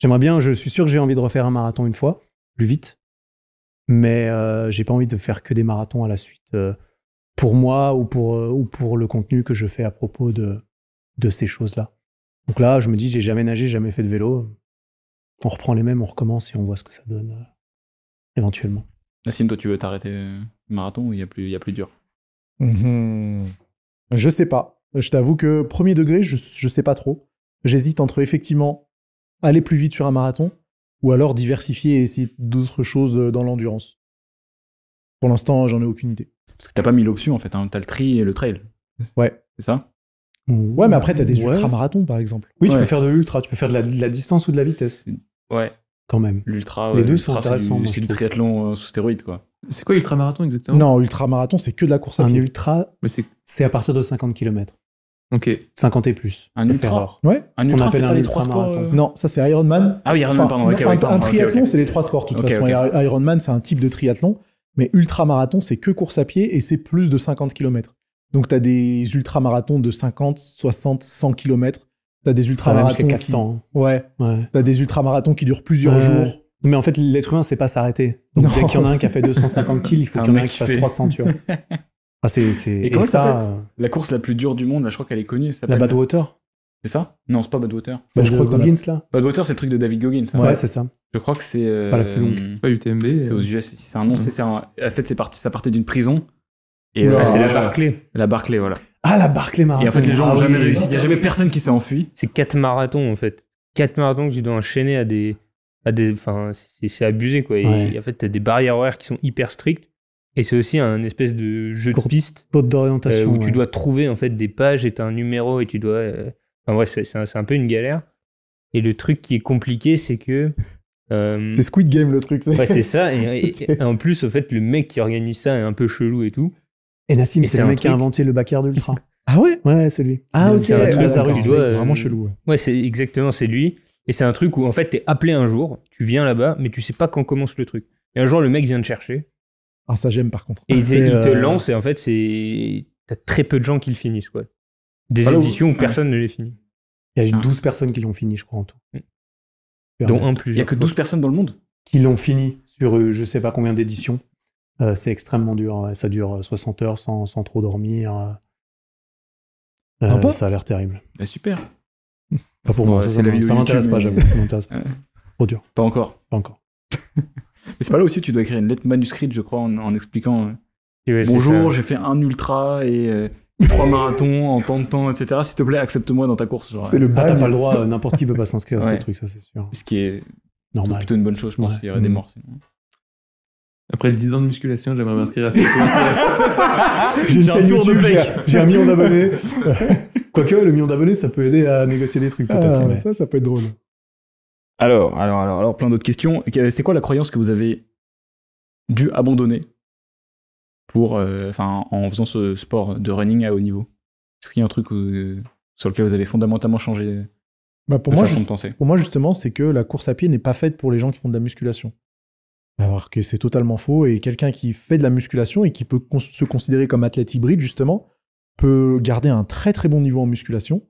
J'aimerais bien, je suis sûr que j'ai envie de refaire un marathon une fois, plus vite mais euh, j'ai pas envie de faire que des marathons à la suite euh, pour moi ou pour, euh, ou pour le contenu que je fais à propos de, ces choses-là. Donc là, je me dis, j'ai jamais nagé, jamais fait de vélo. On reprend les mêmes, on recommence et on voit ce que ça donne éventuellement.
Nassim, toi, tu veux t'arrêter marathon ou il y a plus, y a plus dur
mm-hmm. Je sais pas. Je t'avoue que premier degré, je, je sais pas trop. J'hésite entre effectivement aller plus vite sur un marathon ou alors diversifier et essayer d'autres choses euh, dans l'endurance. Pour l'instant, j'en ai aucune idée.
Parce que t'as pas mis l'option en fait, hein. t'as le tri et le trail. Ouais. C'est ça
Ouais, mais après, t'as des ultra-marathons par exemple. Oui, tu peux
faire de l'ultra, tu peux faire de la, distance ou de la vitesse. Ouais. Quand même. L'ultra,
les deux sont intéressants. C'est du
triathlon euh, sous stéroïdes quoi.
C'est
quoi ultra-marathon exactement Non,
ultra-marathon, c'est que de la course à un pied. ultra, c'est à partir de 50 km. Ok. 50 et plus. Un ultra. Ouais. Un ultra, c'est pas les trois sports. Euh,
non, ça c'est Ironman. Ah oui, Ironman, pardon. un, un, triathlon, c'est les trois sports. De toute façon, Ironman, c'est un type de triathlon, mais ultra-marathon, c'est que course à pied et c'est plus de 50 km. Donc, tu as des ultra-marathons de 50, 60, 100 km. Tu as des ultra-marathons. 400. Hein. Ouais. ouais. Tu as des ultra-marathons qui durent plusieurs jours. Mais en fait, l'être humain, c'est pas s'arrêter. Donc, non. dès qu'il y en a un qui a fait 250 kills, il faut
qu'il y en ait un qui fasse 300, tu vois. [LAUGHS] Ah, c'est, c'est... Et, ça, la course la plus dure du monde, là, je crois qu'elle est connue. Ça la Badwater C'est ça Non, c'est pas Badwater. Bah, je crois que Goggins, là. Badwater, c'est le truc de David Goggins. Hein. Ouais, c'est ça. Je crois que c'est. c'est pas la plus longue. Euh, pas UTMB. C'est aux US. Euh. C'est un nom. c'est C'est, En fait, c'est
parti, ça partait d'une prison. Et euh, ah, c'est la Barclay. La Barclay, voilà. Ah, la Barclay marathon. Et en fait, les gens n'ont ah jamais réussi. Il n'y a jamais personne qui s'est enfui. C'est quatre marathons, en fait. Quatre marathons que tu dois enchaîner à des. À des... Enfin, c'est, abusé, quoi. Et, en fait, t'as des barrières horaires qui sont hyper strictes. Et c'est aussi un espèce de jeu de piste. d'orientation. Euh, où tu dois trouver en fait des pages et as un numéro et tu dois. En euh, Enfin c'est un, peu une galère. Et le truc qui est compliqué, c'est que. Euh, c'est Squid Game le truc, c'est. Ouais, c'est ça. [LAUGHS] Et, en plus, au fait, le mec qui organise ça est un peu chelou et tout. Et Nassim, c'est le mec qui a
inventé le Bacard d'Ultra [LAUGHS] ah ouais Ouais, c'est lui. Ah ok, c'est ah, vraiment chelou. Ouais,
ouais c'est exactement, c'est lui. Et c'est un truc où en fait, t'es appelé un jour, tu viens là-bas, mais tu sais pas quand commence le truc. Et un jour, le mec vient te chercher ah, ça,
j'aime par contre. Et ils te euh, lancent
et en fait, c'est. T'as très peu de gens qui le finissent, quoi. Des éditions où, personne ne les finit.
Il y a 12 ah. personnes qui l'ont fini, je crois, en tout. Dont un plus. Il y a que 12 personnes dans le monde Qui l'ont fini sur euh, je sais pas combien d'éditions. Euh, c'est extrêmement dur. Ça dure 60 heures sans, sans trop dormir. Ah ça a l'air terrible. Ah, super. Pas pour moi, ça, m'intéresse pas, j'avoue. [LAUGHS] ça pas.
Trop dur. Pas encore. Pas encore. [LAUGHS] Mais c'est pas là aussi où tu dois écrire une lettre manuscrite, je crois, en, expliquant euh, Bonjour, j'ai fait un ultra et euh, trois marathons en temps de temps, etc. S'il te plaît, accepte-moi dans ta course. C'est le ah, t'as pas le droit, [LAUGHS] euh, n'importe
qui peut pas s'inscrire à ce truc, ça c'est
sûr. Ce qui est Normal. plutôt une bonne chose, je pense. Il y aurait des mm. morts
Après 10 ans de musculation, j'aimerais m'inscrire à cette course. [LAUGHS] J'ai un tour YouTube, de J'ai un million d'abonnés.
[LAUGHS]
Quoique, le million d'abonnés, ça peut aider à négocier des trucs. Ah, ouais. Ça, ça peut être drôle. Alors,
alors, alors, plein d'autres questions. Euh, c'est quoi la croyance que vous avez dû abandonner pour, euh, enfin, en faisant ce sport de running à haut niveau Est-ce qu'il y a un truc euh, sur lequel vous avez fondamentalement changé
bah, pour, moi, pour moi, justement, c'est que la course à pied n'est pas faite pour les gens qui font de la musculation. Alors que c'est totalement faux. Et quelqu'un qui fait de la musculation et qui peut se considérer comme athlète hybride, justement, peut garder un très très bon niveau en musculation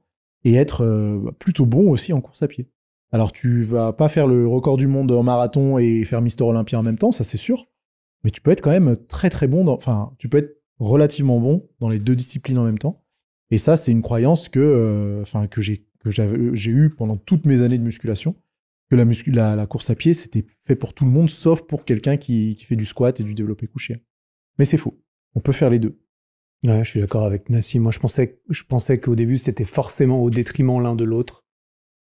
et être plutôt bon aussi en course à pied. Alors tu vas pas faire le record du monde en marathon et faire Mister Olympia en même temps, ça c'est sûr. Mais tu peux être quand même très très bon, enfin tu peux être relativement bon dans les deux disciplines en même temps. Et ça c'est une croyance que, euh, j'ai eue eu pendant toutes mes années de musculation, que la, course à pied c'était fait pour tout le monde sauf pour quelqu'un qui, fait du squat et du développé couché.
Mais c'est faux. On peut faire les deux. Ouais, je suis d'accord avec Nassim. Moi, je pensais, je pensais qu'au début, c'était forcément au détriment l'un de l'autre.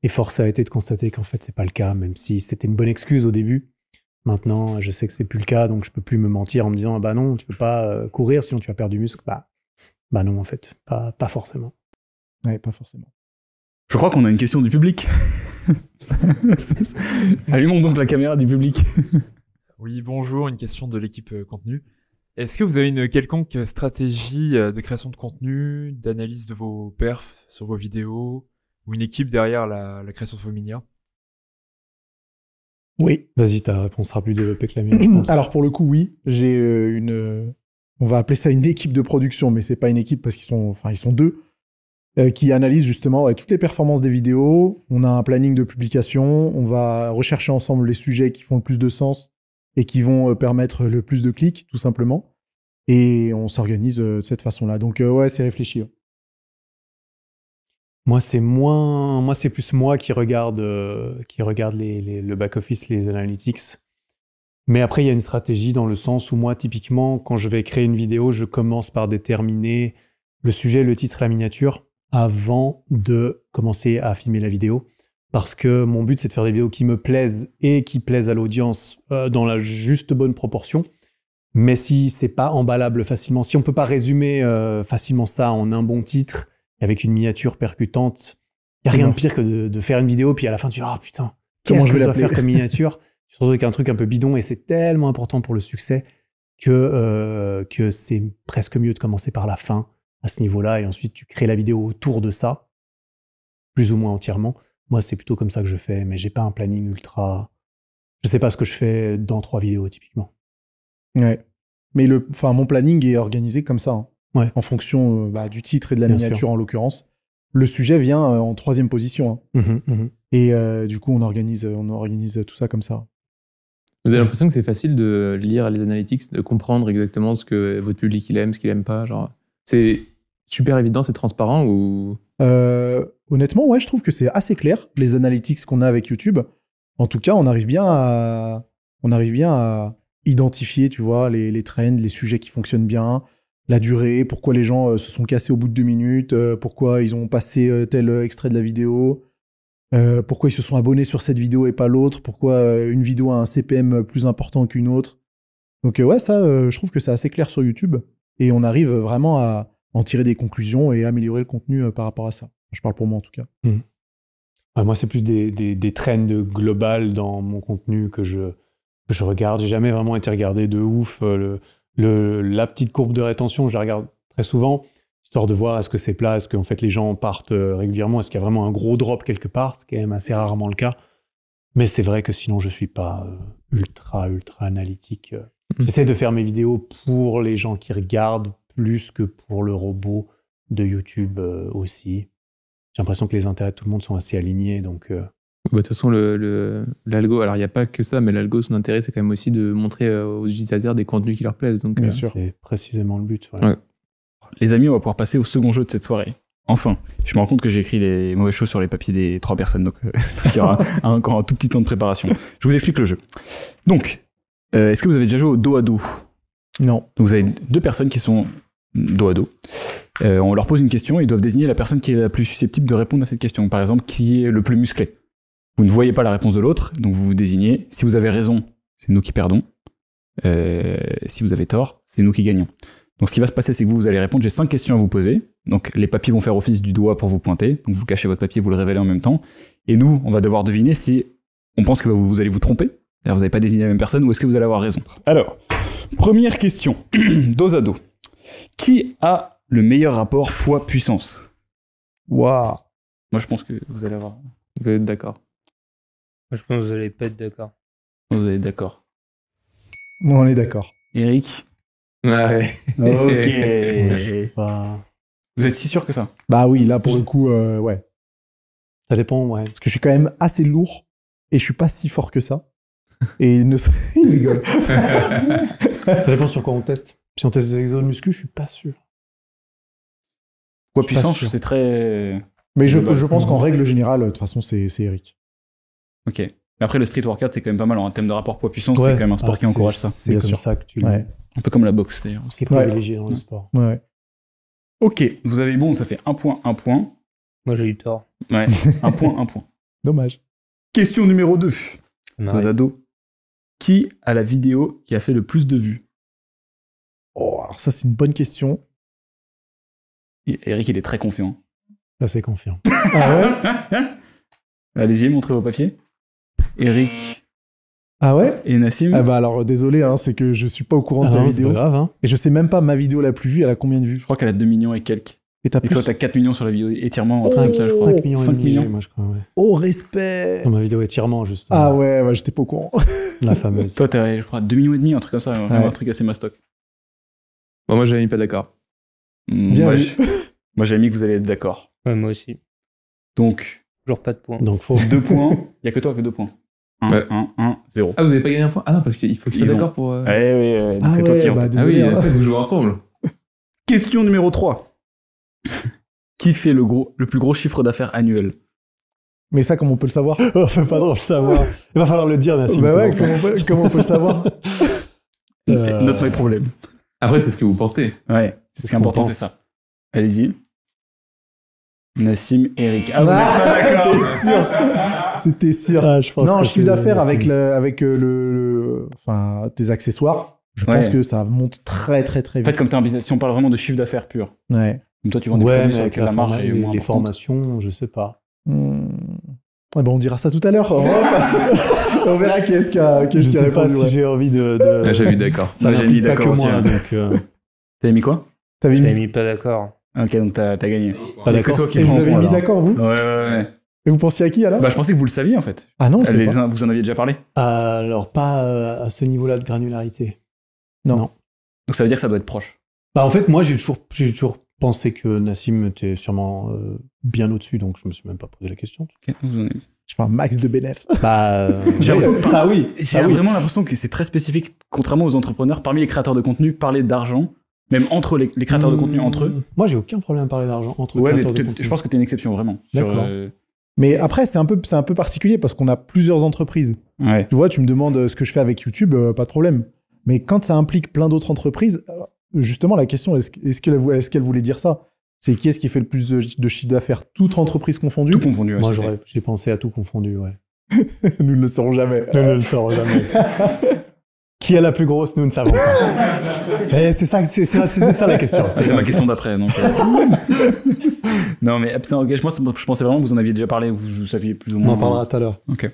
Et force a été de constater qu'en fait, c'est pas le cas, même si c'était une bonne excuse au début. Maintenant, je sais que c'est plus le cas, donc je peux plus me mentir en me disant, ah bah non, tu peux pas euh, courir sinon tu vas perdre du muscle. Bah, bah non, en fait, pas, pas forcément.
Ouais, pas forcément. Je crois qu'on a une question du public. Allumons donc la caméra du public. oui, bonjour, une question de l'équipe euh, contenu.
Est-ce que vous avez une quelconque stratégie euh, de création de contenu, d'analyse de vos perfs sur vos vidéos ou une équipe derrière la, création de Fominia
Oui. Vas-y, ta réponse sera plus développée que la mienne, je [CLEARS THROAT] pense. Alors,
pour le coup, oui. J'ai euh, une. On va appeler ça une équipe de production, mais c'est pas une équipe parce qu'ils sont, enfin, ils sont deux. Euh, qui analysent justement toutes les performances des vidéos. On a un planning de publication. On va rechercher ensemble les sujets qui font le plus de sens et qui vont euh, permettre le plus de clics, tout simplement. Et on s'organise de cette façon-là. Donc, ouais, c'est réfléchi. Moi, c'est
moins, moi, c'est plus moi qui regarde, euh, qui regarde le back office, les analytics. Mais après, il y a une stratégie dans le sens où moi, typiquement, quand je vais créer une vidéo, je commence par déterminer le sujet, le titre, la miniature avant de commencer à filmer la vidéo. Parce que mon but, c'est de faire des vidéos qui me plaisent et qui plaisent à l'audience euh, dans la juste bonne proportion. Mais si c'est pas emballable facilement, si on peut pas résumer euh, facilement ça en un bon titre, avec une miniature percutante. Il n'y a rien de pire que de, faire une vidéo, puis à la fin, tu dis, ah putain, qu'est-ce que je dois faire comme miniature Tu te retrouves avec un truc un peu bidon, et c'est tellement important pour le succès que, euh, que c'est presque mieux de commencer par la fin à ce niveau-là, et ensuite tu crées la vidéo autour de ça, plus ou moins entièrement. Moi, c'est plutôt comme ça que je fais, mais j'ai pas un planning ultra.
Je sais pas ce que je fais dans trois vidéos typiquement. Ouais. Mais le, enfin, mon planning est organisé comme ça. Hein en fonction euh, bah, du titre et de la miniature en l'occurrence. Le sujet vient euh, en troisième position. Hein. Mmh mmh et euh, du coup, on organise, on organise tout ça comme ça.
Vous avez l'impression que c'est facile de lire les analytics, de comprendre exactement ce que votre public il aime, ce qu'il aime pas. Genre, c'est super évident, c'est transparent ou
Honnêtement, ouais, je trouve que c'est assez clair les analytics qu'on a avec YouTube. En tout cas, on arrive bien à, on arrive bien à identifier, tu vois, les, les trends, les sujets qui fonctionnent bien, la durée, pourquoi les gens euh, se sont cassés au bout de deux minutes, euh, pourquoi ils ont passé euh, tel extrait de la vidéo, pourquoi ils se sont abonnés sur cette vidéo et pas l'autre, pourquoi une vidéo a un CPM plus important qu'une autre. Donc ouais, ça, je trouve que c'est assez clair sur YouTube et on arrive vraiment à en tirer des conclusions et améliorer le contenu par rapport à ça. Je parle pour moi en tout cas. Mmh.
Ah, moi, c'est plus des, des, trends globales dans mon contenu que je, je regarde. J'ai jamais vraiment été regardé de ouf. Le, la petite courbe de rétention, je la regarde très souvent, histoire de voir est-ce que c'est plat, est-ce qu'en fait les gens partent euh, régulièrement, est-ce qu'il y a vraiment un gros drop quelque part, ce qui est quand même assez rarement le cas. Mais c'est vrai que sinon, je ne suis pas euh, ultra, ultra analytique. Euh. Mm. J'essaie de faire mes vidéos pour les gens qui regardent plus que pour le robot de YouTube aussi. J'ai l'impression que les intérêts de tout le monde sont assez alignés, donc
bah, de toute façon, l'algo, le, alors il n'y a pas que ça, mais l'algo, son intérêt, c'est quand même aussi de montrer euh, aux utilisateurs des contenus qui leur plaisent. Donc, Bien euh, sûr. C'est
précisément le but.
Les amis, on va pouvoir passer au second jeu de cette soirée.
Enfin,
je me rends compte que j'ai écrit les mauvaises choses sur les papiers des trois personnes, donc euh, [LAUGHS] il y aura [LAUGHS] un, encore un tout petit temps de préparation. Je vous explique le jeu. Donc, est-ce que vous avez déjà joué au dos à dos Non. vous avez deux personnes qui sont dos à dos. on leur pose une question ils doivent désigner la personne qui est la plus susceptible de répondre à cette question. Par exemple, qui est le plus musclé vous ne voyez pas la réponse de l'autre, donc vous vous désignez. Si vous avez raison, c'est nous qui perdons. Euh, si vous avez tort, c'est nous qui gagnons. Donc ce qui va se passer, c'est que vous, vous allez répondre, j'ai cinq questions à vous poser. Donc les papiers vont faire office du doigt pour vous pointer. Donc vous cachez votre papier, vous le révélez en même temps. Et nous, on va devoir deviner si on pense que vous, allez vous tromper. Alors vous n'avez pas désigné la même personne ou est-ce que vous allez avoir raison. Alors, première question, [CLEARS THROAT] dos à dos. Qui a le meilleur rapport poids-puissance
Waouh Moi je pense que vous allez avoir. Vous allez être
d'accord. Je pense que vous n'allez pas être d'accord. Vous allez être d'accord.
on est d'accord. Eric
ah ouais. Ah, ok. [LAUGHS] Vous êtes si sûr que ça Bah oui, là pour le coup, euh, ouais. Ça dépend, ouais. Parce que je suis quand même assez lourd et je suis pas si fort que ça. Et il ne [LAUGHS] il rigole. ça dépend sur quoi on teste. Si on teste des exos de muscu, je suis pas sûr. Quoi je
c'est très. Mais je, je pense qu'en
règle générale, de toute façon, c'est Eric.
Ok. Mais après, le street workout, c'est quand même pas mal en thème de rapport poids-puissance. C'est quand même un sport qui ah, encourage ça. C'est comme ça que tu ouais. Un peu comme la boxe, d'ailleurs. Ce qui est privilégié dans le sport. Ok, vous avez bon, ça fait un point, un point. Moi, j'ai eu tort. Ouais, [LAUGHS] un point, un point.
Dommage. Question numéro 2. Nos
ados. Qui a la vidéo qui a fait le plus de vues
Oh, alors ça, c'est une bonne question.
Eric, il est très confiant.
Assez confiant. [LAUGHS]
Ah Allez-y, montrez vos papiers. Eric.
Ah ouais Et Nassim Ah bah alors euh, désolé, hein, c'est que je suis pas au courant de ah ta vidéo. Grave, hein. Et je sais même pas ma vidéo la plus vue, elle a combien de vues Je crois qu'elle a 2 millions et quelques. Et, toi, t'as 4 millions sur la vidéo étirement en train 5 millions. 5 millions. Moi, je crois, ouais. Oh, respect ma vidéo étirement, justement. Ah ouais, bah, j'étais pas au courant.
[LAUGHS] la fameuse. toi, t'as, je crois, 2 millions et demi, un truc comme ça, un truc assez mastoc. Bon, bah, moi, j'avais mis pas d'accord. Hmm, moi, j'avais mis que vous allez être d'accord.
moi aussi. Donc. Toujours pas de points. Donc, faut. 2 points. Il y a que toi avec 2 points. 1, 1, 0. Ah, vous n'avez pas gagné un point Ah non, parce qu'il faut que je sois d'accord pour. Euh... Eh oui, oui, donc ah c'est toi qui bah, Ah oui, on hein.
après, vous jouez ensemble. [LAUGHS] Question numéro 3.
qui fait le, gros,
le plus gros chiffre d'affaires annuel
mais ça, comment on peut le savoir oh, [LAUGHS] pas le savoir. Il va falloir le dire, Nassim. Bah comment, on peut, comment, on peut, le savoir
[LAUGHS]
euh, Notre problème. Après, c'est ce que vous pensez. Ouais, c'est ce qui est important, c'est ça. Allez-y.
Nassim, Eric. Ah, ah d'accord. C'est sûr. Ah. C'était sûr. Ah, non, je non, chiffre d'affaires avec, le, avec euh, le, enfin, tes accessoires. Je pense que ça monte très, très, très vite. En fait,
comme es un business, si on parle vraiment de chiffre d'affaires pur. Ouais. Comme toi, tu vends des ouais, produits avec, la, marge et les, les
formations, je sais pas. Hmm. Eh ben on dira ça tout à l'heure. [LAUGHS] on verra qui est-ce qui a, pas si j'ai envie de. de...
Ah, j'ai mis d'accord. Ça j'ai mis d'accord aussi. Hein.
Euh. T'avais mis quoi T'avais mis... pas d'accord. Ok, donc t'as as gagné. Pas d'accord. Et vous avez mis d'accord vous Ouais ouais ouais.
Et vous pensiez à qui alors Bah, je pensais que
vous le saviez en fait. Ah non, Vous en aviez déjà parlé Alors, pas euh, à ce niveau-là de granularité. Non. Donc, ça veut dire que ça doit être proche. Bah, en fait, moi,
j'ai toujours, j'ai toujours pensé que Nassim était sûrement euh, bien au-dessus, donc je me suis même pas posé la question. Je parle max de bénéf. Bah, [LAUGHS] euh, [LAUGHS] ça oui. J'ai vraiment
l'impression que c'est très spécifique, contrairement aux entrepreneurs, parmi les créateurs de contenu, parler d'argent, même entre les, créateurs de contenu entre eux. Mmh, moi, j'ai aucun problème à parler d'argent entre ouais, créateurs de contenu. Je pense que tu es une
exception, vraiment. D'accord. Mais après, c'est un peu, c'est un peu particulier parce qu'on a plusieurs entreprises. Tu vois, tu me demandes euh, ce que je fais avec YouTube, euh, pas de problème. Mais quand ça implique plein d'autres entreprises, euh, justement, la question est-ce, ce qu'elle voulait dire ça C'est qui est-ce qui fait le plus de, chiffre d'affaires, Toutes entreprises confondues Tout confondu. Moi,
j'ai pensé à tout confondu. Ouais.
[LAUGHS] nous ne le saurons jamais.
Nous ne le saurons jamais. [LAUGHS] Qui est la plus grosse Nous ne savons pas. Eh, c'est ça, c'est, ça la question. [LAUGHS] C'est ma question d'après. non
[LAUGHS] non, mais absolument, moi je pensais vraiment que vous en aviez déjà parlé, vous, saviez plus ou moins. On en parlera tout à l'heure. Ok.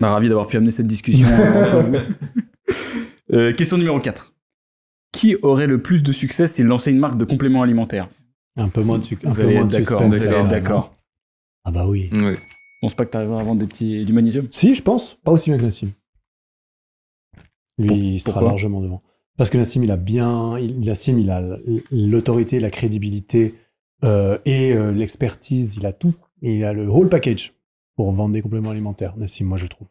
Bah, ravi d'avoir pu amener cette discussion euh, [LAUGHS] euh, question numéro 4. Qui aurait le plus de succès s'il lançait une marque de compléments alimentaires Un
peu moins de succès. Vous, allez d'accord. d'accord. Ah bah oui. oui.
On pense pas que tu arriveras à vendre des petits, du magnésium Si, je pense. Pas
aussi bien que Nassim.
Lui, il sera largement
devant. Parce que Nassim, il a bien. Il, Nassim, il a l'autorité, la crédibilité, euh, et euh, l'expertise,
il a tout. Et il a le whole package pour vendre des compléments alimentaires, si moi je trouve.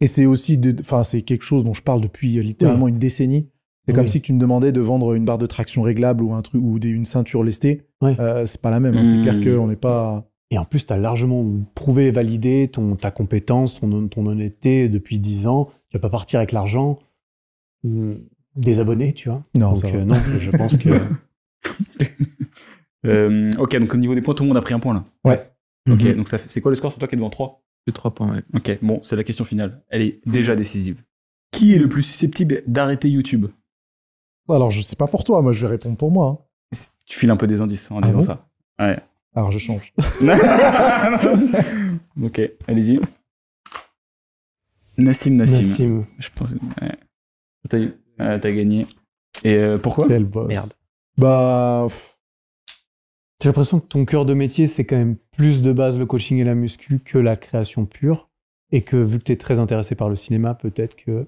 Et c'est aussi, enfin, c'est quelque chose dont je parle depuis euh, littéralement une décennie. C'est comme si tu me demandais de vendre une barre de traction réglable ou un truc ou une ceinture lestée. c'est pas la même. Hein. C'est clair clair mmh. qu'on n'est pas. Et en plus, tu as largement prouvé et validé ton, ta compétence, ton, honnêteté
depuis 10 ans. Tu vas pas partir avec l'argent des abonnés, tu vois. Non, non, je pense que.
[LAUGHS] Euh, ok, donc au niveau des points, tout le monde a pris un point là. Ouais. Ok, mhm. donc ça c'est quoi le score C'est toi qui es devant 3 C'est 3 points, ouais. Ok, bon, c'est la question finale. Elle est déjà décisive.
Qui est le plus susceptible d'arrêter YouTube Alors, je sais pas pour toi, moi je vais répondre pour moi.
Hein. Tu files un peu des indices en ah disant ça. Ouais. Alors, je change. [LAUGHS] ok, allez-y. Nassim, Nassim. Nassim. Je pense. Ouais. T'as, euh, gagné. Et euh, pourquoi boss. Merde.
Bah. J'ai l'impression que ton cœur de métier, c'est quand même plus de base le coaching et la muscu que la création pure. Et que vu que tu es très intéressé par le cinéma, peut-être que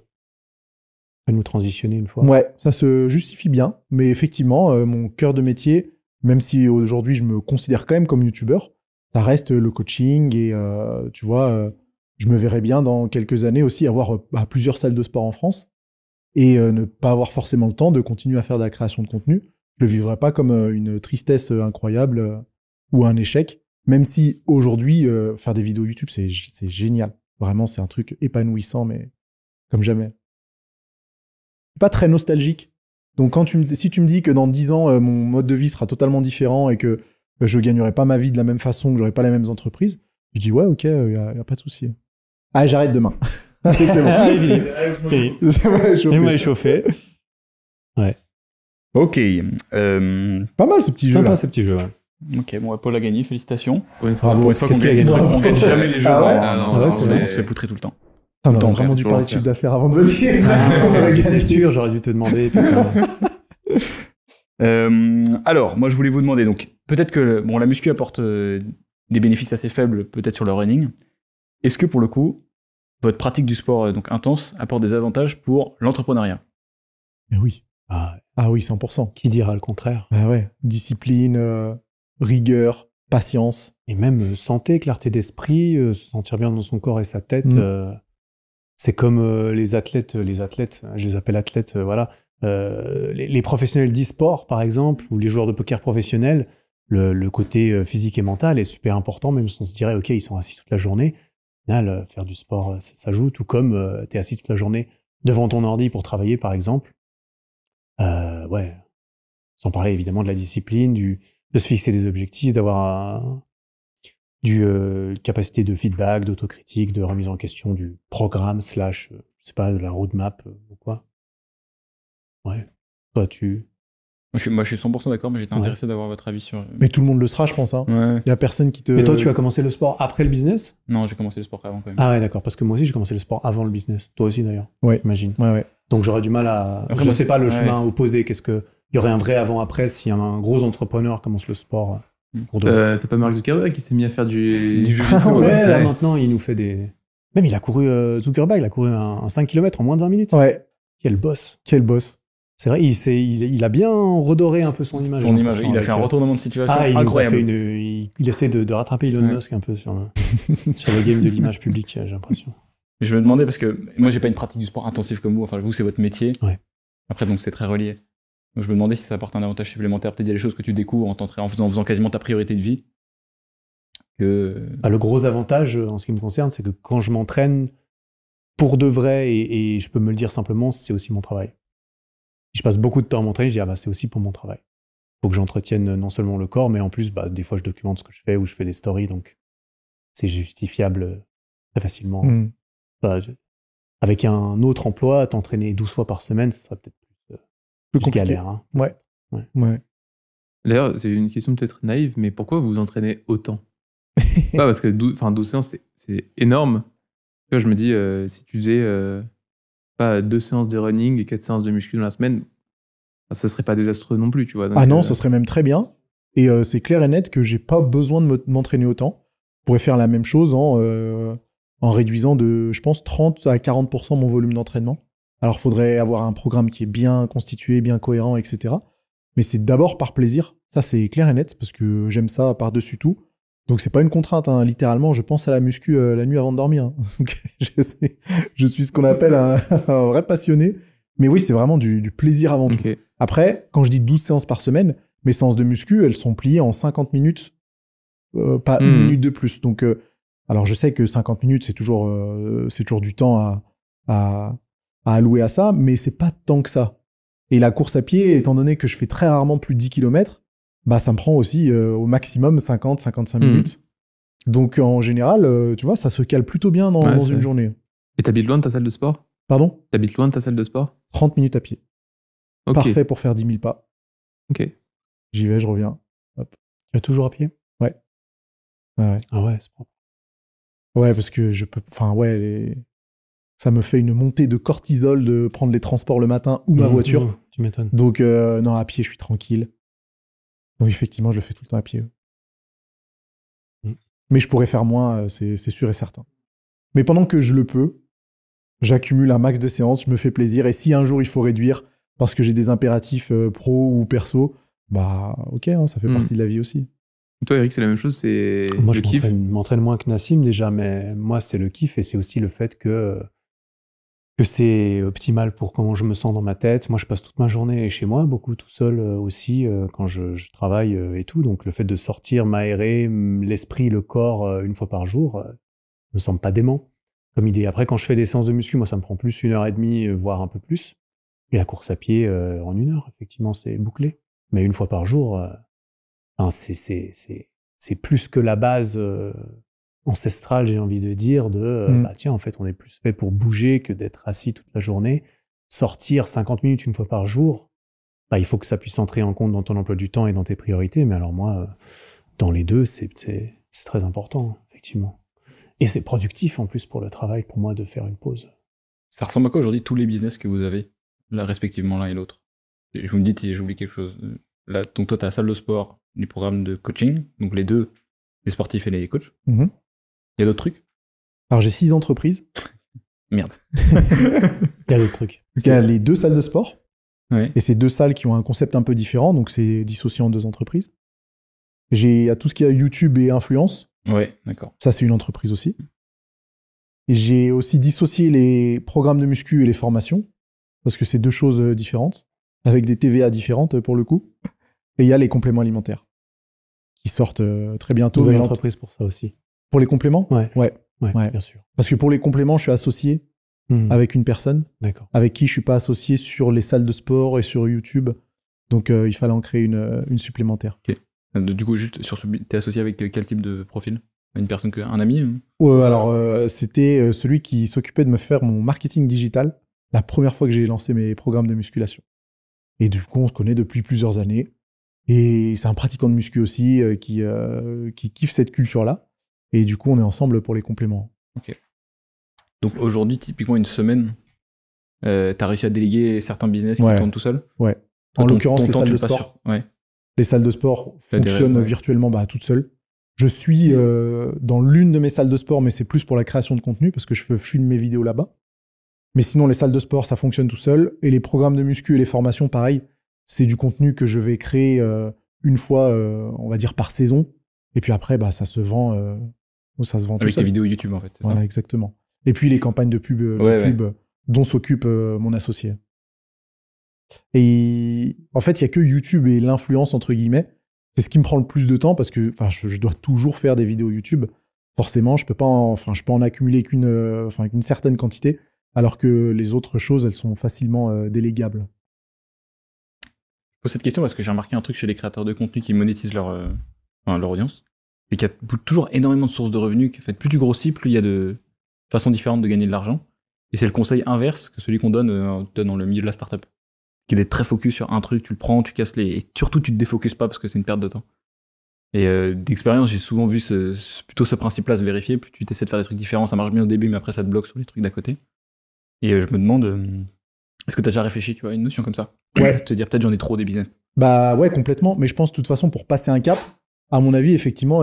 vas nous transitionner une fois.
Ouais, ça se justifie bien. Mais effectivement, euh, mon cœur de métier, même si aujourd'hui je me considère quand même comme youtubeur, ça reste le coaching et euh, tu vois, euh, je me verrais bien dans quelques années aussi avoir bah, plusieurs salles de sport en France et ne pas avoir forcément le temps de continuer à faire de la création de contenu vivrai pas comme euh, une tristesse euh, incroyable euh, ou un échec. Même si aujourd'hui, faire des vidéos YouTube, c'est, génial. Vraiment, c'est un truc épanouissant, mais comme jamais. Pas très nostalgique. Donc, quand tu me, si tu me dis que dans dix ans, mon mode de vie sera totalement différent et que je gagnerai pas ma vie de la même façon, que j'aurai pas les mêmes entreprises, je dis ouais, ok, il a, pas de souci. Ah, j'arrête demain. [LAUGHS] c'est Ouais.
Ok. Euh, Pas mal ce petit jeu. Sympa ce petit jeu. Ok, bon, Paul a gagné, félicitations. Pour une fois, qu'on gagne, on gagne jamais les jeux. Ah, hein. ah non, ah on se fait poutrer tout le temps. on a vraiment dû parler de chiffre d'affaires avant de venir. J'étais ah, [LAUGHS] sûr, j'aurais dû te demander. [LAUGHS] Euh, alors, moi, je voulais vous demander, donc, peut-être que bon, la muscu apporte euh, des bénéfices assez faibles, peut-être sur le running. Est-ce que, pour le coup, votre pratique du sport donc intense apporte des avantages pour l'entrepreneuriat
eh Oui. Ah, ah oui, 100%. Qui dira le contraire bah Discipline, euh, rigueur, patience.
Et même euh, santé, clarté d'esprit, euh, se sentir bien dans son corps et sa tête. Mm. c'est comme les athlètes, les athlètes, hein, je les appelle athlètes, voilà. Les, professionnels d'e-sport, par exemple, ou les joueurs de poker professionnels, le, côté physique et mental est super important, même si on se dirait, OK, ils sont assis toute la journée. faire du sport, ça, ça joue, tout comme tu es assis toute la journée devant ton ordi pour travailler, par exemple euh, ouais. Sans parler évidemment de la discipline, du, de se fixer des objectifs, d'avoir du euh, capacité de feedback, d'autocritique, de remise en question du programme slash, euh, je sais pas, de la roadmap euh, ou quoi. Ouais. Toi, tu
moi, je suis 100% d'accord, mais j'étais intéressé d'avoir votre avis sur. Mais
tout le monde le sera, je pense. Hein. Il y a personne qui te. Mais toi, tu as commencé
le sport après le business Non, j'ai commencé le sport avant quand même. Ah
ouais, d'accord. Parce que moi aussi, j'ai commencé le sport avant le
business. Toi aussi d'ailleurs. Ouais. Imagine. Ouais, Donc j'aurais du mal à. je ne sais pas le chemin opposé. Qu'est-ce que. Il y aurait un vrai avant-après si un, gros entrepreneur commence le sport. Euh, hmm. euh, t'as pas Mark Zuckerberg
qui s'est mis à faire du, du jeu ah ouais, là maintenant
il nous fait des. Même il a couru, euh, Zuckerberg, il a couru un, 5 km en moins de 20 minutes. Ouais. Quel boss. Quel boss. C'est vrai, il, a bien redoré un peu son image. Son image, hein, il a fait un retournement de situation ah, il incroyable. il, essaie de, rattraper Elon Musk un peu [LAUGHS] sur le, game de l'image publique, j'ai l'impression.
Je me demandais, parce que moi, j'ai pas une pratique du sport intensive comme vous, enfin, vous, c'est votre métier. Après, donc, c'est très relié. Donc, je me demandais si ça apporte un avantage supplémentaire. Peut-être il y a des choses que tu découvres en, en, faisant, en faisant quasiment ta priorité de vie.
Que... Bah, le gros avantage, euh, en ce qui me concerne, c'est que quand je m'entraîne, pour de vrai, et je peux me le dire simplement, c'est aussi mon travail je passe beaucoup de temps à m'entraîner, je dis, ah bah, c'est aussi pour mon travail. Il faut que j'entretienne euh, non seulement le corps, mais en plus, bah, des fois, je documente ce que je fais ou je fais des stories, donc c'est justifiable euh, très facilement. Hmm. Bah, avec un autre emploi, t'entraîner 12 fois par semaine, ce sera peut-être plus, euh, galère. Hein.
Ouais. ouais. D'ailleurs, c'est une question peut-être naïve, mais pourquoi vous vous entraînez autant parce que 12, 12 séances, c'est énorme. je me dis, si tu faisais deux séances de running et quatre séances de muscu dans la semaine, bah, ça serait pas désastreux non plus, tu vois. ah non, ce euh, serait
même très bien. Et euh, c'est clair et net que j'ai pas besoin de m'entraîner autant. Je pourrais faire la même chose en, euh, en réduisant de, je pense, 30 à 40% mon volume d'entraînement. Alors, faudrait avoir un programme qui est bien constitué, bien cohérent, etc. Mais c'est d'abord par plaisir. Ça, c'est clair et net, parce que j'aime ça par-dessus tout. Donc c'est pas une contrainte, hein. littéralement, je pense à la muscu euh, la nuit avant de dormir. Hein. [LAUGHS] je, suis ce qu'on appelle [LAUGHS] un, vrai passionné. Mais oui, c'est vraiment du, plaisir avant tout. Après, quand je dis 12 séances par semaine, mes séances de muscu, elles sont pliées en 50 minutes, euh, pas une hmm. minute de plus. Donc, euh, alors je sais que 50 minutes, c'est toujours, c'est toujours du temps à, à, à, allouer à ça, mais c'est pas tant que ça. Et la course à pied, étant donné que je fais très rarement plus de 10 km, bah, ça me prend aussi euh, au maximum 50-55 mhm. minutes. Donc en général, euh, tu vois, ça se cale plutôt bien dans, une journée.
Et t'habites loin de ta salle de sport Pardon T'habites loin de ta salle de sport
30 minutes à pied. Parfait pour faire 10 000 pas. Ok. J'y vais, je reviens. Tu vas toujours à pied ouais. Ah ouais. c'est propre. Ouais, parce que je peux. Enfin, ouais, ça me fait une montée de cortisol de prendre les transports le matin ou ma mmh, voiture. Mmh, tu m'étonnes. Donc, euh, non, à pied, je suis tranquille effectivement, je le fais tout le temps à pied. Mm. Mais je pourrais faire moins, euh, c'est sûr et certain. Mais pendant que je le peux, j'accumule un max de séances, je me fais plaisir. Et si un jour il faut réduire parce que j'ai des impératifs euh, pro ou perso, bah ok, hein, ça fait mm. partie de la vie aussi.
Toi, Eric, c'est la même chose, c'est moi, le je
m'entraîne moins que Nassim déjà, mais moi, c'est le kiff et c'est aussi le fait que euh, que c'est optimal pour comment je me sens dans ma tête. Moi, je passe toute ma journée chez moi, beaucoup tout seul euh, aussi euh, quand je, travaille euh, et tout. Donc, le fait de sortir, m'aérer, l'esprit, le corps une fois par jour, me semble pas dément comme idée. Après, quand je fais des séances de muscu, moi, ça me prend plus une heure et demie, voire un peu plus. Et la course à pied en une heure, effectivement, c'est bouclé. Mais une fois par jour, c'est plus que la base ancestral j'ai envie de dire, de euh, mm. bah, tiens, en fait, on est plus fait pour bouger que d'être assis toute la journée. Sortir 50 minutes une fois par jour, bah, il faut que ça puisse entrer en compte dans ton emploi du temps et dans tes priorités. Mais alors, moi, euh, dans les deux, c'est très important, effectivement. Et c'est productif en plus pour le travail, pour moi, de faire une pause.
Ça ressemble à quoi aujourd'hui tous les business que vous avez, là, respectivement l'un et l'autre Je vous me j'ai j'oublie quelque chose. donc toi, tu as la salle de sport, les programmes de coaching, donc les deux, les sportifs
et les coachs. Mm-hmm. [LAUGHS] [LAUGHS] Il y a d'autres trucs Alors, j'ai six entreprises. Merde. Il y a d'autres trucs. Il y a les deux salles de sport. Et c'est deux salles qui ont un concept un peu différent, donc c'est dissocié en deux entreprises. J'ai à tout ce qui est YouTube et influence. Ouais, d'accord. Ça, c'est une entreprise aussi. J'ai aussi dissocié les programmes de muscu et les formations, parce que c'est deux choses euh, différentes, avec des TVA différentes euh, pour le coup. Et il y a les compléments alimentaires, qui sortent euh, très bientôt. une entreprise pour ça aussi. Pour les compléments ouais. ouais. Ouais, bien sûr. Parce que pour les compléments, je suis associé hmm. avec une personne avec qui je suis pas associé sur les salles de sport et sur YouTube. Donc euh, il fallait en créer une, supplémentaire.
Euh, du coup, juste sur ce, es associé avec euh, quel type de profil Une personne, que, un ami hein
Alors c'était celui qui s'occupait de me faire mon marketing digital la première fois que j'ai lancé mes programmes de musculation. Et du coup, on se connaît depuis plusieurs années. Et c'est un pratiquant de muscu aussi qui, qui kiffe cette culture-là. Et du coup, on est ensemble pour les compléments.
Ok. Donc aujourd'hui, typiquement une semaine, euh, tu as réussi à déléguer certains business qui tournent tout seul Ouais. en l'occurrence, les, salles de sport.
les salles de sport fonctionnent virtuellement bah, toutes seules. Je suis euh, dans l'une de mes salles de sport, mais c'est plus pour la création de contenu parce que je filme mes vidéos là-bas. Mais sinon, les salles de sport, ça fonctionne tout seul. Et les programmes de muscu et les formations, pareil, c'est du contenu que je vais créer euh, une fois, on va dire, par saison. Et puis après, bah, ça se vend ça se vend. Avec tes vidéos YouTube, en fait. Voilà, ça exactement. Et puis les campagnes de pub, euh, euh, dont s'occupe euh, mon associé. Et en fait, il n'y a que YouTube et l'influence, entre guillemets. C'est ce qui me prend le plus de temps parce que je, je, dois toujours faire des vidéos YouTube. Forcément, je peux pas en, peux en accumuler qu'une certaine quantité, alors que les autres choses, elles sont facilement délégables. Je pose
cette question parce que j'ai remarqué un truc chez les créateurs de contenu qui monétisent leur, leur audience c'est qu'il y a toujours énormément de sources de revenus. fait, plus tu grossis, plus il y a de façons différentes de gagner de l'argent. Et c'est le conseil inverse que celui qu'on euh, donne, dans le milieu de la startup. Qui est d'être très focus sur un truc, tu le prends, tu casses les. Et surtout, tu te défocuses pas parce que c'est une perte de temps. Et euh, d'expérience, j'ai souvent vu plutôt ce principe-là se vérifier. Plus tu essaies de faire des trucs différents, ça marche bien au début, mais après, ça te bloque sur les trucs d'à côté. Et euh, je me demande, est-ce que tu as déjà réfléchi tu vois, une notion comme ça Ouais. [COUGHS] te dire, peut-être j'en ai trop des business.
Bah ouais, complètement. Mais je pense, de toute façon, pour passer un cap, à mon avis, effectivement,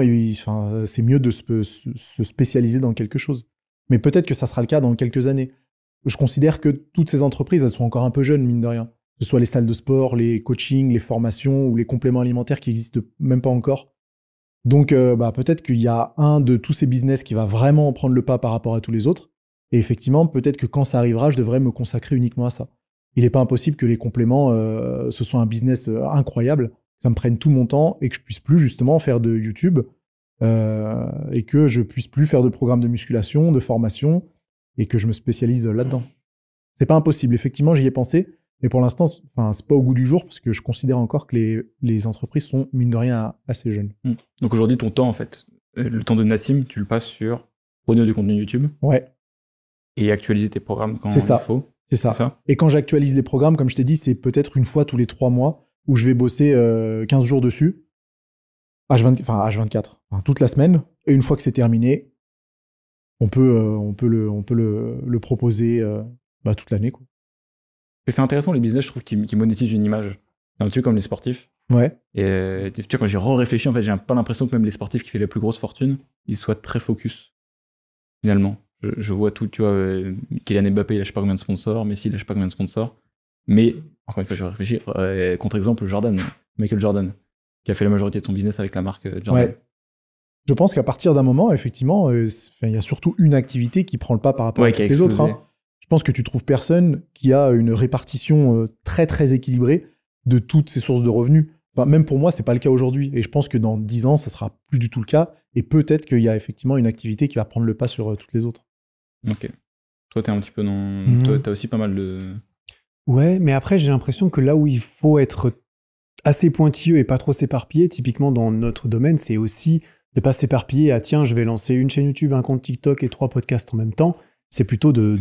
c'est mieux de se, spécialiser dans quelque chose. Mais peut-être que ça sera le cas dans quelques années. Je considère que toutes ces entreprises, elles sont encore un peu jeunes, mine de rien. Que ce soit les salles de sport, les coachings, les formations ou les compléments alimentaires qui n'existent même pas encore. Donc, euh, bah, peut-être qu'il y a un de tous ces business qui va vraiment prendre le pas par rapport à tous les autres. Et effectivement, peut-être que quand ça arrivera, je devrais me consacrer uniquement à ça. Il n'est pas impossible que les compléments, euh, ce soit un business euh, incroyable ça me prenne tout mon temps et que je puisse plus justement faire de YouTube euh, et que je puisse plus faire de programmes de musculation, de formation et que je me spécialise là-dedans. C'est pas impossible. Effectivement, j'y ai pensé, mais pour l'instant, enfin, c'est pas au goût du jour parce que je considère encore que les, les entreprises sont mine de rien assez jeunes.
Mmh. Donc aujourd'hui, ton temps en fait, euh, le temps de Nassim, tu le passes sur produire du contenu YouTube. Ouais. Et actualiser tes programmes
quand ça. il faut. C'est ça. ça. Et quand j'actualise les programmes, comme je t'ai dit, c'est peut-être une fois tous les trois mois où je vais bosser 15 euh, jours dessus, h H24, toute la semaine. Et une fois que c'est terminé, on peut, euh, on peut, le, on peut le, proposer euh, bah, toute l'année.
C'est intéressant les business, je trouve, qui, monétisent une image. Un petit comme les sportifs. Ouais. Et tu quand j'ai réfléchi, en fait, j'ai pas l'impression que même les sportifs qui font les plus grosses fortunes, ils soient très focus, finalement. Je, vois tout, tu vois, Kylian Mbappé, il lâche pas combien de sponsors, Messi, il lâche pas combien de sponsors. Mais, encore une fois, je vais réfléchir. Euh, contre-exemple, Jordan, Michael Jordan, qui a fait la majorité de son business avec la marque euh, Jordan.
Je pense qu'à partir d'un moment, effectivement, euh, il y a surtout une activité qui prend le pas par rapport à toutes les autres. Hein. Je pense que tu trouves personne qui a une répartition très très équilibrée de toutes ces sources de revenus. même pour moi, ce n'est pas le cas aujourd'hui. Et je pense que dans 10 ans, ça sera plus du tout le cas. Et peut-être qu'il y a effectivement une activité qui va prendre le pas sur toutes les autres.
Ok. Toi, tu es un petit peu dans. Mm-hmm. Toi, tu as aussi pas mal de.
Ouais, mais après, j'ai l'impression que là où il faut être assez pointilleux et pas trop s'éparpiller, typiquement dans notre domaine, c'est aussi de pas s'éparpiller à tiens, je vais lancer une chaîne YouTube, un compte TikTok et trois podcasts en même temps. C'est plutôt de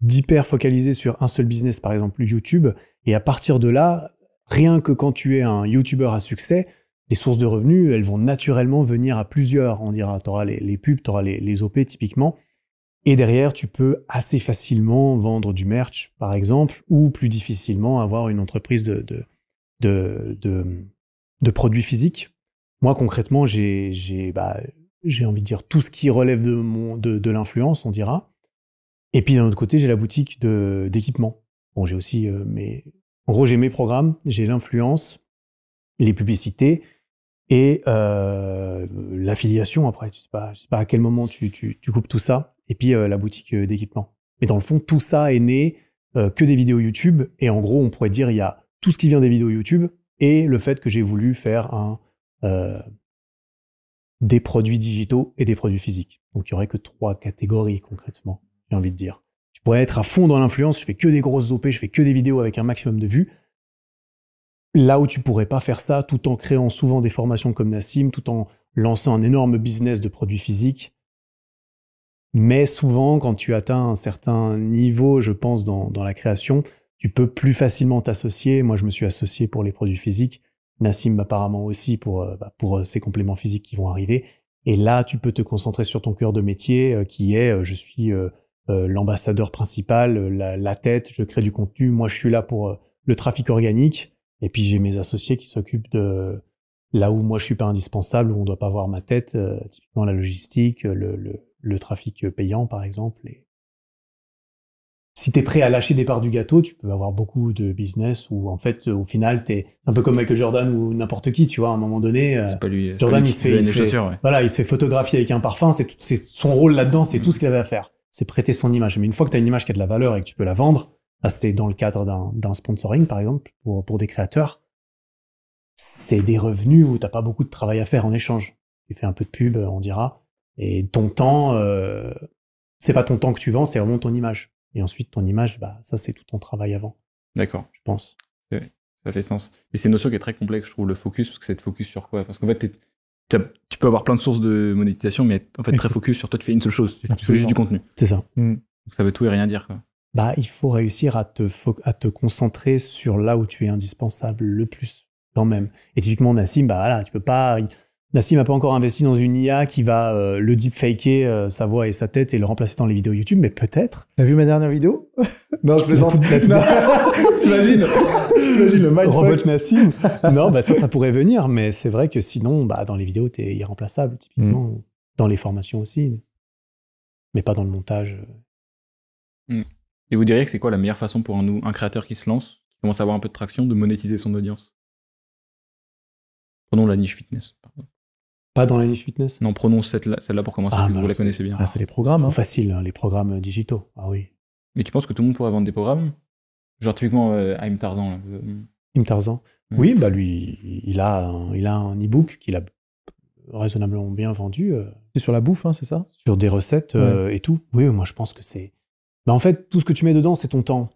d'hyper focaliser sur un seul business, par exemple YouTube, et à partir de là, rien que quand tu es un YouTuber à succès, les sources de revenus, elles vont naturellement venir à plusieurs. On dira, tu auras les, pubs, tu auras les, les, OP typiquement, et derrière, tu peux assez facilement vendre du merch, par exemple, ou plus difficilement avoir une entreprise de, de, de, produits physiques. Moi, concrètement, bah, j'ai, envie de dire tout ce qui relève de, mon, de, l'influence, on dira. Et puis d'un autre côté, j'ai la boutique de, d'équipement. Bon, j'ai aussi euh, mes. En gros, j'ai mes programmes, j'ai l'influence, les publicités, et euh, l'affiliation après. Je sais pas, je sais pas à quel moment tu, tu, coupes tout ça et puis euh, la boutique euh, d'équipement. Mais dans le fond, tout ça est né euh, que des vidéos YouTube et en gros, on pourrait dire il y a tout ce qui vient des vidéos YouTube et le fait que j'ai voulu faire un des produits digitaux et des produits physiques. Donc il y aurait que trois catégories concrètement, j'ai envie de dire. Tu pourrais être à fond dans l'influence, je fais que des grosses OP, je fais que des vidéos avec un maximum de vues là où tu pourrais pas faire ça, tout en créant souvent des formations comme Nassim, tout en lançant un énorme business de produits physiques. Mais souvent, quand tu atteins un certain niveau, je pense, dans, la création, tu peux plus facilement t'associer. Moi, je me suis associé pour les produits physiques. Nassim, apparemment aussi, pour, euh, bah, pour ces euh, compléments physiques qui vont arriver. Et là, tu peux te concentrer sur ton cœur de métier, euh, qui est, je suis l'ambassadeur principal, la, tête, je crée du contenu, moi, je suis là pour le trafic organique et puis j'ai mes associés qui s'occupent de là où moi je suis pas indispensable, où on doit pas voir ma tête, euh, typiquement la logistique, euh, le, le, le, trafic euh, payant par exemple. si tu es prêt à lâcher des parts du gâteau, tu peux avoir beaucoup de business où en fait au final tu es un peu comme Michael Jordan ou n'importe qui, tu vois, à un moment donné, Jordan il, fait, voilà, il se fait photographier avec un parfum, c'est son rôle là-dedans, c'est tout mm. ce qu'il avait à faire, c'est prêter son image. Mais une fois que tu as une image qui a de la valeur et que tu peux la vendre, c'est dans le cadre d'un sponsoring, par exemple, pour, des créateurs, c'est des revenus où tu t'as pas beaucoup de travail à faire en échange. Tu fais un peu de pub, on dira, et ton temps, euh, c'est pas ton temps que tu vends, c'est vraiment ton image. Et ensuite, ton image, bah, ça, c'est tout ton travail avant.
D'accord. Je pense. Ça fait sens. Mais c'est une notion qui est très complexe, je trouve, le focus, parce que c'est de focus sur quoi Parce qu'en fait, tu peux avoir plein de sources de monétisation, mais en fait, très focus sur toi, tu fais une seule chose. Tu fais juste du contenu. C'est ça. ça veut tout et rien dire, quoi
bah, il faut réussir à te, à te concentrer sur là où tu es indispensable le plus quand même. Et typiquement Nassim, bah voilà, tu peux pas. Nassim n'a pas encore investi dans une IA qui va euh, le deepfaker, euh, sa voix et sa tête, et le remplacer dans les vidéos YouTube, mais peut-être.
T'as vu ma dernière vidéo
[LAUGHS] Non, je plaisante. [LAUGHS] [LAUGHS] T'imagines T'imagines le mindfuck. Robot Nassim Non, bah ça, ça pourrait venir, mais c'est vrai que sinon, bah, dans les vidéos, t'es irremplaçable,
typiquement. Mm.
Dans les formations aussi. Mais pas dans le montage.
Mm. Et vous diriez que c'est quoi la meilleure façon pour un, un créateur qui se lance, qui commence à avoir un peu de traction, de monétiser son audience Prenons la niche fitness. Pas dans la niche fitness Non, prenons celle-là pour commencer, ah, vous la connaissez bien. Ah, c'est
les programmes, faciles, hein. facile, hein, les programmes digitaux.
Ah oui. Mais tu penses que tout le monde pourrait vendre des programmes Genre typiquement euh, Tarzan.
Là. Tarzan. Oui, bah lui, il a un, il a un e-book qu'il a raisonnablement bien vendu. Euh, c'est sur la bouffe, hein, c'est ça Sur des recettes euh, et tout. Oui, moi je pense que c'est bah en fait, tout ce que tu mets dedans, c'est ton temps.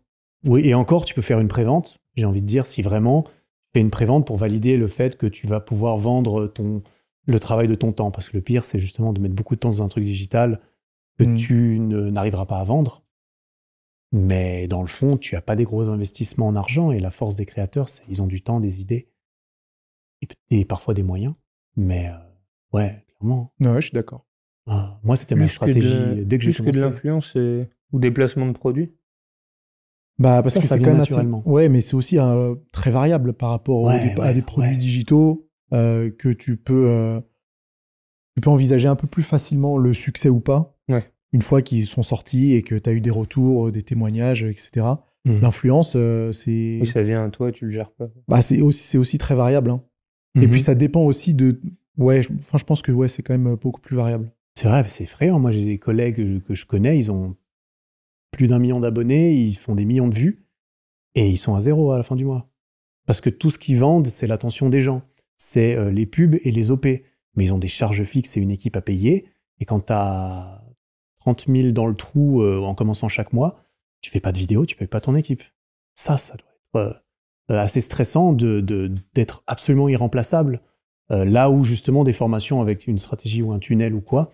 Oui, et encore, tu peux faire une prévente, j'ai envie de dire, si vraiment tu fais une prévente pour valider le fait que tu vas pouvoir vendre ton, le travail de ton temps. Parce que le pire, c'est justement de mettre beaucoup de temps dans un truc digital que mm. tu n'arriveras pas à vendre. Mais dans le fond, tu n'as pas des gros investissements en argent et la force des créateurs, c'est ils ont du temps, des idées et, parfois des moyens. Mais euh, ouais, clairement. Ouais, je suis d'accord.
Ah, moi, c'était ma stratégie. Dès que j'ai commencé. que de l'influence, et ou des placements de produits
bah parce que ça quand même assez, ouais mais c'est aussi euh, très variable par rapport à des produits digitaux euh, que tu peux euh, tu peux envisager un peu plus facilement le succès ou pas une fois qu'ils sont sortis et que tu as eu des retours des témoignages etc mmh. l'influence c'est... c'est ça
vient à toi tu le gères pas bah c'est
aussi c'est aussi très variable hein. et mmh. puis ça dépend aussi de ouais je pense que ouais c'est quand même beaucoup plus variable
c'est vrai c'est effrayant moi j'ai des collègues que je connais ils ont plus d'un million d'abonnés, ils font des millions de vues, et ils sont à zéro à la fin du mois. Parce que tout ce qu'ils vendent, c'est l'attention des gens, c'est euh, les pubs et les OP. Mais ils ont des charges fixes et une équipe à payer, et quand tu as 30 000 dans le trou euh, en commençant chaque mois, tu fais pas de vidéo, tu payes pas ton équipe. Ça, ça doit être euh, assez stressant d'être absolument irremplaçable. là où justement des formations avec une stratégie ou un tunnel ou quoi,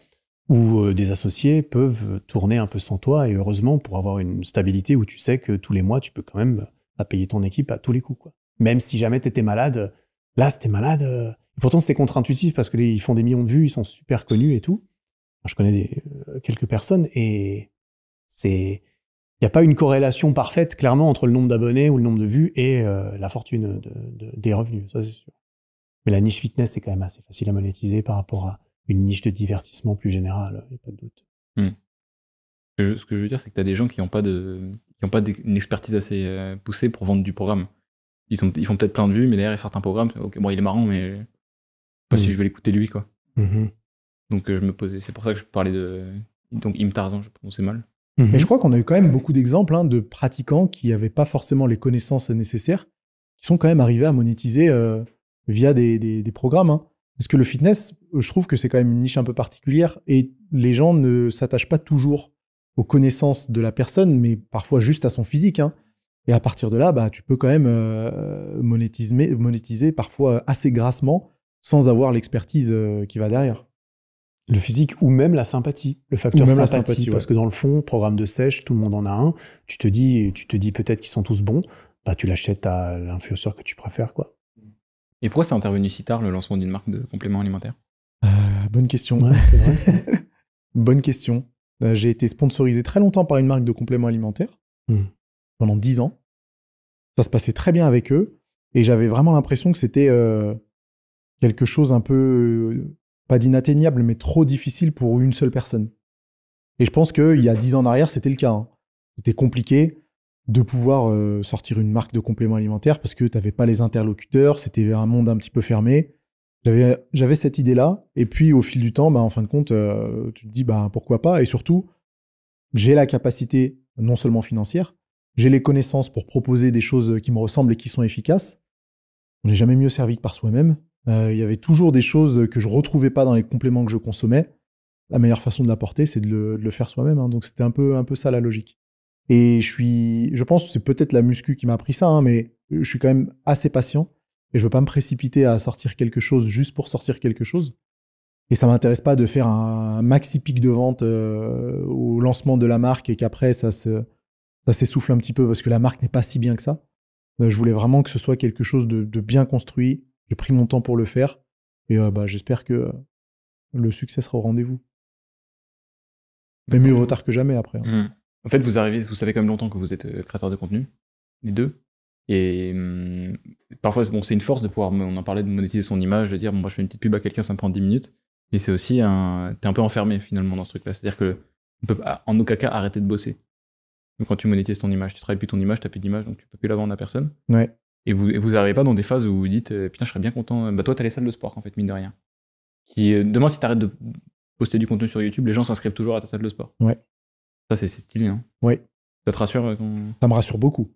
où euh, des associés peuvent tourner un peu sans toi, et heureusement pour avoir une stabilité où tu sais que tous les mois, tu peux quand même euh, payer ton équipe à tous les coups. Quoi. Même si jamais tu étais malade, euh, là, c'était malade. pourtant, c'est contre-intuitif parce qu'ils font des millions de vues, ils sont super connus et tout. je connais des, quelques personnes et c'est. Il n'y a pas une corrélation parfaite, clairement, entre le nombre d'abonnés ou le nombre de vues et la fortune des revenus, ça c'est sûr. Mais la niche fitness, c'est quand même assez facile à monétiser par rapport à une niche de divertissement plus générale, il n'y a pas de doute. Hmm.
ce que je veux dire, c'est que tu as des gens qui n'ont pas, de, qui pas une expertise assez euh, poussée pour vendre du programme. Ils, sont, ils font peut-être plein de vues, mais derrière, ils sortent un programme. Okay, bon, il est marrant, mais pas si hmm. je vais l'écouter lui, quoi. Mm-hmm. Donc, euh, je me posais. C'est pour ça que je parlais de. Donc, Im je prononçais mal.
Mm-hmm. Mais je crois qu'on a eu quand même beaucoup d'exemples hein, de pratiquants qui n'avaient pas forcément les connaissances nécessaires, qui sont quand même arrivés à monétiser euh, via des, programmes. Hein. Parce que le fitness, je trouve que c'est quand même une niche un peu particulière et les gens ne s'attachent pas toujours aux connaissances de la personne, mais parfois juste à son physique. Hein. Et à partir de là, bah, tu peux quand même euh, monétiser, monétiser parfois assez grassement sans avoir l'expertise euh, qui va derrière. Le physique ou même la sympathie, le facteur sympathie, sympathie, parce que
dans le fond, programme de sèche, tout le monde en a un. Tu te dis, tu te dis peut-être qu'ils sont tous bons, bah tu l'achètes à l'influenceur que tu préfères, quoi.
Et pourquoi c'est intervenu si tard le lancement d'une marque de compléments alimentaires
euh, Bonne question. [LAUGHS] bonne question. Euh, j'ai été sponsorisé très longtemps par une marque de compléments alimentaires, hmm. pendant 10 ans. Ça se passait très bien avec eux, et j'avais vraiment l'impression que c'était euh, quelque chose un peu, pas d'inatteignable, mais trop difficile pour une seule personne. Et je pense qu'il y a 10 ans en arrière, c'était le cas. Hein. C'était compliqué, de pouvoir euh, sortir une marque de compléments alimentaires parce que tu n'avais pas les interlocuteurs, c'était un monde un petit peu fermé. J'avais cette idée-là, et puis au fil du temps, bah, en fin de compte, euh, tu te dis bah, pourquoi pas, et surtout, j'ai la capacité non seulement financière, j'ai les connaissances pour proposer des choses qui me ressemblent et qui sont efficaces. On n'est jamais mieux servi que par soi-même. Euh, il y avait toujours des choses que je ne retrouvais pas dans les compléments que je consommais. La meilleure façon de l'apporter, c'est de, le faire soi-même. Hein. Donc c'était un peu, un peu ça la logique. Et je suis, je pense, c'est peut-être la muscu qui m'a pris ça, hein, mais je suis quand même assez patient et je veux pas me précipiter à sortir quelque chose juste pour sortir quelque chose. Et ça m'intéresse pas de faire un maxi pic de vente euh, au lancement de la marque et qu'après ça se, ça s'essouffle un petit peu parce que la marque n'est pas si bien que ça. Euh, je voulais vraiment que ce soit quelque chose de, bien construit. J'ai pris mon temps pour le faire et euh, bah, j'espère que le succès sera au rendez-vous. Mais mieux vaut tard que jamais après. Hein.
Hmm. En fait, vous arrivez, vous savez quand même longtemps que vous êtes euh, créateur de contenu, les deux. Et hum, parfois, bon, c'est une force de pouvoir, on en parlait, de monétiser son image, de dire, bon, moi, je fais une petite pub à quelqu'un, ça me prend 10 minutes. Mais c'est aussi un. T'es un peu enfermé, finalement, dans ce truc-là. C'est-à-dire que on peut ah, en aucun cas arrêter de bosser. Donc, quand tu monétises ton image, tu travailles plus ton image, t'as plus d'image, donc tu peux plus la vendre à personne. Ouais. Et vous, n'arrivez vous pas dans des phases où vous dites, euh, putain, je serais bien content. Euh, bah, toi, t'as les salles de sport, en fait, mine de rien. Qui, demain, si tu arrêtes de poster du contenu sur YouTube, les gens s'inscrivent toujours à ta salle de sport. Ouais c'est stylé. Hein. Oui. Ça te rassure euh,
Ça me rassure beaucoup.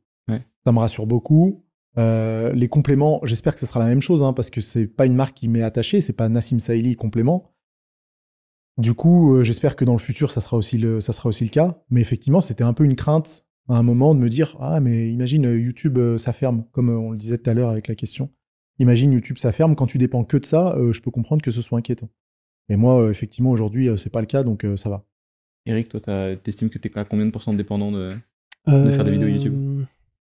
Ça me rassure beaucoup. Euh, les compléments, j'espère que ce sera la même chose, hein, parce que c'est pas une marque qui m'est attachée, c'est pas Nassim Saïli complément. Du coup, euh, j'espère que dans le futur, ça sera aussi le, ça sera aussi le cas. Mais effectivement, c'était un peu une crainte à un moment de me dire ah mais imagine YouTube ça ferme, comme on le disait tout à l'heure avec la question. Imagine YouTube ça ferme quand tu dépends que de ça, je peux comprendre que ce soit inquiétant. Et moi, effectivement, aujourd'hui, c'est pas le cas, donc ça va.
Eric, toi, tu estimes que t'es à combien de pourcents dépendant de, faire des vidéos YouTube De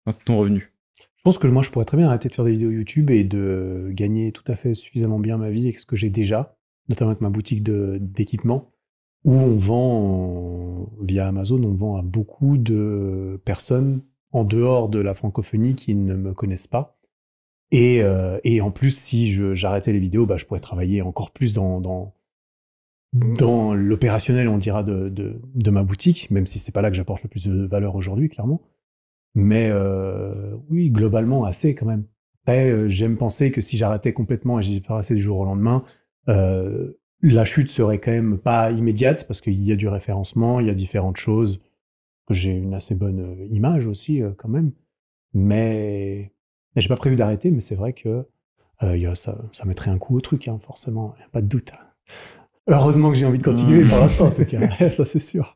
euh, Ton revenu
Je pense que moi, je pourrais très bien arrêter de faire des vidéos YouTube et
de gagner tout à fait suffisamment bien ma vie avec ce que j'ai déjà, notamment avec ma boutique d'équipement, où on vend, via Amazon, on vend à beaucoup de personnes en dehors de la francophonie qui ne me connaissent pas. Et, euh, en plus, si j'arrêtais les vidéos, bah, je pourrais travailler encore plus dans
dans
l'opérationnel, on dira, de, de, de, ma boutique, même si c'est pas là que j'apporte le plus de valeur aujourd'hui, clairement. Mais euh, oui, globalement, assez quand même. Euh, j'aime penser que si j'arrêtais complètement et j'y assez du jour au lendemain, euh, la chute serait quand même pas immédiate, parce qu'il y a du référencement, il y a différentes choses. J'ai une assez bonne euh, image aussi, quand même. Mais j'ai pas prévu d'arrêter, mais c'est vrai que ça, ça mettrait un coup au truc, hein, forcément, a pas de doute. Heureusement que j'ai envie de
continuer pour hmm. l'instant, en tout cas,
[LAUGHS] ça c'est sûr.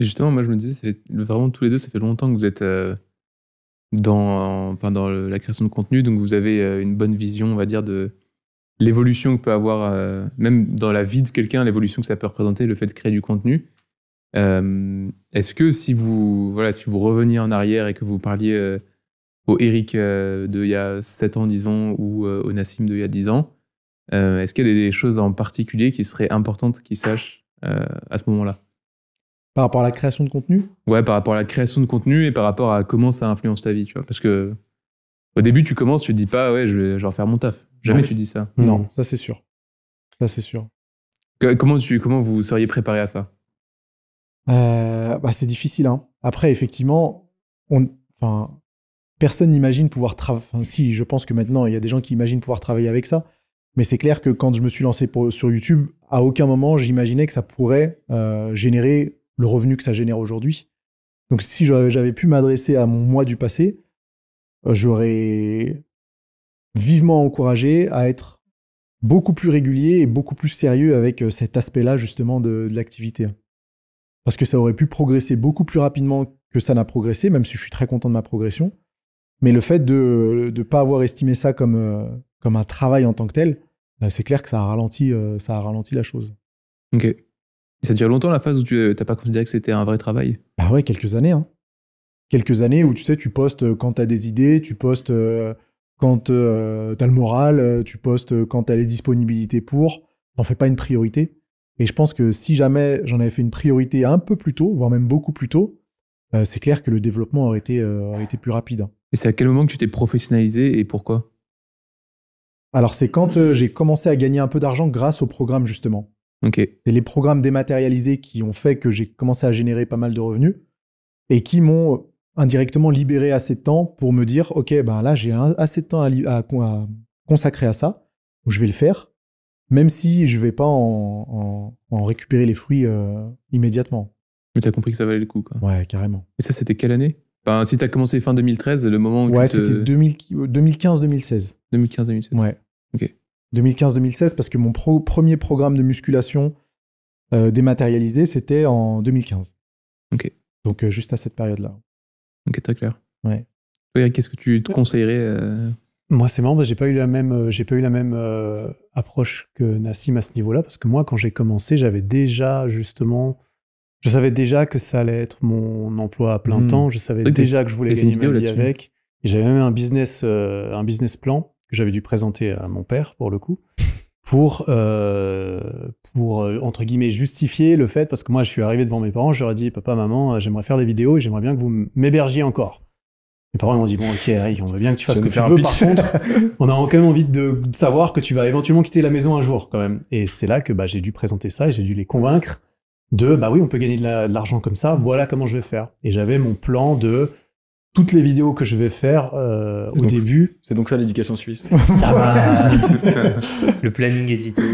justement, moi je me disais, vraiment tous les deux, ça fait longtemps que vous êtes euh, dans, enfin, dans la création de contenu, donc vous avez euh, une bonne vision, on va dire, de l'évolution que peut avoir, euh, même dans la vie de quelqu'un, l'évolution que ça peut représenter, le fait de créer du contenu. Est-ce que si vous, voilà, si vous reveniez en arrière et que vous parliez au Eric de il y a 7 ans, disons, ou au Nassim de il y a 10 ans, euh, est-ce qu'il y a des choses en particulier qui seraient importantes qu'ils sachent euh, à ce moment-là
Par rapport à la création de contenu
Ouais, par rapport à la création de contenu et par rapport à comment ça influence ta vie, tu vois. Parce que au début, tu commences, tu dis pas, ouais, je vais, je refaire mon taf. Jamais tu dis ça. Non,
ça c'est sûr. Ça c'est sûr.
comment, comment vous seriez préparé à ça
euh, bah, C'est difficile. Hein. Après, effectivement, on, personne n'imagine pouvoir travailler. si, je pense que maintenant, il y a des gens qui imaginent pouvoir travailler avec ça. Mais c'est clair que quand je me suis lancé sur YouTube, à aucun moment j'imaginais que ça pourrait euh, générer le revenu que ça génère aujourd'hui. Donc si j'avais pu m'adresser à mon moi du passé, euh, j'aurais vivement encouragé à être beaucoup plus régulier et beaucoup plus sérieux avec euh, cet aspect-là justement de, l'activité. Parce que ça aurait pu progresser beaucoup plus rapidement que ça n'a progressé, même si je suis très content de ma progression. Mais le fait de ne pas avoir estimé ça comme un travail en tant que tel, bah, c'est clair que ça a ralenti, euh, ça a ralenti la chose.
Ok. ça dure longtemps la phase où tu n'as euh, pas considéré que c'était un vrai travail
Bah ouais, quelques années. Hein. Quelques années où tu sais, tu postes euh, quand tu as des idées, tu postes quand tu as le moral, tu postes quand tu as les disponibilités pour. n'en fais pas une priorité. Et je pense que si jamais j'en avais fait une priorité un peu plus tôt, voire même beaucoup plus tôt, c'est clair que le développement aurait été plus rapide. Hein.
Et c'est à quel moment que tu t'es professionnalisé et pourquoi
alors, c'est quand euh, j'ai commencé à gagner un peu d'argent grâce au programme justement.
Okay. C'est les programmes
dématérialisés qui ont fait que j'ai commencé à générer pas mal de revenus et qui m'ont euh, indirectement libéré assez de temps pour me dire Ok, ben là, j'ai assez de temps à, à, consacrer à ça, ou je vais le faire, même si je ne vais pas en, récupérer les fruits euh, immédiatement.
Mais tu as compris que ça valait le coup. Quoi. Ouais, carrément. Et ça, c'était quelle année si tu as commencé fin 2013, le moment où ouais, c'était
2015-2016. 2015-2016. Euh, ouais. Ok. 2015-2016 parce que mon premier programme de musculation euh, dématérialisé, c'était en 2015. Ok. Donc euh, juste à cette période-là. Ok, très clair. Ouais.
Qu'est-ce que tu te conseillerais Moi, c'est marrant j'ai pas eu la même, j'ai pas eu la même approche que Nassim à ce niveau-là parce que moi, quand j'ai commencé, j'avais déjà justement je savais déjà que ça allait être mon emploi à plein hmm. temps. Je savais déjà que je voulais gagner ma vie avec. j'avais même un business, euh, un business plan que j'avais dû présenter à mon père pour le coup, pour euh, pour euh, entre guillemets justifier le fait parce que moi je suis arrivé devant mes parents, je leur ai dit papa maman euh, j'aimerais faire des vidéos et j'aimerais bien que vous m'hébergiez encore. Mes parents m'ont dit bon ok on veut bien que tu fasses ce que tu veux par contre [LAUGHS] on a quand même envie de savoir que tu vas éventuellement quitter la maison un jour quand même et c'est là que bah, j'ai dû présenter ça et j'ai dû les convaincre de bah oui, on peut gagner de l'argent comme ça, voilà comment je vais faire. Et j'avais mon plan de
toutes les vidéos que je vais faire euh, au début. C'est donc ça l'éducation suisse. [LAUGHS] Ah bah. [LAUGHS] le planning édito. [LAUGHS]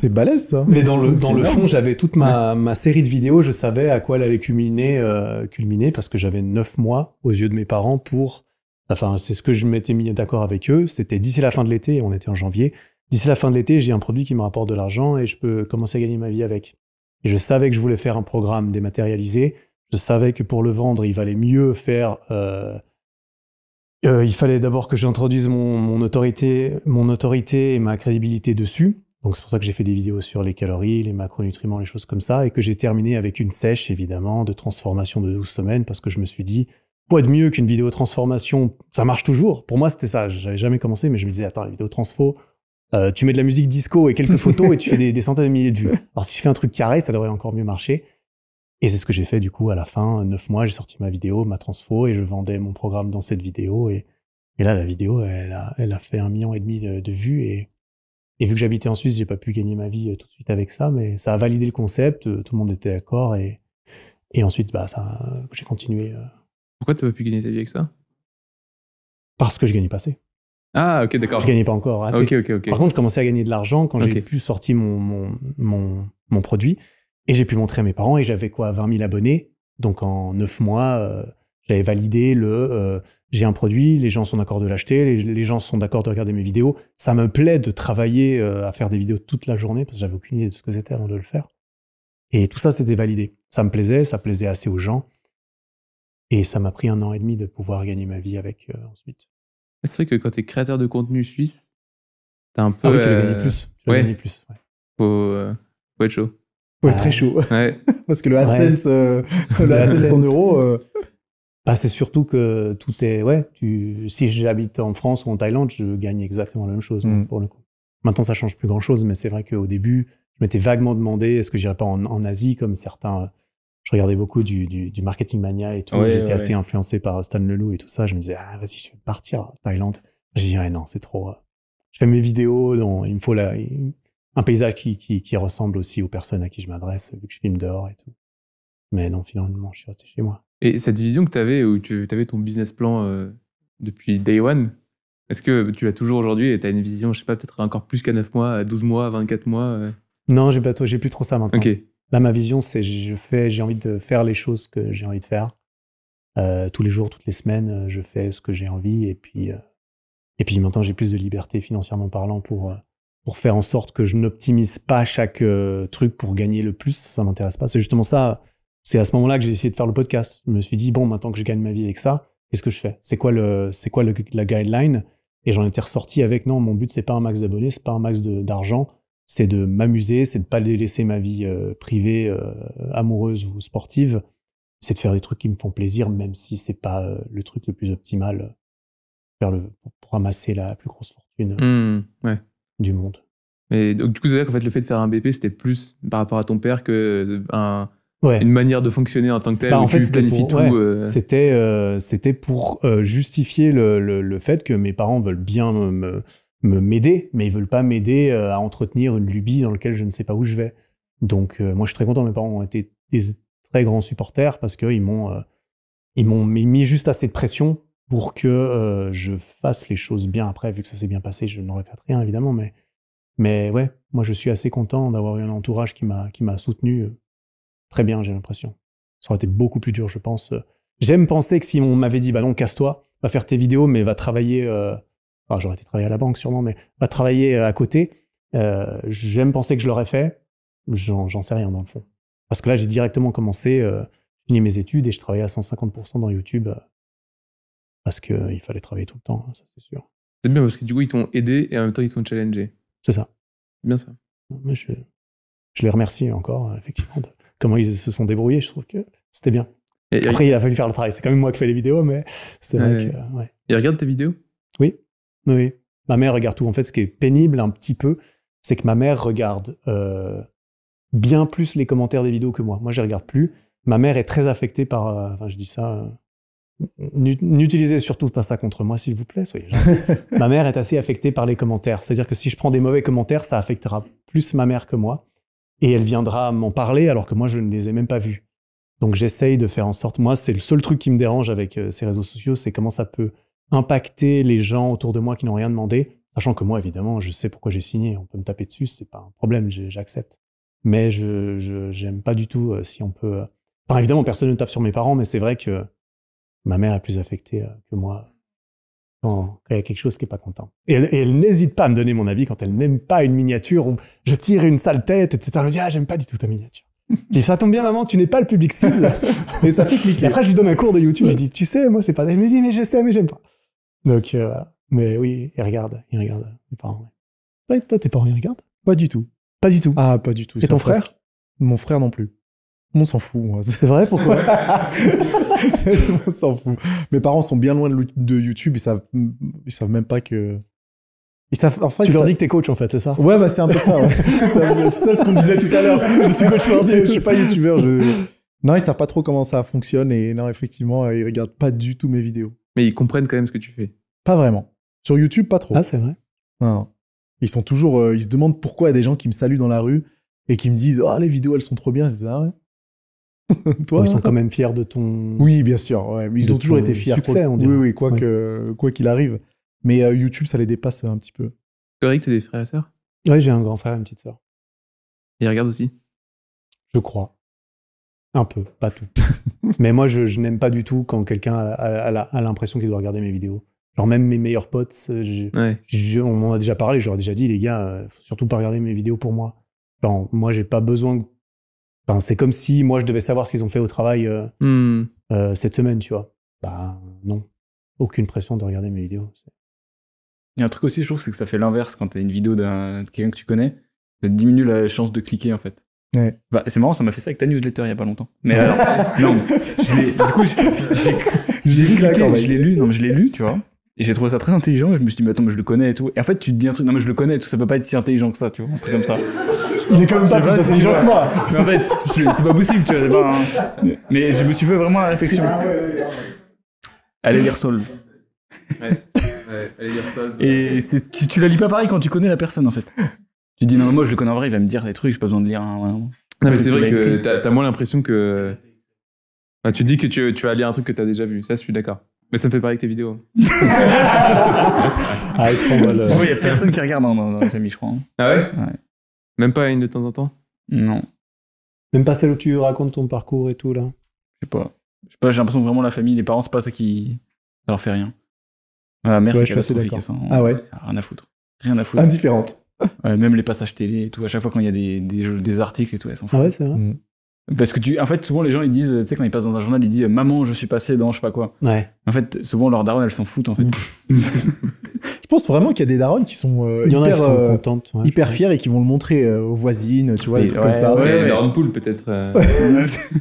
C'est balèze ça.
Mais dans le, dans le fond, j'avais toute ma, ma, série de vidéos, je savais à quoi elle allait culminer, euh, culminer parce que j'avais neuf mois aux yeux de mes parents pour. Enfin, c'est ce que je m'étais mis d'accord avec eux. C'était d'ici la fin de l'été, on était en janvier, d'ici la fin de l'été, j'ai un produit qui me rapporte de l'argent et je peux commencer à gagner ma vie avec. Et je savais que je voulais faire un programme dématérialisé. Je savais que pour le vendre, il valait mieux faire. Euh, euh, il fallait d'abord que j'introduise mon, autorité, mon autorité et ma crédibilité dessus. Donc c'est pour ça que j'ai fait des vidéos sur les calories, les macronutriments, les choses comme ça, et que j'ai terminé avec une sèche, évidemment, de transformation de 12 semaines, parce que je me suis dit, quoi de mieux qu'une vidéo transformation Ça marche toujours. Pour moi, c'était ça. J'avais jamais commencé, mais je me disais, attends, les vidéos transfo, euh, tu mets de la musique disco et quelques [LAUGHS] photos et tu fais des, centaines de milliers de vues. Alors si je fais un truc carré, ça devrait encore mieux marcher. Et c'est ce que j'ai fait du coup à la fin, neuf mois, j'ai sorti ma vidéo, ma transfo et je vendais mon programme dans cette vidéo. Et, là, la vidéo, elle a, fait un million et demi de, vues. Et, vu que j'habitais en Suisse, j'ai pas pu gagner ma vie euh, tout de suite avec ça, mais ça a validé le concept, euh, tout le monde était d'accord et, ensuite, bah, ça, j'ai continué.
Pourquoi n'as pas pu gagner ta vie avec ça
Parce que je gagnais pas assez.
Ah, ok, d'accord. Je gagnais pas encore assez. Par contre, je commençais
à gagner de l'argent quand j'ai pu sortir mon, mon, mon, produit et j'ai pu montrer à mes parents et j'avais quoi, 20 000 abonnés. Donc en 9 mois, euh, j'avais validé le euh, j'ai un produit, les gens sont d'accord de l'acheter, les, gens sont d'accord de regarder mes vidéos. Ça me plaît de travailler euh, à faire des vidéos toute la journée parce que j'avais aucune idée de ce que c'était avant de le faire. Et tout ça, c'était validé. Ça me plaisait, ça plaisait assez aux gens. Et ça m'a pris un an et demi de pouvoir gagner ma vie avec ensuite.
C'est vrai que quand tu es créateur de contenu suisse, t'as un peu. Ah oui, tu vas euh, plus. Tu vas plus. Ouais. Euh, faut, être chaud. Faut être très ah. chaud. Ouais. [LAUGHS] Parce que le AdSense, euh, [LAUGHS] le AdSense en
euros.
Bah, c'est surtout que tout est. Ouais, tu... si j'habite en France ou en Thaïlande, je gagne exactement la même chose mm. pour le coup. Maintenant, ça change plus grand chose, mais c'est vrai qu'au début, je m'étais vaguement demandé est-ce que j'irais pas en, en, Asie comme certains je regardais beaucoup du, Marketing Mania et tout. J'étais assez influencé par Stan Leloup et tout ça. Je me disais, ah, vas-y, je vais partir en Thaïlande. J'ai dit, non, c'est trop. Euh. Je fais mes vidéos, dont il me faut un paysage qui, ressemble aussi aux personnes à qui je m'adresse, vu que je filme dehors et tout. Mais non, finalement, je suis resté chez moi.
Et cette vision que tu avais, où tu avais ton business plan euh, depuis day one, est-ce que tu l'as toujours aujourd'hui et tu as une vision, je sais pas, peut-être encore plus qu'à 9 mois, à 12 mois, 24 mois euh? Non,
j'ai j'ai plus trop ça maintenant. Ok. Là, ma vision, c'est je fais, j'ai envie de faire les choses que j'ai envie de faire. Euh, tous les jours, toutes les semaines, euh, je fais ce que j'ai envie. Et puis, euh, et puis maintenant, j'ai plus de liberté financièrement parlant pour, pour faire en sorte que je n'optimise pas chaque truc pour gagner le plus. Ça m'intéresse pas. C'est justement ça. C'est à ce moment-là que j'ai essayé de faire le podcast. Je me suis dit, bon, maintenant que je gagne ma vie avec ça, qu'est-ce que je fais C'est quoi, le, c'est quoi la guideline Et j'en étais ressorti avec, non, mon but, c'est pas un max d'abonnés, c'est pas un max d'argent c'est de m'amuser, c'est de pas laisser ma vie euh, privée, euh, amoureuse ou sportive, c'est de faire des trucs qui me font plaisir, même si c'est pas euh, le truc le plus optimal faire le, pour amasser la plus grosse fortune mmh, du monde.
et donc, du coup, c'est qu'en fait, le fait de faire un BP, c'était plus par rapport à ton père que une manière de fonctionner en tant que tel. Bah, en fait, C'était
c'était pour justifier le, fait que mes parents veulent bien me me m'aider, mais ils veulent pas m'aider euh, à entretenir une lubie dans laquelle je ne sais pas où je vais. Donc euh, moi je suis très content, mes parents ont été des très grands supporters parce qu'ils m'ont ils m'ont euh, mis juste assez de pression pour que je fasse les choses bien après, vu que ça s'est bien passé, je ne regrette rien évidemment, mais, mais ouais, moi je suis assez content d'avoir eu un entourage qui m'a soutenu très bien, j'ai l'impression. Ça aurait été beaucoup plus dur, je pense. J'aime penser que si on m'avait dit, bah non, casse-toi, va faire tes vidéos, mais va travailler j'aurais été travailler à la banque sûrement, mais pas travailler euh, à côté. Euh, J'aime penser que je l'aurais fait. J'en sais rien dans le fond. Parce que là, j'ai directement commencé, euh, fini mes études et je travaillais à 150% dans YouTube euh, parce qu'il euh, fallait travailler tout le temps, hein, ça c'est sûr.
C'est bien parce que du coup, ils t'ont aidé et en même temps, ils t'ont challengé. C'est ça. Bien ça.
je, les remercie encore, effectivement, de comment ils se sont débrouillés. Je trouve que c'était bien. Après, il a fallu faire le travail. C'est quand même moi qui fais les vidéos, mais c'est vrai que.
Ouais. Et regarde tes vidéos
Oui. Oui. Ma mère regarde tout. En fait, ce qui est pénible un petit peu, c'est que ma mère regarde euh, bien plus les commentaires des vidéos que moi. Moi, je les regarde plus. Ma mère est très affectée par. Euh, enfin, je dis ça. Euh, n'utilisez surtout pas ça contre moi, s'il vous plaît, soyez [LAUGHS] ma mère est assez affectée par les commentaires. C'est-à-dire que si je prends des mauvais commentaires, ça affectera plus ma mère que moi. Et elle viendra m'en parler alors que moi, je ne les ai même pas vus. Donc j'essaye de faire en sorte, moi c'est le seul truc qui me dérange avec ces réseaux sociaux, c'est comment ça peut impacter les gens autour de moi qui n'ont rien demandé, sachant que moi, évidemment, je sais pourquoi j'ai signé, on peut me taper dessus, c'est pas un problème, j'accepte. Mais je j'aime pas du tout euh, si on peut. Euh, enfin, évidemment, personne ne tape sur mes parents, mais c'est vrai que ma mère est plus affectée euh, que moi quand il y a quelque chose qui est pas content. Et elle, n'hésite pas à me donner mon avis quand elle n'aime pas une miniature. où je tire une sale tête, etc. Elle me dit ah j'aime pas du tout ta miniature. Je dis, ça tombe bien, maman, tu n'es pas le public cible. mais [LAUGHS] ça fait cliquer. Et après, je lui donne un cours de YouTube. Je dis, tu sais, moi, c'est pas. Elle me dit, mais je sais, mais j'aime pas. Donc, euh, Mais oui, ils
regardent, ils regardent, mes parents. toi, tes parents, ils regardent Pas du tout. Pas du tout. Ah, pas du tout. Et ton frère Mon frère non plus. On s'en fout, moi. C'est vrai, pourquoi [LAUGHS] On s'en fout. Mes parents sont bien loin de YouTube, ils savent, ils savent même pas que. Ils savent, tu leur dis que t'es coach, en fait, c'est ça Ouais, bah, c'est un peu ça. [LAUGHS] c'est ça ce qu'on disait tout à l'heure. Je suis coach je suis pas YouTubeur. Non, ils savent pas trop comment ça fonctionne et non, effectivement, ils regardent pas du tout mes vidéos.
Mais ils comprennent quand même ce que tu fais.
Pas vraiment. Sur YouTube, pas trop. Ah, c'est vrai. Non, Ils sont toujours, euh, ils se demandent pourquoi il y a des gens qui me saluent dans la rue et qui me disent oh, les vidéos, elles sont trop bien. C'est ça, ah [LAUGHS] Toi, ils sont hein, quand même fiers de ton. Oui, bien sûr. Ils ont toujours été fiers. Succès, on dirait. Oui, oui, quoi quoi qu'il arrive. Mais euh, YouTube, ça les dépasse un petit peu.
que t'as des frères et sœurs
Oui, j'ai un grand frère et une petite sœur.
ils regardent aussi
Je crois. Un peu, pas tout. [LAUGHS] mais moi, je, n'aime pas du tout quand quelqu'un a, l'impression qu'il doit regarder mes vidéos. Genre même mes meilleurs potes, euh, on m'en a déjà parlé, j'aurais déjà dit, les gars, euh, faut surtout pas regarder mes vidéos pour moi. Genre, moi, j'ai pas besoin. c'est comme si moi, je devais savoir ce qu'ils ont fait au travail euh, hmm. cette semaine, tu vois. Bah non, aucune pression de regarder mes vidéos.
Il y a un truc aussi, je trouve, c'est que ça fait l'inverse quand as une vidéo d'un quelqu'un que tu connais. Ça diminue la chance de cliquer, en fait. Bah, c'est marrant, ça m'a fait ça avec ta newsletter il y a pas longtemps. Mais alors, [LAUGHS] non, je du coup, je l'ai lu, non, je l'ai lu, tu vois. Et j'ai trouvé ça très intelligent et je me suis dit, mais attends, mais je le connais et tout. Et en fait, tu te dis un truc, non, mais je le connais et tout, ça peut pas être si intelligent que ça, tu vois, un truc comme ça.
Il est comme ça, plus intelligent que moi. Mais en fait, c'est pas possible,
tu vois. Mais je me suis fait vraiment la réflexion. Ah allez lire Solve.
Ouais, allez lire Solve.
Et tu, tu la lis pas pareil quand tu connais la personne, en fait. Tu dis non, mais moi je le connais en vrai, il va me dire des trucs, j'ai pas besoin de lire.
Non, mais c'est vrai que t'as as moins l'impression que. tu dis que tu, tu vas lire un truc que t'as déjà vu, ça je suis d'accord. Mais ça me fait pareil avec tes vidéos. [LAUGHS] ah, il euh. oui, y a personne qui
regarde dans, famille, je crois. Hein. Ah ouais,
Même pas une de temps en temps
Non.
Même pas celle où tu racontes ton parcours et tout, là
Je sais pas. j'ai l'impression que vraiment la famille, les parents, c'est pas ça qui. Ça leur fait rien. La mère, ouais, c'est catastrophique. Ça, hein. Ah ouais Rien à foutre. Rien à foutre. Indifférente. [LAUGHS] même les passages télé et tout, à chaque fois quand il y a des, des, des articles et tout, elles sont foutent. Ah ouais, c'est vrai. Mm. Parce que tu, en fait, souvent les gens ils disent, tu sais, quand ils passent dans un journal, ils disent Maman, je suis passé dans je sais pas quoi. Ouais. En fait, souvent leurs darons elles s'en foutent en fait. Mm. [LAUGHS]
je pense vraiment qu'il y a des darons qui sont euh, hyper, euh, fiers et qui vont le montrer euh, aux voisines, tu vois, des trucs comme ça. Ouais, daron poule peut-être.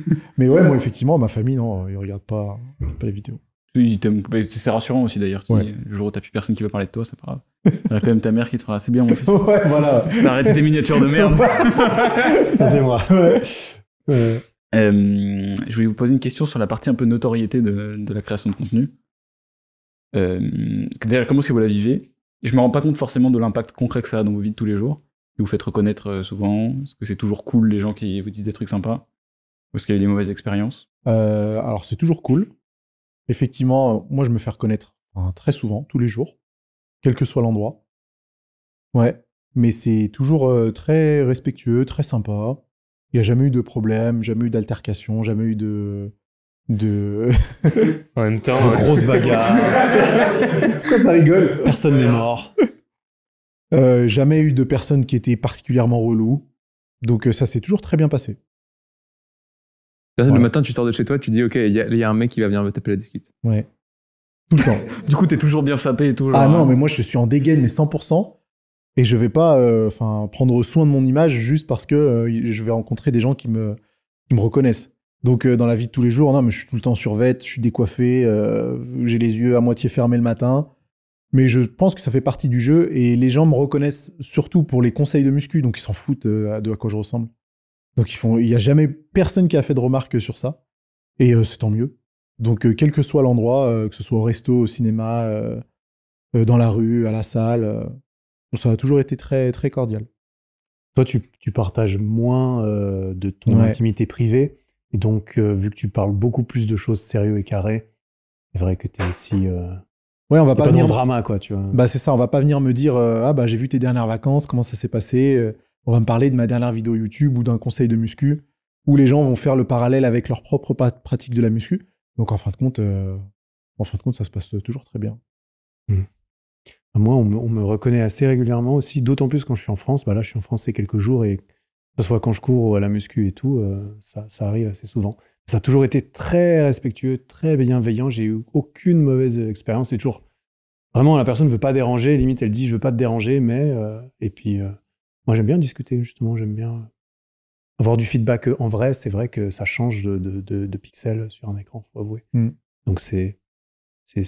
[LAUGHS] mais ouais, moi effectivement, ma famille, non, ils regardent pas, regardent pas les vidéos.
Bah, c'est rassurant aussi d'ailleurs. Ouais. Le jour où t'as plus personne qui veut parler de toi, c'est pas grave. T'as quand même ta mère qui te fera assez bien, mon fils. [LAUGHS] Ouais, voilà. T'as arrêté tes miniatures de merde. excusez moi. Ouais. Euh, je voulais vous poser une question sur la partie un peu notoriété de, de la création de contenu. Euh, comment est-ce que vous la vivez Je me rends pas compte forcément de l'impact concret que ça a dans vos vies de tous les jours. vous faites reconnaître euh, souvent Est-ce que c'est toujours cool les gens qui vous disent des trucs sympas Ou est-ce qu'il y a eu des mauvaises expériences
euh, Alors, c'est toujours cool effectivement, euh, moi, je me fais reconnaître très souvent, tous les jours, quel que soit l'endroit. Ouais, mais c'est toujours euh, très respectueux, très sympa. Il n'y a jamais eu de problème, jamais eu d'altercation, jamais eu de. de. [LAUGHS] en même temps. de grosses bagarres. [LAUGHS] ça rigole Personne n'est mort. Euh, jamais eu de personne qui était particulièrement relou. Donc ça s'est toujours très bien passé.
Le matin, tu sors de chez toi, tu dis, OK, il y, a un mec qui va venir me taper la discute.
Ouais. Tout le temps. [LAUGHS] du
coup, t'es toujours bien sapé et tout. Ah non, hein. mais
moi, je suis en dégaine, mais 100%. Et je vais pas euh, enfin prendre soin de mon image juste parce que euh, je vais rencontrer des gens qui me, qui me reconnaissent. Donc, euh, dans la vie de tous les jours, non, mais je suis tout le temps sur je suis décoiffé, j'ai les yeux à moitié fermés le matin. Mais je pense que ça fait partie du jeu et les gens me reconnaissent surtout pour les conseils de muscu, donc ils s'en foutent de à quoi je ressemble. Donc il n'y a jamais personne qui a fait de remarques sur ça. Et euh, c'est tant mieux. Donc euh, quel que soit l'endroit, euh, que ce soit au resto, au cinéma, dans la rue, à la salle, ça a toujours été très, très cordial. Toi, tu, tu partages moins
de ton intimité privée. Et donc, vu que tu parles beaucoup plus de choses sérieuses et carrées, c'est vrai que tu es aussi... Ouais, on va pas, venir drama quoi, tu vois. Bah c'est
ça, on va pas venir me dire ah bah j'ai vu tes dernières vacances, comment ça s'est passé, on va me parler de ma dernière vidéo YouTube ou d'un conseil de muscu, où les gens vont faire le parallèle avec leur propre pratique de la muscu. Donc en fin de compte, euh, en fin de compte, ça se passe toujours très bien. Hmm.
Ah, moi, on me, reconnaît assez régulièrement aussi, d'autant plus quand je suis en France. Bah, là, je suis en France ces quelques jours et que ce soit quand je cours à la muscu et tout, euh, ça, arrive assez souvent. Ça a toujours été très respectueux, très bienveillant. J'ai eu aucune mauvaise expérience. C'est toujours vraiment la personne ne veut pas déranger. Limite, elle dit je veux pas te déranger, mais euh, et puis moi, j'aime bien discuter, justement. J'aime bien avoir du feedback euh, en vrai. C'est vrai que ça change de, de, pixels sur un écran, faut avouer. Mm. Donc, c'est. c'est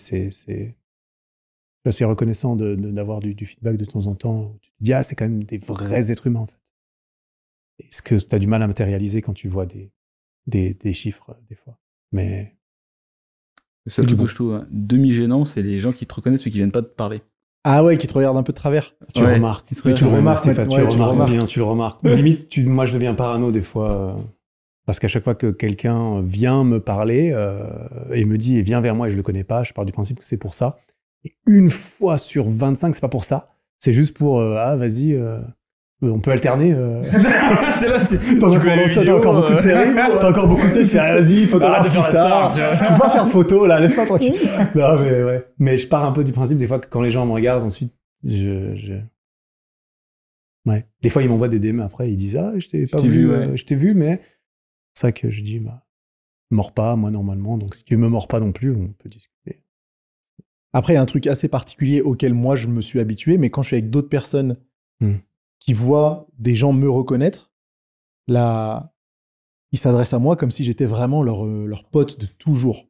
je suis reconnaissant d'avoir du, feedback de temps en temps. Tu te dis, ah, c'est quand même des vrais êtres humains, en fait. est ce que tu as du mal à matérialiser quand tu vois des, des, des chiffres, des fois. Mais.
qui bouge tout. Demi-gênant, c'est les gens qui te reconnaissent mais qui viennent pas te parler.
Ah ouais, qui te regarde un peu de travers. Tu remarques. tu, remarques, tu, remarques, tu le remarques. Limite,
moi, je deviens
parano des fois. Euh, parce qu'à chaque fois que quelqu'un vient me parler euh, et me dit et viens vers moi et je le connais pas, je pars du principe que c'est pour ça. Et une fois sur 25, c'est pas pour ça. C'est juste pour euh, ah, vas-y, euh, on peut alterner. Euh... [LAUGHS]
t'as encore, encore beaucoup de euh. séries, [LAUGHS] t'as encore beaucoup de séries, vas-y, photographe plus tard. Je peux pas faire
de photos là, laisse-moi tranquille. [LAUGHS] non, mais ouais. Mais je pars un peu du principe des fois que quand les gens me regardent, ensuite, je. je... Ouais. Des fois, ils m'envoient des DM après, ils disent Ah, je t'ai pas vu, euh, je t'ai vu, mais. C'est ça que je dis, bah, mords pas, moi, normalement. Donc, si tu me
mords pas non plus, on peut discuter. Après, il y a un truc assez particulier auquel moi, je me suis habitué, mais quand je suis avec d'autres personnes. Hmm qui voit des gens me reconnaître, là, ils s'adressent à moi comme si j'étais vraiment leur, euh, pote de toujours.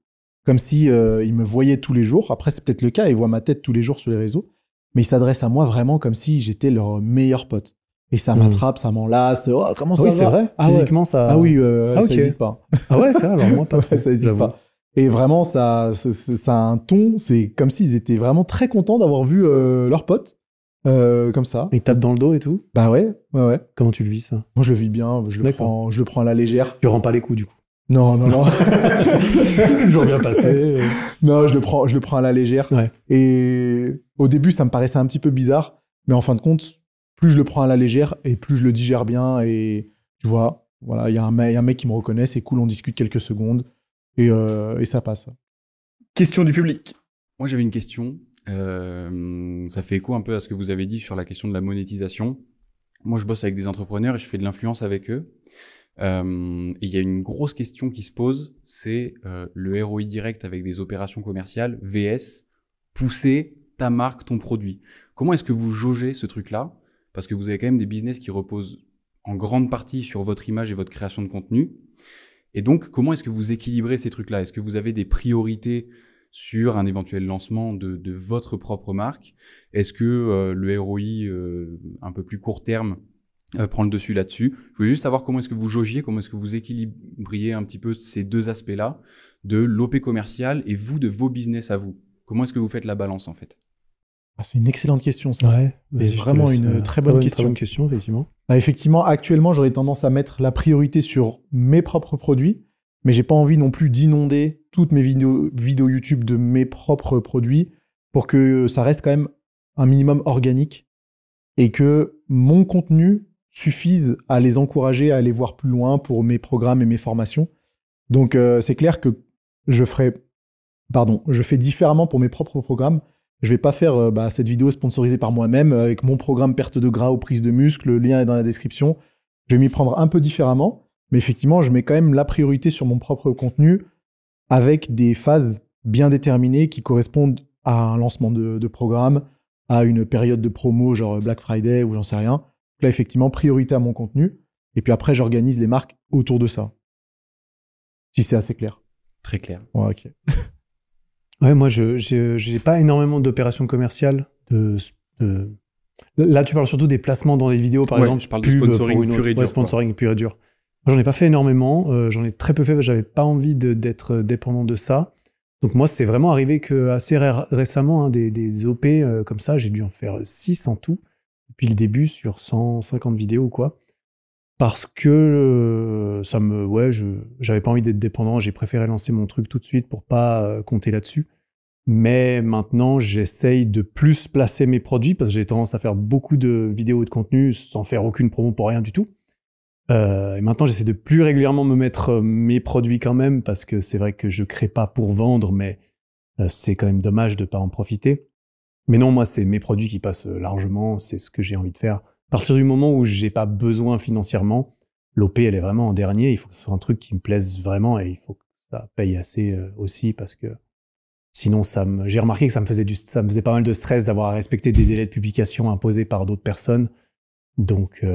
Comme si euh, ils me voyaient tous les jours. Après, c'est peut-être le cas, ils voient ma tête tous les jours sur les réseaux. Mais ils s'adressent à moi vraiment comme si j'étais leur meilleur pote. Et ça mmh. m'attrape, ça m'enlace. Oh, comment ça oui, c'est vrai. Ah, ça. Ah oui, euh, ah, ça n'hésite pas. ah ouais, vrai, alors moi, pas [LAUGHS] trop, ça n'hésite pas. Et vraiment, ça, ça, a un ton. C'est comme s'ils étaient vraiment très contents d'avoir vu leur pote. Euh, comme ça. Il tape dans le dos et tout Bah ouais, ouais, ouais. Comment tu le vis ça Moi je le vis bien, je le, prends, je le prends à la légère. Tu rends pas les coups du coup Non, non, non. c'est [LAUGHS] toujours bien [LAUGHS] passé. Non, je le prends, je le prends à la légère. Et au début, ça me paraissait un petit peu bizarre, mais en fin de compte, plus je le prends à la légère et plus je le digère bien. Et tu vois, voilà, il y, a un mec, un mec qui me reconnaît, c'est cool, on discute quelques secondes et, euh, et ça passe.
Question du public.
Moi j'avais une question. Euh, ça fait écho un peu à ce que vous avez dit sur la question de la monétisation. Moi, je bosse avec des entrepreneurs et je fais de l'influence avec eux. Euh, il y a une grosse question qui se pose, c'est euh, le ROI direct avec des opérations commerciales, VS, pousser ta marque, ton produit. Comment est-ce que vous jaugez ce truc-là Parce que vous avez quand même des business qui reposent en grande partie sur votre image et votre création de contenu. Et donc, comment est-ce que vous équilibrez ces trucs-là Est-ce que vous avez des priorités sur un éventuel lancement de, votre propre marque Est-ce que euh, le ROI euh, un peu plus court terme euh, prend le dessus là-dessus Je voulais juste savoir comment est-ce que vous jaugiez, comment est-ce que vous équilibriez un petit peu ces deux aspects-là, de l'OP commercial et vous, de vos business à vous. Comment est-ce que vous faites la balance en fait
ah, c'est une excellente question, ça. c'est vraiment une très bonne, question. effectivement. Bah, effectivement, actuellement, j'aurais tendance à mettre la priorité sur mes propres produits mais j'ai pas envie non plus d'inonder toutes mes vidéos, YouTube de mes propres produits pour que ça reste quand même un minimum organique et que mon contenu suffise à les encourager à aller voir plus loin pour mes programmes et mes formations. Donc euh, c'est clair que je ferai, pardon, je fais différemment pour mes propres programmes. Je vais pas faire euh, bah, cette vidéo sponsorisée par moi-même euh, avec mon programme perte de gras ou prise de muscle. Le lien est dans la description. Je vais m'y prendre un peu différemment. Mais effectivement, je mets quand même la priorité sur mon propre contenu avec des phases bien déterminées qui correspondent à un lancement de, programme, à une période de promo, genre Black Friday ou j'en sais rien. Donc là, effectivement, priorité à mon contenu. Et puis après, j'organise les marques autour de ça. Si c'est assez clair. Très clair. Ouais, ok.
[LAUGHS] ouais, moi, je n'ai pas énormément d'opérations commerciales. De, Là, tu parles surtout des placements dans les vidéos, par exemple. Je parle de sponsoring pur et Ouais, sponsoring pur et dur. J'en ai pas fait énormément, euh, j'en ai très peu fait j'avais pas envie d'être euh, dépendant de ça. Donc moi, c'est vraiment arrivé que assez récemment, hein, des, OP euh, comme ça, j'ai dû en faire 6 en tout, depuis le début sur 150 vidéos ou quoi. Parce que ça me. Ouais, j'avais pas envie d'être dépendant, j'ai préféré lancer mon truc tout de suite pour pas compter là-dessus. Mais maintenant, j'essaye de plus placer mes produits parce que j'ai tendance à faire beaucoup de vidéos et de contenu sans faire aucune promo pour rien du tout. Euh, et maintenant, j'essaie de plus régulièrement me mettre euh, mes produits quand même, parce que c'est vrai que je crée pas pour vendre, mais euh, c'est quand même dommage de pas en profiter. Mais non, moi, c'est mes produits qui passent largement, c'est ce que j'ai envie de faire. À partir du moment où j'ai pas besoin financièrement, l'OP, elle est vraiment en dernier. Il faut que ce soit un truc qui me plaise vraiment et il faut que ça paye assez aussi parce que sinon, ça me, j'ai remarqué que ça me faisait ça me faisait pas mal de stress d'avoir à respecter des délais de publication imposés par d'autres personnes. Donc,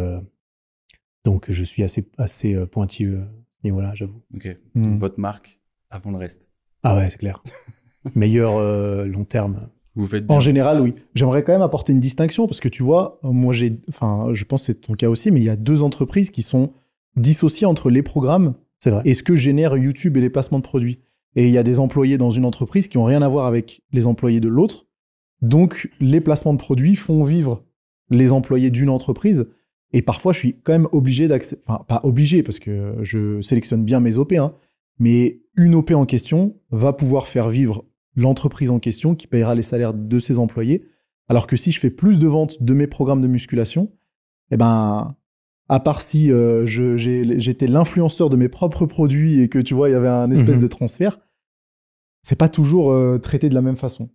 donc je suis assez, assez euh, pointilleux euh, à ce niveau-là, j'avoue.
Hmm. Votre marque avant le reste. Ah ouais, c'est
clair. [LAUGHS] Meilleur euh, long terme. Vous En général, oui. J'aimerais quand même apporter une distinction parce que tu vois, moi j'ai, enfin, je pense que c'est ton cas aussi, mais il y a deux entreprises qui sont dissociées entre les programmes vrai. et ce que génère YouTube et les placements de produits. Et il y a des employés dans une entreprise qui n'ont rien à voir avec les employés de l'autre. Donc les placements de produits font vivre les employés d'une entreprise et parfois, je suis quand même obligé d'accès, enfin, pas obligé parce que je sélectionne bien mes OP, hein, mais une OP en question va pouvoir faire vivre l'entreprise en question qui payera les salaires de ses employés. Alors que si je fais plus de ventes de mes programmes de musculation, eh ben, à part si euh, j'étais l'influenceur de mes propres produits et que tu vois, il y avait un espèce mhm. de transfert, c'est pas toujours euh, traité de la même façon.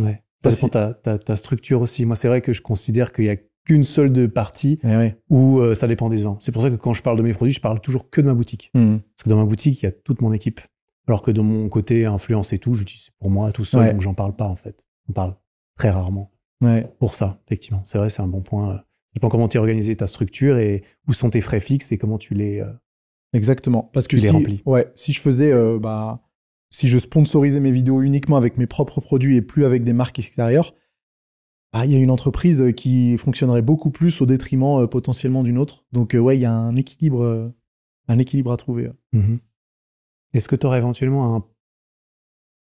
Ouais. Ça dépend de ta, ta, structure aussi. Moi, c'est vrai que je considère qu'il y a qu'une seule de partie eh ou où euh, ça dépend des gens. C'est pour ça que quand je parle de mes produits, je parle toujours que de ma boutique. Hmm. Parce que dans ma boutique, il y a toute mon équipe. Alors que de mon côté influence et tout, dis c'est pour moi tout seul, donc j'en parle pas en fait. On parle très rarement. Ouais. Pour ça, effectivement. C'est vrai, c'est un bon point. Euh, ça dépend comment tu organisé ta structure et où sont tes frais fixes et comment tu
les. Euh, Exactement. Parce tu que les remplis. Ouais, si je faisais. bah, si je sponsorisais mes vidéos uniquement avec mes propres produits et plus avec des marques extérieures, ah, il y a une entreprise euh, qui fonctionnerait beaucoup plus au détriment euh, potentiellement d'une autre. Donc euh, ouais, il y a un équilibre, un équilibre à trouver. Mhm. Est-ce que tu aurais éventuellement un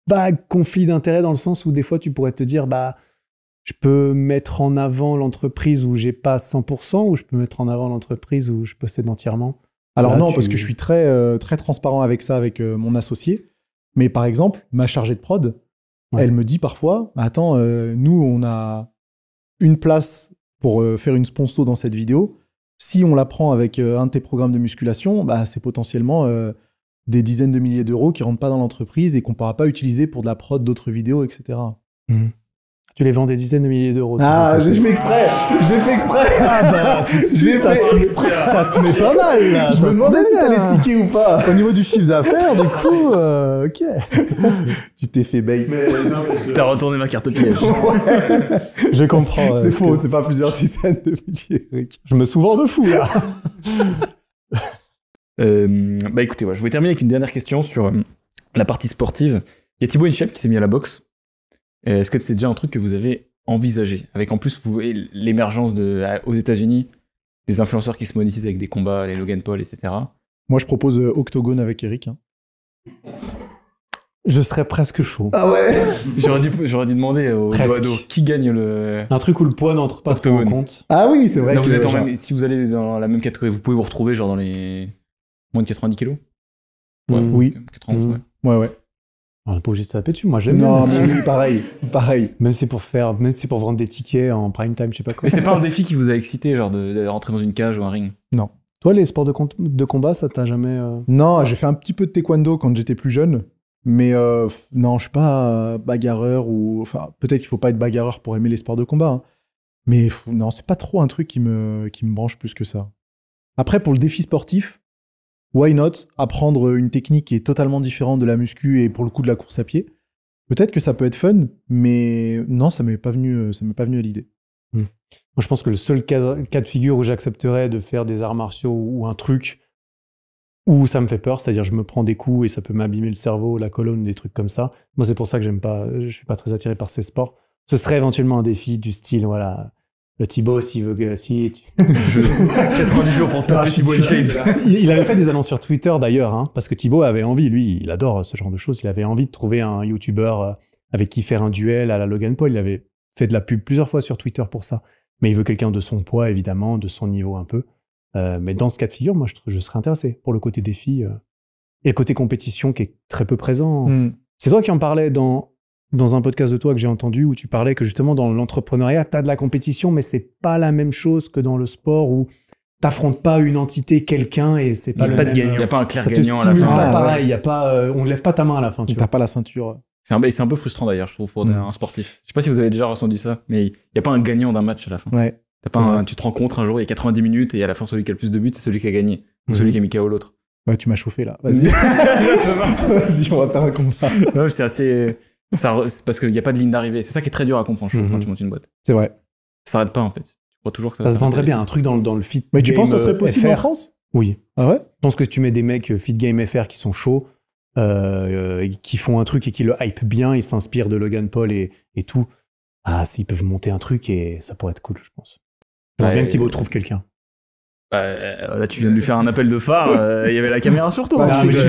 vague conflit d'intérêt dans le sens où des fois tu pourrais te dire bah je peux mettre en avant l'entreprise où j'ai pas 100% ou je peux mettre en avant l'entreprise où je possède entièrement
Alors non, parce que je suis très très transparent avec ça avec mon associé. Mais par exemple, ma chargée de prod, elle me dit parfois, bah, attends, euh, nous, on a une place pour euh, faire une sponsor dans cette vidéo. Si on la prend avec euh, un de tes programmes de musculation, bah, c'est potentiellement des dizaines de milliers d'euros qui rentrent pas dans l'entreprise et qu'on pourra pas utiliser pour de la prod d'autres vidéos, etc. Tu les vends des dizaines de milliers d'euros. Ah, je fait exprès.
J'ai fait exprès. Ah bah, tout de [LAUGHS] suite, ça, se met pas mal. Là. Je me demandais si t'allais
tiquer ou pas. Au niveau du chiffre d'affaires, du coup, euh, ok. tu t'es fait bait. T'as retourné ma carte piège. [LAUGHS] Je comprends. C'est faux, c'est pas plusieurs dizaines de milliers. Eric. Je
me souviens de fou là. [LAUGHS] Euh, bah écoutez, je vais terminer avec une dernière question sur euh, la partie sportive. Il y a Thibaut Inchep qui s'est mis à la boxe. Euh, est-ce que c'est déjà un truc que vous avez envisagé Avec en plus vous l'émergence aux États-Unis des influenceurs qui se monétisent avec des combats, les Logan Paul, etc.
Moi, je propose euh, Octogone avec Eric. Hein. Je serais presque chaud. Ah ouais [LAUGHS] J'aurais
dû, j'aurais dû demander au qui gagne le. Un truc où le poids n'entre pas trop compte. Ah oui, c'est vrai. vous êtes même, si vous allez dans la même catégorie, vous pouvez vous retrouver genre dans les moins de 90 kilos. oui.
ouais, ouais. On n'a pas obligé de taper dessus.
Moi, j'aime pareil,
[LAUGHS] pareil. Même si c'est pour faire, même c'est pour vendre des tickets en prime
time, je sais pas quoi. Mais c'est pas un
défi qui vous a excité, genre de, rentrer dans une cage ou un ring
Non. Toi, les sports de, combat, ça t'a jamais. Euh, non, j'ai fait un petit peu de taekwondo quand j'étais plus jeune, mais euh, non, je suis pas euh, bagarreur ou enfin peut-être qu'il faut pas être bagarreur pour aimer les sports de combat, hein. mais non, c'est pas trop un truc qui me qui me branche plus que ça. Après, pour le défi sportif, why not apprendre une technique qui est totalement différente de la muscu et pour le coup de la course à pied Peut-être que ça peut être fun, mais non, ça m'est pas venu, euh, ça m'est pas venu à l'idée.
Hmm.
Moi,
je pense que le seul cas,
de figure où j'accepterais de faire des arts martiaux ou un truc où ça me fait peur, c'est-à-dire je me prends des coups et ça peut m'abîmer le cerveau, la colonne, des trucs comme ça. Moi, c'est pour ça que j'aime pas, je suis pas très attiré par ces sports. Ce serait éventuellement un défi du style, voilà, le Thibaut, s'il veut si, tu... 90 [LAUGHS] jours pour taper ah, Thibaut il, il avait fait des annonces sur Twitter d'ailleurs, hein, parce que Thibaut avait envie, lui, il adore ce genre de choses, il avait envie de trouver un YouTuber euh, avec qui faire un duel à la Logan Paul. Il avait fait de la pub plusieurs fois sur Twitter pour ça. Mais il veut quelqu'un de son poids, évidemment, de son niveau un peu. Euh, mais dans ce cas de figure, moi, je, serais intéressé pour le côté défi euh, et le côté compétition qui est très peu présent. Hmm. C'est toi qui en parlais dans dans un podcast de toi que j'ai entendu où tu parlais que justement dans l'entrepreneuriat, t'as as de la compétition, mais c'est pas la même chose que dans le sport où t'affrontes pas une entité, quelqu'un et
c'est pas il a le pas De gagnant. Il y a pas un clair gagnant à la fin. Pas ah, pareil, y
a pas, euh, on ne lève pas ta main à la fin. Tu n'as pas la ceinture.
C'est un, un, peu frustrant d'ailleurs, je trouve, pour mm. un sportif. Je sais pas si vous avez déjà ressenti ça, mais il n'y a pas un gagnant d'un match à la fin. Ouais. tu te rencontres un jour, il y a 90 minutes et à la fin, celui qui a le plus de buts, c'est celui qui a gagné. Ou celui mm.
qui a mis KO l'autre. Bah, tu m'as chauffé là. Vas-y. [LAUGHS] [LAUGHS] on va c'est
assez c'est parce qu'il n'y a pas de ligne d'arrivée. C'est ça qui est très dur à comprendre, quand mhm. tu montes une
boîte. C'est vrai. Ça
s'arrête pas, en fait. toujours ça, vendrait bien, un truc dans, dans le fit.
Mais tu penses que ça serait euh, possible en France Oui. Ah ouais Je pense que tu mets des mecs euh, fit game FR qui sont chauds, euh, qui font un truc et qui le hype bien, ils s'inspirent de Logan Paul et, tout. Ah, s'ils peuvent monter un truc et ça pourrait être
cool, je pense. J'aimerais bien que Thibaut trouve quelqu'un. Bah, euh, là, tu viens de lui faire un appel de phare, euh, il y avait la caméra sur toi. Bah, hein, tu, fais,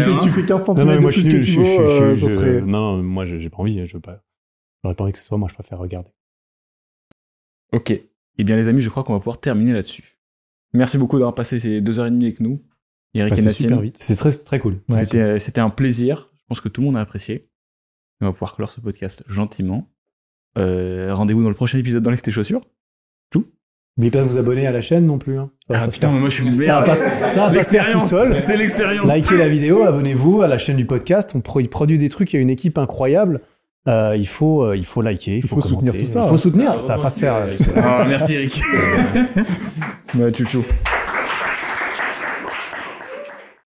15 hein. cm de plus que tu Non, moi j'ai pas envie, je veux pas. J'aurais pas envie que ce soit, moi je préfère regarder. Ok. Eh bien, les amis, je crois qu'on va pouvoir terminer là-dessus. Merci beaucoup d'avoir passé ces deux heures et demie avec nous, Eric et Nassim. C'est très, très cool. Euh, c'était un plaisir. Je pense que tout le monde a apprécié. On va pouvoir clore ce podcast gentiment. Rendez-vous dans le prochain épisode dans les chaussures. Tchou! N'oubliez pas de vous abonner à la chaîne non plus. Hein. Ça ah, moi je suis Ça va pas, ça va pas se faire
tout seul. C'est l'expérience. Likez la vidéo, abonnez-vous à la chaîne du podcast. On produit des trucs, il y a une équipe incroyable. Euh, il, faut, euh, il faut liker, il faut, soutenir tout ça. Il faut soutenir, ça va pas se faire. Euh, ah, merci
Eric. [LAUGHS] ouais, tu